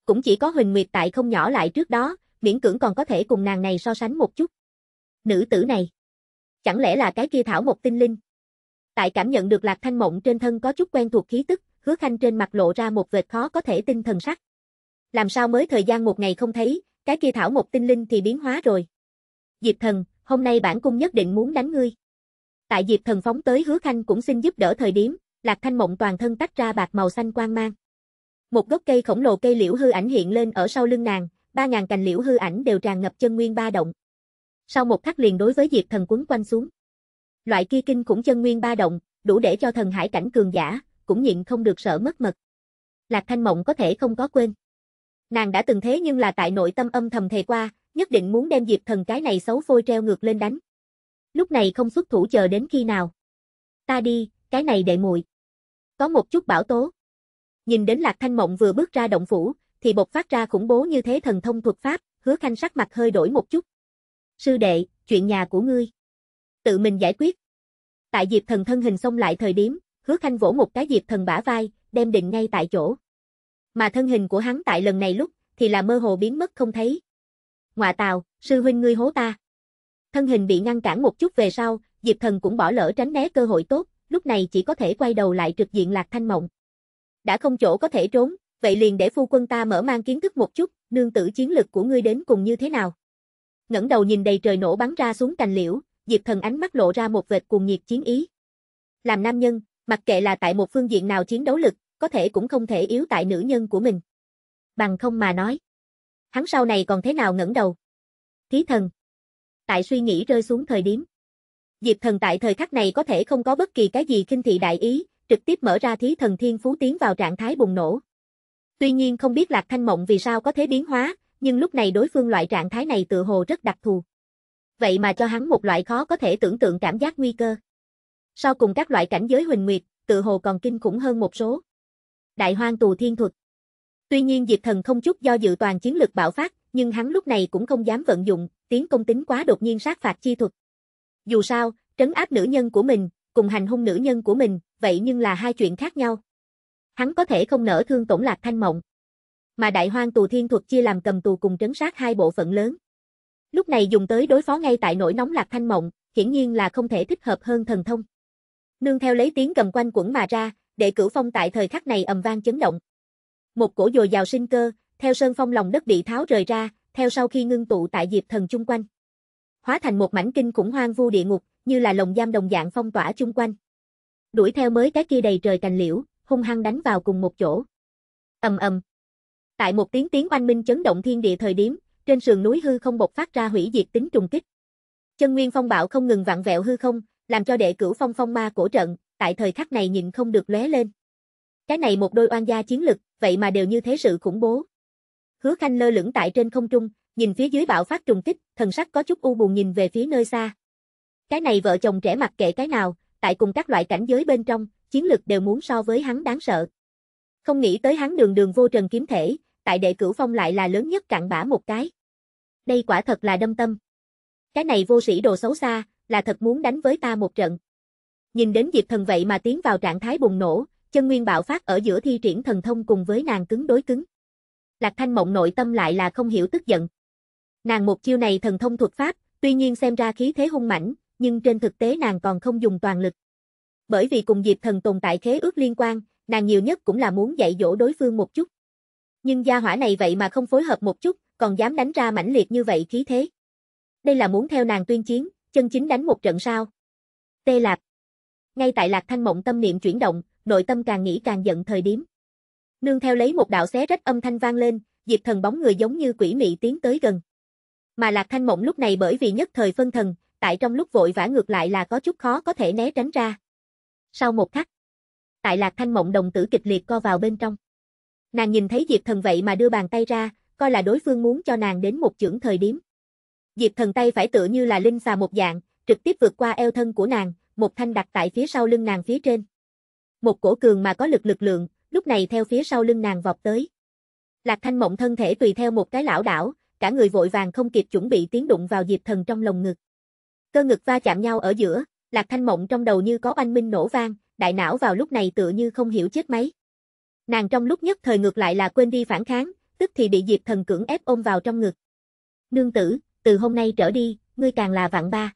Cũng chỉ có Huỳnh Nguyệt tại không nhỏ lại trước đó, miễn cưỡng còn có thể cùng nàng này so sánh một chút. Nữ tử này, chẳng lẽ là cái kia thảo một tinh linh? Tại cảm nhận được Lạc Thanh Mộng trên thân có chút quen thuộc khí tức, hứa khanh trên mặt lộ ra một vệt khó có thể tin thần sắc. Làm sao mới thời gian một ngày không thấy, cái kia thảo một tinh linh thì biến hóa rồi. Diệp thần, hôm nay bản cung nhất định muốn đánh ngươi. Tại Diệp thần phóng tới hứa khanh cũng xin giúp đỡ thời điểm, Lạc Thanh Mộng toàn thân tách ra bạc màu xanh quang mang. Một gốc cây khổng lồ cây liễu hư ảnh hiện lên ở sau lưng nàng, ba ngàn cành liễu hư ảnh đều tràn ngập chân nguyên ba động. Sau một khắc liền đối với Diệp Thần quấn quanh xuống. Loại kia kinh cũng chân nguyên ba động, đủ để cho thần hải cảnh cường giả, cũng nhịn không được sợ mất mật. Lạc Thanh Mộng có thể không có quên. Nàng đã từng thế nhưng là tại nội tâm âm thầm thề qua, nhất định muốn đem Diệp Thần cái này xấu phôi treo ngược lên đánh. Lúc này không xuất thủ chờ đến khi nào. Ta đi, cái này đệ muội. Có một chút bảo tố. Nhìn đến Lạc Thanh Mộng vừa bước ra động phủ, thì bộc phát ra khủng bố như thế thần thông thuật pháp, hứa khanh sắc mặt hơi đổi một chút. Sư đệ, chuyện nhà của ngươi. Tự mình giải quyết. Tại Diệp thần thân hình xông lại thời điểm, hứa khanh vỗ một cái Diệp thần bả vai, đem định ngay tại chỗ. Mà thân hình của hắn tại lần này lúc, thì là mơ hồ biến mất không thấy. Ngoạ tào, sư huynh ngươi hố ta. Thân hình bị ngăn cản một chút về sau, Diệp thần cũng bỏ lỡ tránh né cơ hội tốt, lúc này chỉ có thể quay đầu lại trực diện lạc thanh mộng. Đã không chỗ có thể trốn, vậy liền để phu quân ta mở mang kiến thức một chút, nương tử chiến lực của ngươi đến cùng như thế nào. ngẩng đầu nhìn đầy trời nổ bắn ra xuống cành liễu, Diệp Thần ánh mắt lộ ra một vệt cuồng nhiệt chiến ý. Làm nam nhân, mặc kệ là tại một phương diện nào chiến đấu lực, có thể cũng không thể yếu tại nữ nhân của mình. Bằng không mà nói. Hắn sau này còn thế nào ngẩng đầu? Thí thần. Tại suy nghĩ rơi xuống thời điểm. Diệp thần tại thời khắc này có thể không có bất kỳ cái gì kinh thị đại ý, trực tiếp mở ra thí thần thiên phú tiến vào trạng thái bùng nổ, Tuy nhiên không biết Lạc Thanh Mộng vì sao có thế biến hóa, nhưng lúc này đối phương loại trạng thái này tự hồ rất đặc thù. Vậy mà cho hắn một loại khó có thể tưởng tượng cảm giác nguy cơ. Sau cùng các loại cảnh giới huỳnh nguyệt, tự hồ còn kinh khủng hơn một số. Đại hoang tù thiên thuật. Tuy nhiên Diệp Thần không chút do dự toàn chiến lực bạo phát, nhưng hắn lúc này cũng không dám vận dụng, tiến công tính quá đột nhiên sát phạt chi thuật. Dù sao, trấn áp nữ nhân của mình, cùng hành hung nữ nhân của mình, vậy nhưng là hai chuyện khác nhau hắn có thể không nỡ thương tổn lạc thanh mộng. Mà đại hoang tù thiên thuật chia làm cầm tù cùng trấn sát hai bộ phận lớn. Lúc này dùng tới đối phó ngay tại nỗi nóng lạc thanh mộng, hiển nhiên là không thể thích hợp hơn thần thông. Nương theo lấy tiếng cầm quanh quẩn mà ra, để cửu phong tại thời khắc này ầm vang chấn động. Một cổ dồi dào sinh cơ, theo sơn phong lòng đất bị tháo rời ra, theo sau khi ngưng tụ tại diệp thần chung quanh. Hóa thành một mảnh kinh khủng hoang vu địa ngục, như là lồng giam đồng dạng phong tỏa chung quanh. Đuổi theo mới cái kia đầy trời cành liễu, hung hăng đánh vào cùng một chỗ. Ầm ầm. Tại một tiếng tiếng oanh minh chấn động thiên địa thời điểm, trên sườn núi hư không bộc phát ra hủy diệt tính trùng kích. Chân nguyên phong bạo không ngừng vặn vẹo hư không, làm cho đệ cửu phong phong ma cổ trận, tại thời khắc này nhìn không được lóe lên. Cái này một đôi oan gia chiến lực, vậy mà đều như thế sự khủng bố. Hứa Khanh lơ lửng tại trên không trung, nhìn phía dưới bạo phát trùng kích, thần sắc có chút u buồn nhìn về phía nơi xa. Cái này vợ chồng trẻ mặc kệ cái nào, tại cùng các loại cảnh giới bên trong, chiến lực đều muốn so với hắn đáng sợ. Không nghĩ tới hắn đường đường vô trần kiếm thể, tại đệ cửu phong lại là lớn nhất cạn bã một cái. Đây quả thật là đâm tâm. Cái này vô sĩ đồ xấu xa, là thật muốn đánh với ta một trận. Nhìn đến Diệp Thần vậy mà tiến vào trạng thái bùng nổ, chân nguyên bạo phát ở giữa thi triển thần thông cùng với nàng cứng đối cứng. Lạc Thanh Mộng nội tâm lại là không hiểu tức giận. Nàng một chiêu này thần thông thuật pháp, tuy nhiên xem ra khí thế hung mãnh, nhưng trên thực tế nàng còn không dùng toàn lực bởi vì cùng dịp Thần tồn tại khế ước liên quan, nàng nhiều nhất cũng là muốn dạy dỗ đối phương một chút. Nhưng gia hỏa này vậy mà không phối hợp một chút, còn dám đánh ra mãnh liệt như vậy khí thế. Đây là muốn theo nàng tuyên chiến, chân chính đánh một trận sao? Tê lạp Ngay tại Lạc Thanh Mộng tâm niệm chuyển động, nội tâm càng nghĩ càng giận thời điểm. Nương theo lấy một đạo xé rách âm thanh vang lên, Diệp Thần bóng người giống như quỷ mị tiến tới gần. Mà Lạc Thanh Mộng lúc này bởi vì nhất thời phân thần, tại trong lúc vội vã ngược lại là có chút khó có thể né tránh ra. Sau một khắc, tại Lạc Thanh Mộng đồng tử kịch liệt co vào bên trong. Nàng nhìn thấy Diệp Thần vậy mà đưa bàn tay ra, coi là đối phương muốn cho nàng đến một chưởng thời điểm. Diệp Thần tay phải tựa như là linh xà một dạng, trực tiếp vượt qua eo thân của nàng, một thanh đặt tại phía sau lưng nàng phía trên. Một cổ cường mà có lực lực lượng, lúc này theo phía sau lưng nàng vọt tới. Lạc Thanh Mộng thân thể tùy theo một cái lão đảo, cả người vội vàng không kịp chuẩn bị tiến đụng vào Diệp Thần trong lồng ngực. Cơ ngực va chạm nhau ở giữa, Lạc Thanh Mộng trong đầu như có oanh minh nổ vang, đại não vào lúc này tựa như không hiểu chết máy. Nàng trong lúc nhất thời ngược lại là quên đi phản kháng, tức thì bị Diệp Thần cưỡng ép ôm vào trong ngực. Nương tử, từ hôm nay trở đi, ngươi càng là vạn ba.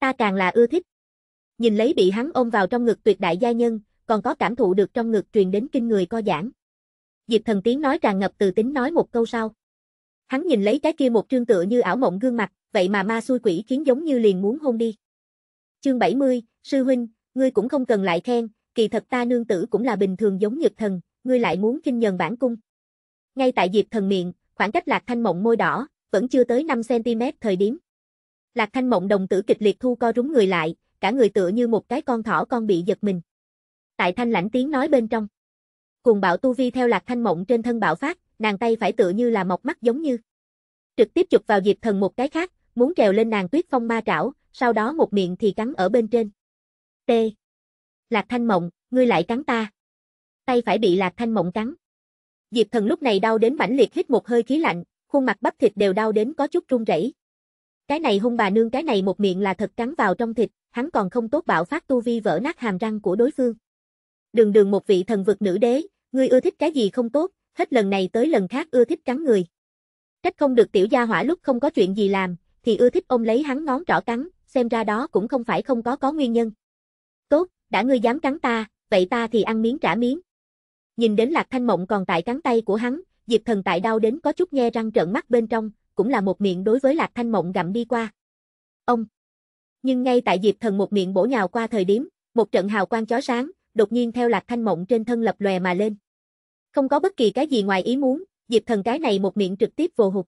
Ta càng là ưa thích. Nhìn lấy bị hắn ôm vào trong ngực tuyệt đại gia nhân, còn có cảm thụ được trong ngực truyền đến kinh người co giãn. Diệp Thần tiếng nói tràn ngập từ tính nói một câu sau. Hắn nhìn lấy cái kia một trương tựa như ảo mộng gương mặt, vậy mà ma xui quỷ khiến giống như liền muốn hôn đi. Chương 70, sư huynh, ngươi cũng không cần lại khen, kỳ thật ta nương tử cũng là bình thường giống Nhược thần, ngươi lại muốn kinh nhờn bản cung. Ngay tại Diệp thần miệng, khoảng cách Lạc Thanh Mộng môi đỏ, vẫn chưa tới 5 cm thời điểm. Lạc Thanh Mộng đồng tử kịch liệt thu co rúm người lại, cả người tựa như một cái con thỏ con bị giật mình. Tại Thanh Lãnh tiếng nói bên trong, cùng bạo tu vi theo Lạc Thanh Mộng trên thân bạo phát, nàng tay phải tựa như là mọc mắt giống như. Trực tiếp chụp vào Diệp Thần một cái khác, muốn trèo lên nàng Tuyết Phong Ma trảo, sau đó một miệng thì cắn ở bên trên. T. Lạc Thanh Mộng, ngươi lại cắn ta. Tay phải bị Lạc Thanh Mộng cắn. Diệp Thần lúc này đau đến mãnh liệt hít một hơi khí lạnh, khuôn mặt bắp thịt đều đau đến có chút run rẩy. Cái này hung bà nương cái này một miệng là thật cắn vào trong thịt, hắn còn không tốt bạo phát tu vi vỡ nát hàm răng của đối phương. Đường đường một vị thần vực nữ đế, ngươi ưa thích cái gì không tốt, hết lần này tới lần khác ưa thích cắn người. Trách không được tiểu gia hỏa lúc không có chuyện gì làm, thì ưa thích ôm lấy hắn ngón trỏ cắn, xem ra đó cũng không phải không có có nguyên nhân. Tốt, đã ngươi dám cắn ta, vậy ta thì ăn miếng trả miếng. Nhìn đến Lạc Thanh Mộng còn tại cắn tay của hắn, Diệp Thần tại đau đến có chút nghe răng trợn mắt bên trong, cũng là một miệng đối với Lạc Thanh Mộng gặm đi qua. Ông! Nhưng ngay tại Diệp Thần một miệng bổ nhào qua thời điểm, một trận hào quang chói sáng, đột nhiên theo Lạc Thanh Mộng trên thân lập lòe mà lên. Không có bất kỳ cái gì ngoài ý muốn, Diệp Thần cái này một miệng trực tiếp vô hụt.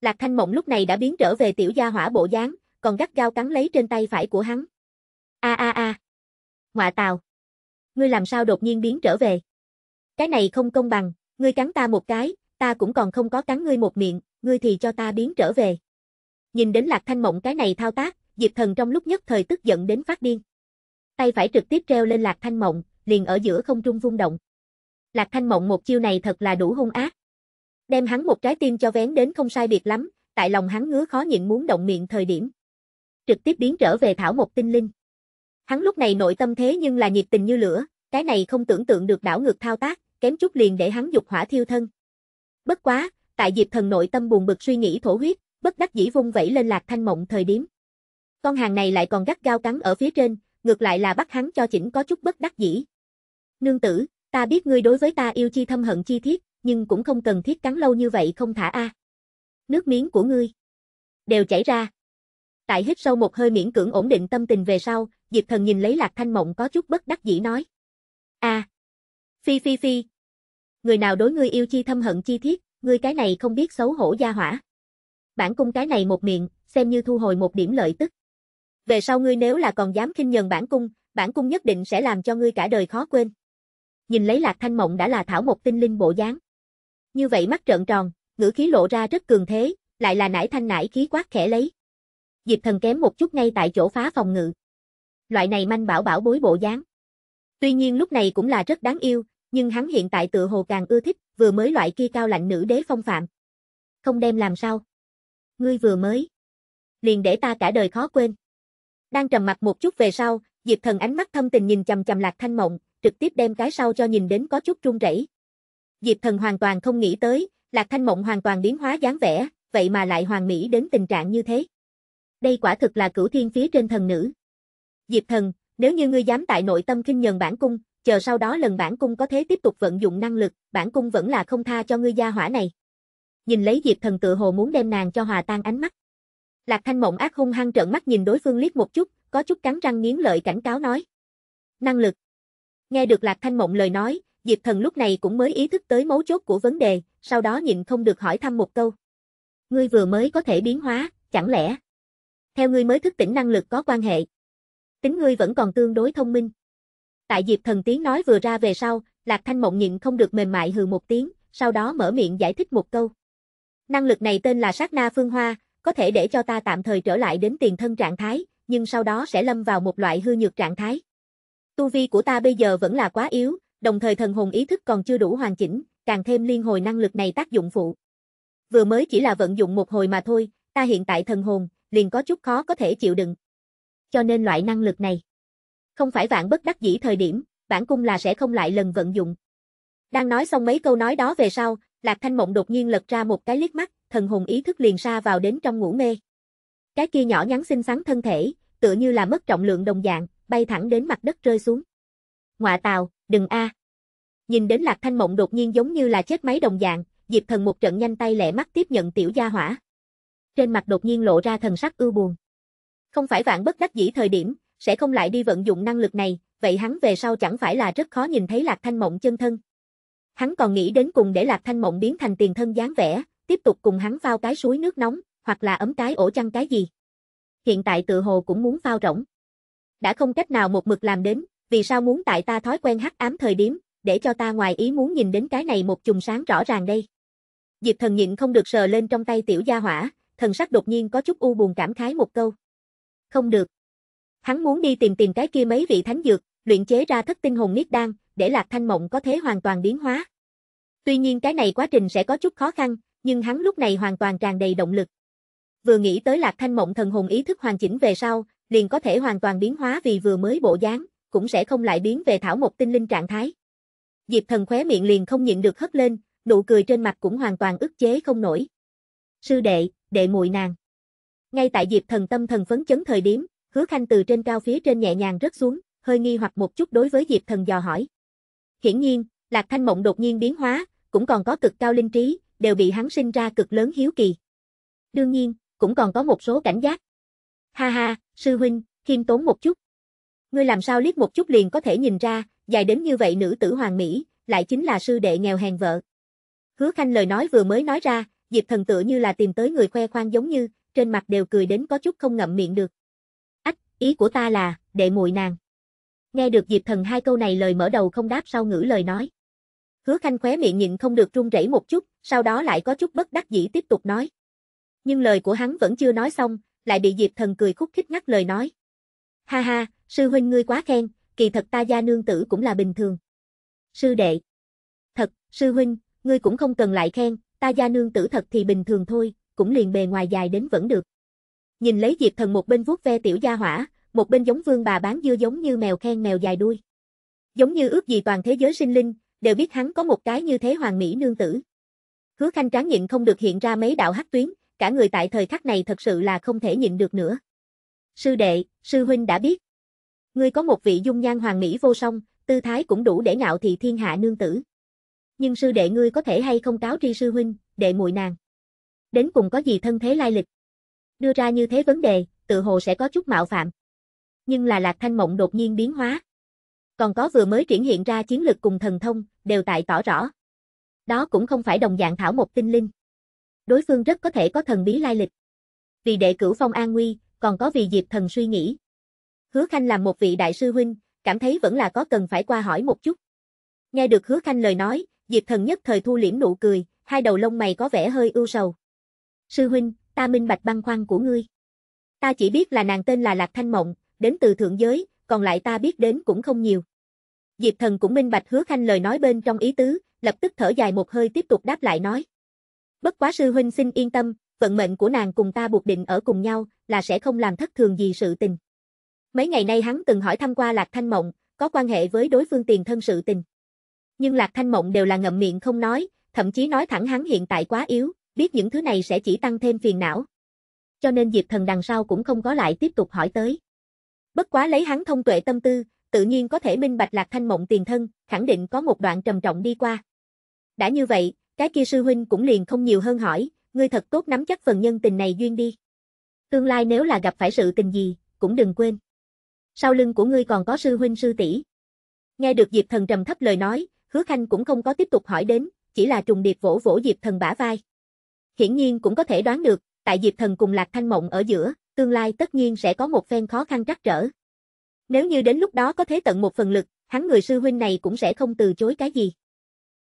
Lạc Thanh Mộng lúc này đã biến trở về tiểu gia hỏa bộ dáng, còn gắt gao cắn lấy trên tay phải của hắn. A a a. Ngọa tào. Ngươi làm sao đột nhiên biến trở về? Cái này không công bằng, ngươi cắn ta một cái, ta cũng còn không có cắn ngươi một miệng, ngươi thì cho ta biến trở về. Nhìn đến Lạc Thanh Mộng cái này thao tác, Diệp Thần trong lúc nhất thời tức giận đến phát điên. Tay phải trực tiếp treo lên Lạc Thanh Mộng, liền ở giữa không trung vung động. Lạc Thanh Mộng một chiêu này thật là đủ hung ác. Đem hắn một trái tim cho vén đến không sai biệt lắm, tại lòng hắn ngứa khó nhịn muốn động miệng thời điểm trực tiếp biến trở về thảo một tinh linh. Hắn lúc này nội tâm thế nhưng là nhiệt tình như lửa, cái này không tưởng tượng được đảo ngược thao tác, kém chút liền để hắn dục hỏa thiêu thân. Bất quá, tại Diệp Thần nội tâm buồn bực suy nghĩ thổ huyết, bất đắc dĩ vung vẩy lên Lạc Thanh Mộng thời điểm. Con hàng này lại còn gắt gao cắn ở phía trên, ngược lại là bắt hắn cho chỉnh có chút bất đắc dĩ. Nương tử, ta biết ngươi đối với ta yêu chi thâm hận chi thiết, nhưng cũng không cần thiết cắn lâu như vậy không thả a. À. Nước miếng của ngươi đều chảy ra. Tại hít sâu một hơi miễn cưỡng ổn định tâm tình về sau, Diệp Thần nhìn lấy Lạc Thanh Mộng có chút bất đắc dĩ nói. a à! Phi phi phi. Người nào đối ngươi yêu chi thâm hận chi thiết, ngươi cái này không biết xấu hổ gia hỏa. Bản cung cái này một miệng, xem như thu hồi một điểm lợi tức. Về sau ngươi nếu là còn dám khinh nhờn bản cung, bản cung nhất định sẽ làm cho ngươi cả đời khó quên. Nhìn lấy Lạc Thanh Mộng đã là thảo một tinh linh bộ dáng. Như vậy mắt trợn tròn, ngữ khí lộ ra rất cường thế, lại là nải thanh nải khí quát khẽ lấy. Diệp Thần kém một chút ngay tại chỗ phá phòng ngự. Loại này manh bảo bảo bối bộ dáng. Tuy nhiên lúc này cũng là rất đáng yêu, nhưng hắn hiện tại tựa hồ càng ưa thích, vừa mới loại kia cao lạnh nữ đế phong phạm. Không đem làm sao? Ngươi vừa mới. Liền để ta cả đời khó quên. Đang trầm mặt một chút về sau, Diệp Thần ánh mắt thâm tình nhìn chầm chầm Lạc Thanh Mộng, trực tiếp đem cái sau cho nhìn đến có chút run rẩy. Diệp Thần hoàn toàn không nghĩ tới, Lạc Thanh Mộng hoàn toàn biến hóa dáng vẻ, vậy mà lại hoàn mỹ đến tình trạng như thế đây quả thực là cửu thiên phía trên thần nữ. Diệp thần, nếu như ngươi dám tại nội tâm kinh nhờn bản cung, chờ sau đó lần bản cung có thế tiếp tục vận dụng năng lực, bản cung vẫn là không tha cho ngươi gia hỏa này. Nhìn lấy Diệp thần tự hồ muốn đem nàng cho hòa tan ánh mắt. Lạc Thanh Mộng ác hung hăng trợn mắt nhìn đối phương liếc một chút, có chút cắn răng nghiến lợi cảnh cáo nói. Năng lực. Nghe được Lạc Thanh Mộng lời nói, Diệp Thần lúc này cũng mới ý thức tới mấu chốt của vấn đề, sau đó nhịn không được hỏi thăm một câu. Ngươi vừa mới có thể biến hóa, chẳng lẽ? Theo ngươi mới thức tỉnh năng lực có quan hệ. Tính ngươi vẫn còn tương đối thông minh. Tại Diệp Thần tiếng nói vừa ra về sau, Lạc Thanh Mộng nhịn không được mềm mại hừ một tiếng, sau đó mở miệng giải thích một câu. Năng lực này tên là sát na phương hoa, có thể để cho ta tạm thời trở lại đến tiền thân trạng thái, nhưng sau đó sẽ lâm vào một loại hư nhược trạng thái. Tu vi của ta bây giờ vẫn là quá yếu, đồng thời thần hồn ý thức còn chưa đủ hoàn chỉnh, càng thêm liên hồi năng lực này tác dụng phụ. Vừa mới chỉ là vận dụng một hồi mà thôi, ta hiện tại thần hồn, liền có chút khó có thể chịu đựng. Cho nên loại năng lực này, không phải vạn bất đắc dĩ thời điểm, bản cung là sẽ không lại lần vận dụng. Đang nói xong mấy câu nói đó về sau, Lạc Thanh Mộng đột nhiên lật ra một cái liếc mắt, thần hồn ý thức liền xa vào đến trong ngủ mê. Cái kia nhỏ nhắn xinh xắn thân thể, tựa như là mất trọng lượng đồng dạng, bay thẳng đến mặt đất rơi xuống. Ngọa tào, đừng a. Nhìn đến Lạc Thanh Mộng đột nhiên giống như là chết máy đồng dạng, Diệp Thần một trận nhanh tay lẹ mắt tiếp nhận tiểu gia hỏa trên mặt đột nhiên lộ ra thần sắc ưu buồn. Không phải vạn bất đắc dĩ thời điểm, sẽ không lại đi vận dụng năng lực này, vậy hắn về sau chẳng phải là rất khó nhìn thấy Lạc Thanh Mộng chân thân. Hắn còn nghĩ đến cùng để Lạc Thanh Mộng biến thành tiền thân dáng vẻ, tiếp tục cùng hắn phao cái suối nước nóng, hoặc là ấm cái ổ chăn cái gì. Hiện tại tự hồ cũng muốn phao rỗng. Đã không cách nào một mực làm đến, vì sao muốn tại ta thói quen hắc ám thời điểm, để cho ta ngoài ý muốn nhìn đến cái này một chùm sáng rõ ràng đây. Diệp thần nhịn không được sờ lên trong tay tiểu gia hỏa, thần sắc đột nhiên có chút u buồn cảm khái một câu. Không được. Hắn muốn đi tìm tìm cái kia mấy vị thánh dược, luyện chế ra thất tinh hồn niết đan, để Lạc Thanh Mộng có thể hoàn toàn biến hóa. Tuy nhiên cái này quá trình sẽ có chút khó khăn, nhưng hắn lúc này hoàn toàn tràn đầy động lực. Vừa nghĩ tới Lạc Thanh Mộng thần hồn ý thức hoàn chỉnh về sau, liền có thể hoàn toàn biến hóa vì vừa mới bộ dáng, cũng sẽ không lại biến về thảo mộc tinh linh trạng thái. Diệp thần khóe miệng liền không nhịn được hất lên, nụ cười trên mặt cũng hoàn toàn ức chế không nổi. Sư đệ, đệ muội nàng. Ngay tại Diệp Thần tâm thần phấn chấn thời điểm, Hứa Khanh từ trên cao phía trên nhẹ nhàng rớt xuống, hơi nghi hoặc một chút đối với Diệp Thần dò hỏi. Hiển nhiên, Lạc Thanh Mộng đột nhiên biến hóa, cũng còn có cực cao linh trí, đều bị hắn sinh ra cực lớn hiếu kỳ. Đương nhiên, cũng còn có một số cảnh giác. Ha ha, sư huynh, khiêm tốn một chút. Ngươi làm sao liếc một chút liền có thể nhìn ra, dài đến như vậy nữ tử hoàng mỹ, lại chính là sư đệ nghèo hèn vợ. Hứa Khanh lời nói vừa mới nói ra, Diệp Thần tựa như là tìm tới người khoe khoang giống như, trên mặt đều cười đến có chút không ngậm miệng được. Ách, ý của ta là, đệ muội nàng. Nghe được Diệp Thần hai câu này lời mở đầu không đáp sau ngữ lời nói. Hứa Khanh khóe miệng nhịn không được run rẩy một chút, sau đó lại có chút bất đắc dĩ tiếp tục nói. Nhưng lời của hắn vẫn chưa nói xong, lại bị Diệp Thần cười khúc khích ngắt lời nói. Ha ha, sư huynh ngươi quá khen, kỳ thật ta gia nương tử cũng là bình thường. Sư đệ. Thật, sư huynh, ngươi cũng không cần lại khen, ta gia nương tử thật thì bình thường thôi, cũng liền bề ngoài dài đến vẫn được. Nhìn lấy Diệp Thần một bên vuốt ve tiểu gia hỏa, một bên giống vương bà bán dưa giống như mèo khen mèo dài đuôi. Giống như ước gì toàn thế giới sinh linh, đều biết hắn có một cái như thế hoàng mỹ nương tử. Hứa Khanh tráng nhịn không được hiện ra mấy đạo hắc tuyến, cả người tại thời khắc này thật sự là không thể nhịn được nữa. Sư đệ, sư huynh đã biết. Ngươi có một vị dung nhan hoàng mỹ vô song, tư thái cũng đủ để ngạo thị thiên hạ nương tử nhưng sư đệ ngươi có thể hay không cáo tri sư huynh, đệ muội nàng. Đến cùng có gì thân thế lai lịch? Đưa ra như thế vấn đề, tự hồ sẽ có chút mạo phạm. Nhưng là Lạc Thanh Mộng đột nhiên biến hóa. Còn có vừa mới triển hiện ra chiến lực cùng thần thông, đều tại tỏ rõ. Đó cũng không phải đồng dạng thảo một tinh linh. Đối phương rất có thể có thần bí lai lịch. Vì đệ cửu phong an nguy, còn có vì diệp thần suy nghĩ. Hứa Khanh làm một vị đại sư huynh, cảm thấy vẫn là có cần phải qua hỏi một chút. Nghe được Hứa Khanh lời nói, Diệp Thần nhất thời thu liễm nụ cười, hai đầu lông mày có vẻ hơi ưu sầu. Sư huynh, ta minh bạch băng khoăn của ngươi. Ta chỉ biết là nàng tên là Lạc Thanh Mộng, đến từ thượng giới, còn lại ta biết đến cũng không nhiều. Diệp Thần cũng minh bạch hứa khanh lời nói bên trong ý tứ, lập tức thở dài một hơi tiếp tục đáp lại nói. Bất quá sư huynh xin yên tâm, vận mệnh của nàng cùng ta buộc định ở cùng nhau, là sẽ không làm thất thường gì sự tình. Mấy ngày nay hắn từng hỏi thăm qua Lạc Thanh Mộng, có quan hệ với đối phương tiền thân sự tình nhưng Lạc Thanh Mộng đều là ngậm miệng không nói, thậm chí nói thẳng hắn hiện tại quá yếu, biết những thứ này sẽ chỉ tăng thêm phiền não. Cho nên Diệp Thần đằng sau cũng không có lại tiếp tục hỏi tới. Bất quá lấy hắn thông tuệ tâm tư, tự nhiên có thể minh bạch Lạc Thanh Mộng tiền thân, khẳng định có một đoạn trầm trọng đi qua. Đã như vậy, cái kia sư huynh cũng liền không nhiều hơn hỏi, ngươi thật tốt nắm chắc phần nhân tình này duyên đi. Tương lai nếu là gặp phải sự tình gì, cũng đừng quên. Sau lưng của ngươi còn có sư huynh sư tỷ. Nghe được Diệp Thần trầm thấp lời nói, hứa khanh cũng không có tiếp tục hỏi đến, chỉ là trùng điệp vỗ vỗ Diệp Thần bả vai. Hiển nhiên cũng có thể đoán được, tại Diệp Thần cùng Lạc Thanh Mộng ở giữa, tương lai tất nhiên sẽ có một phen khó khăn trắc trở. Nếu như đến lúc đó có thế tận một phần lực, hắn người sư huynh này cũng sẽ không từ chối cái gì.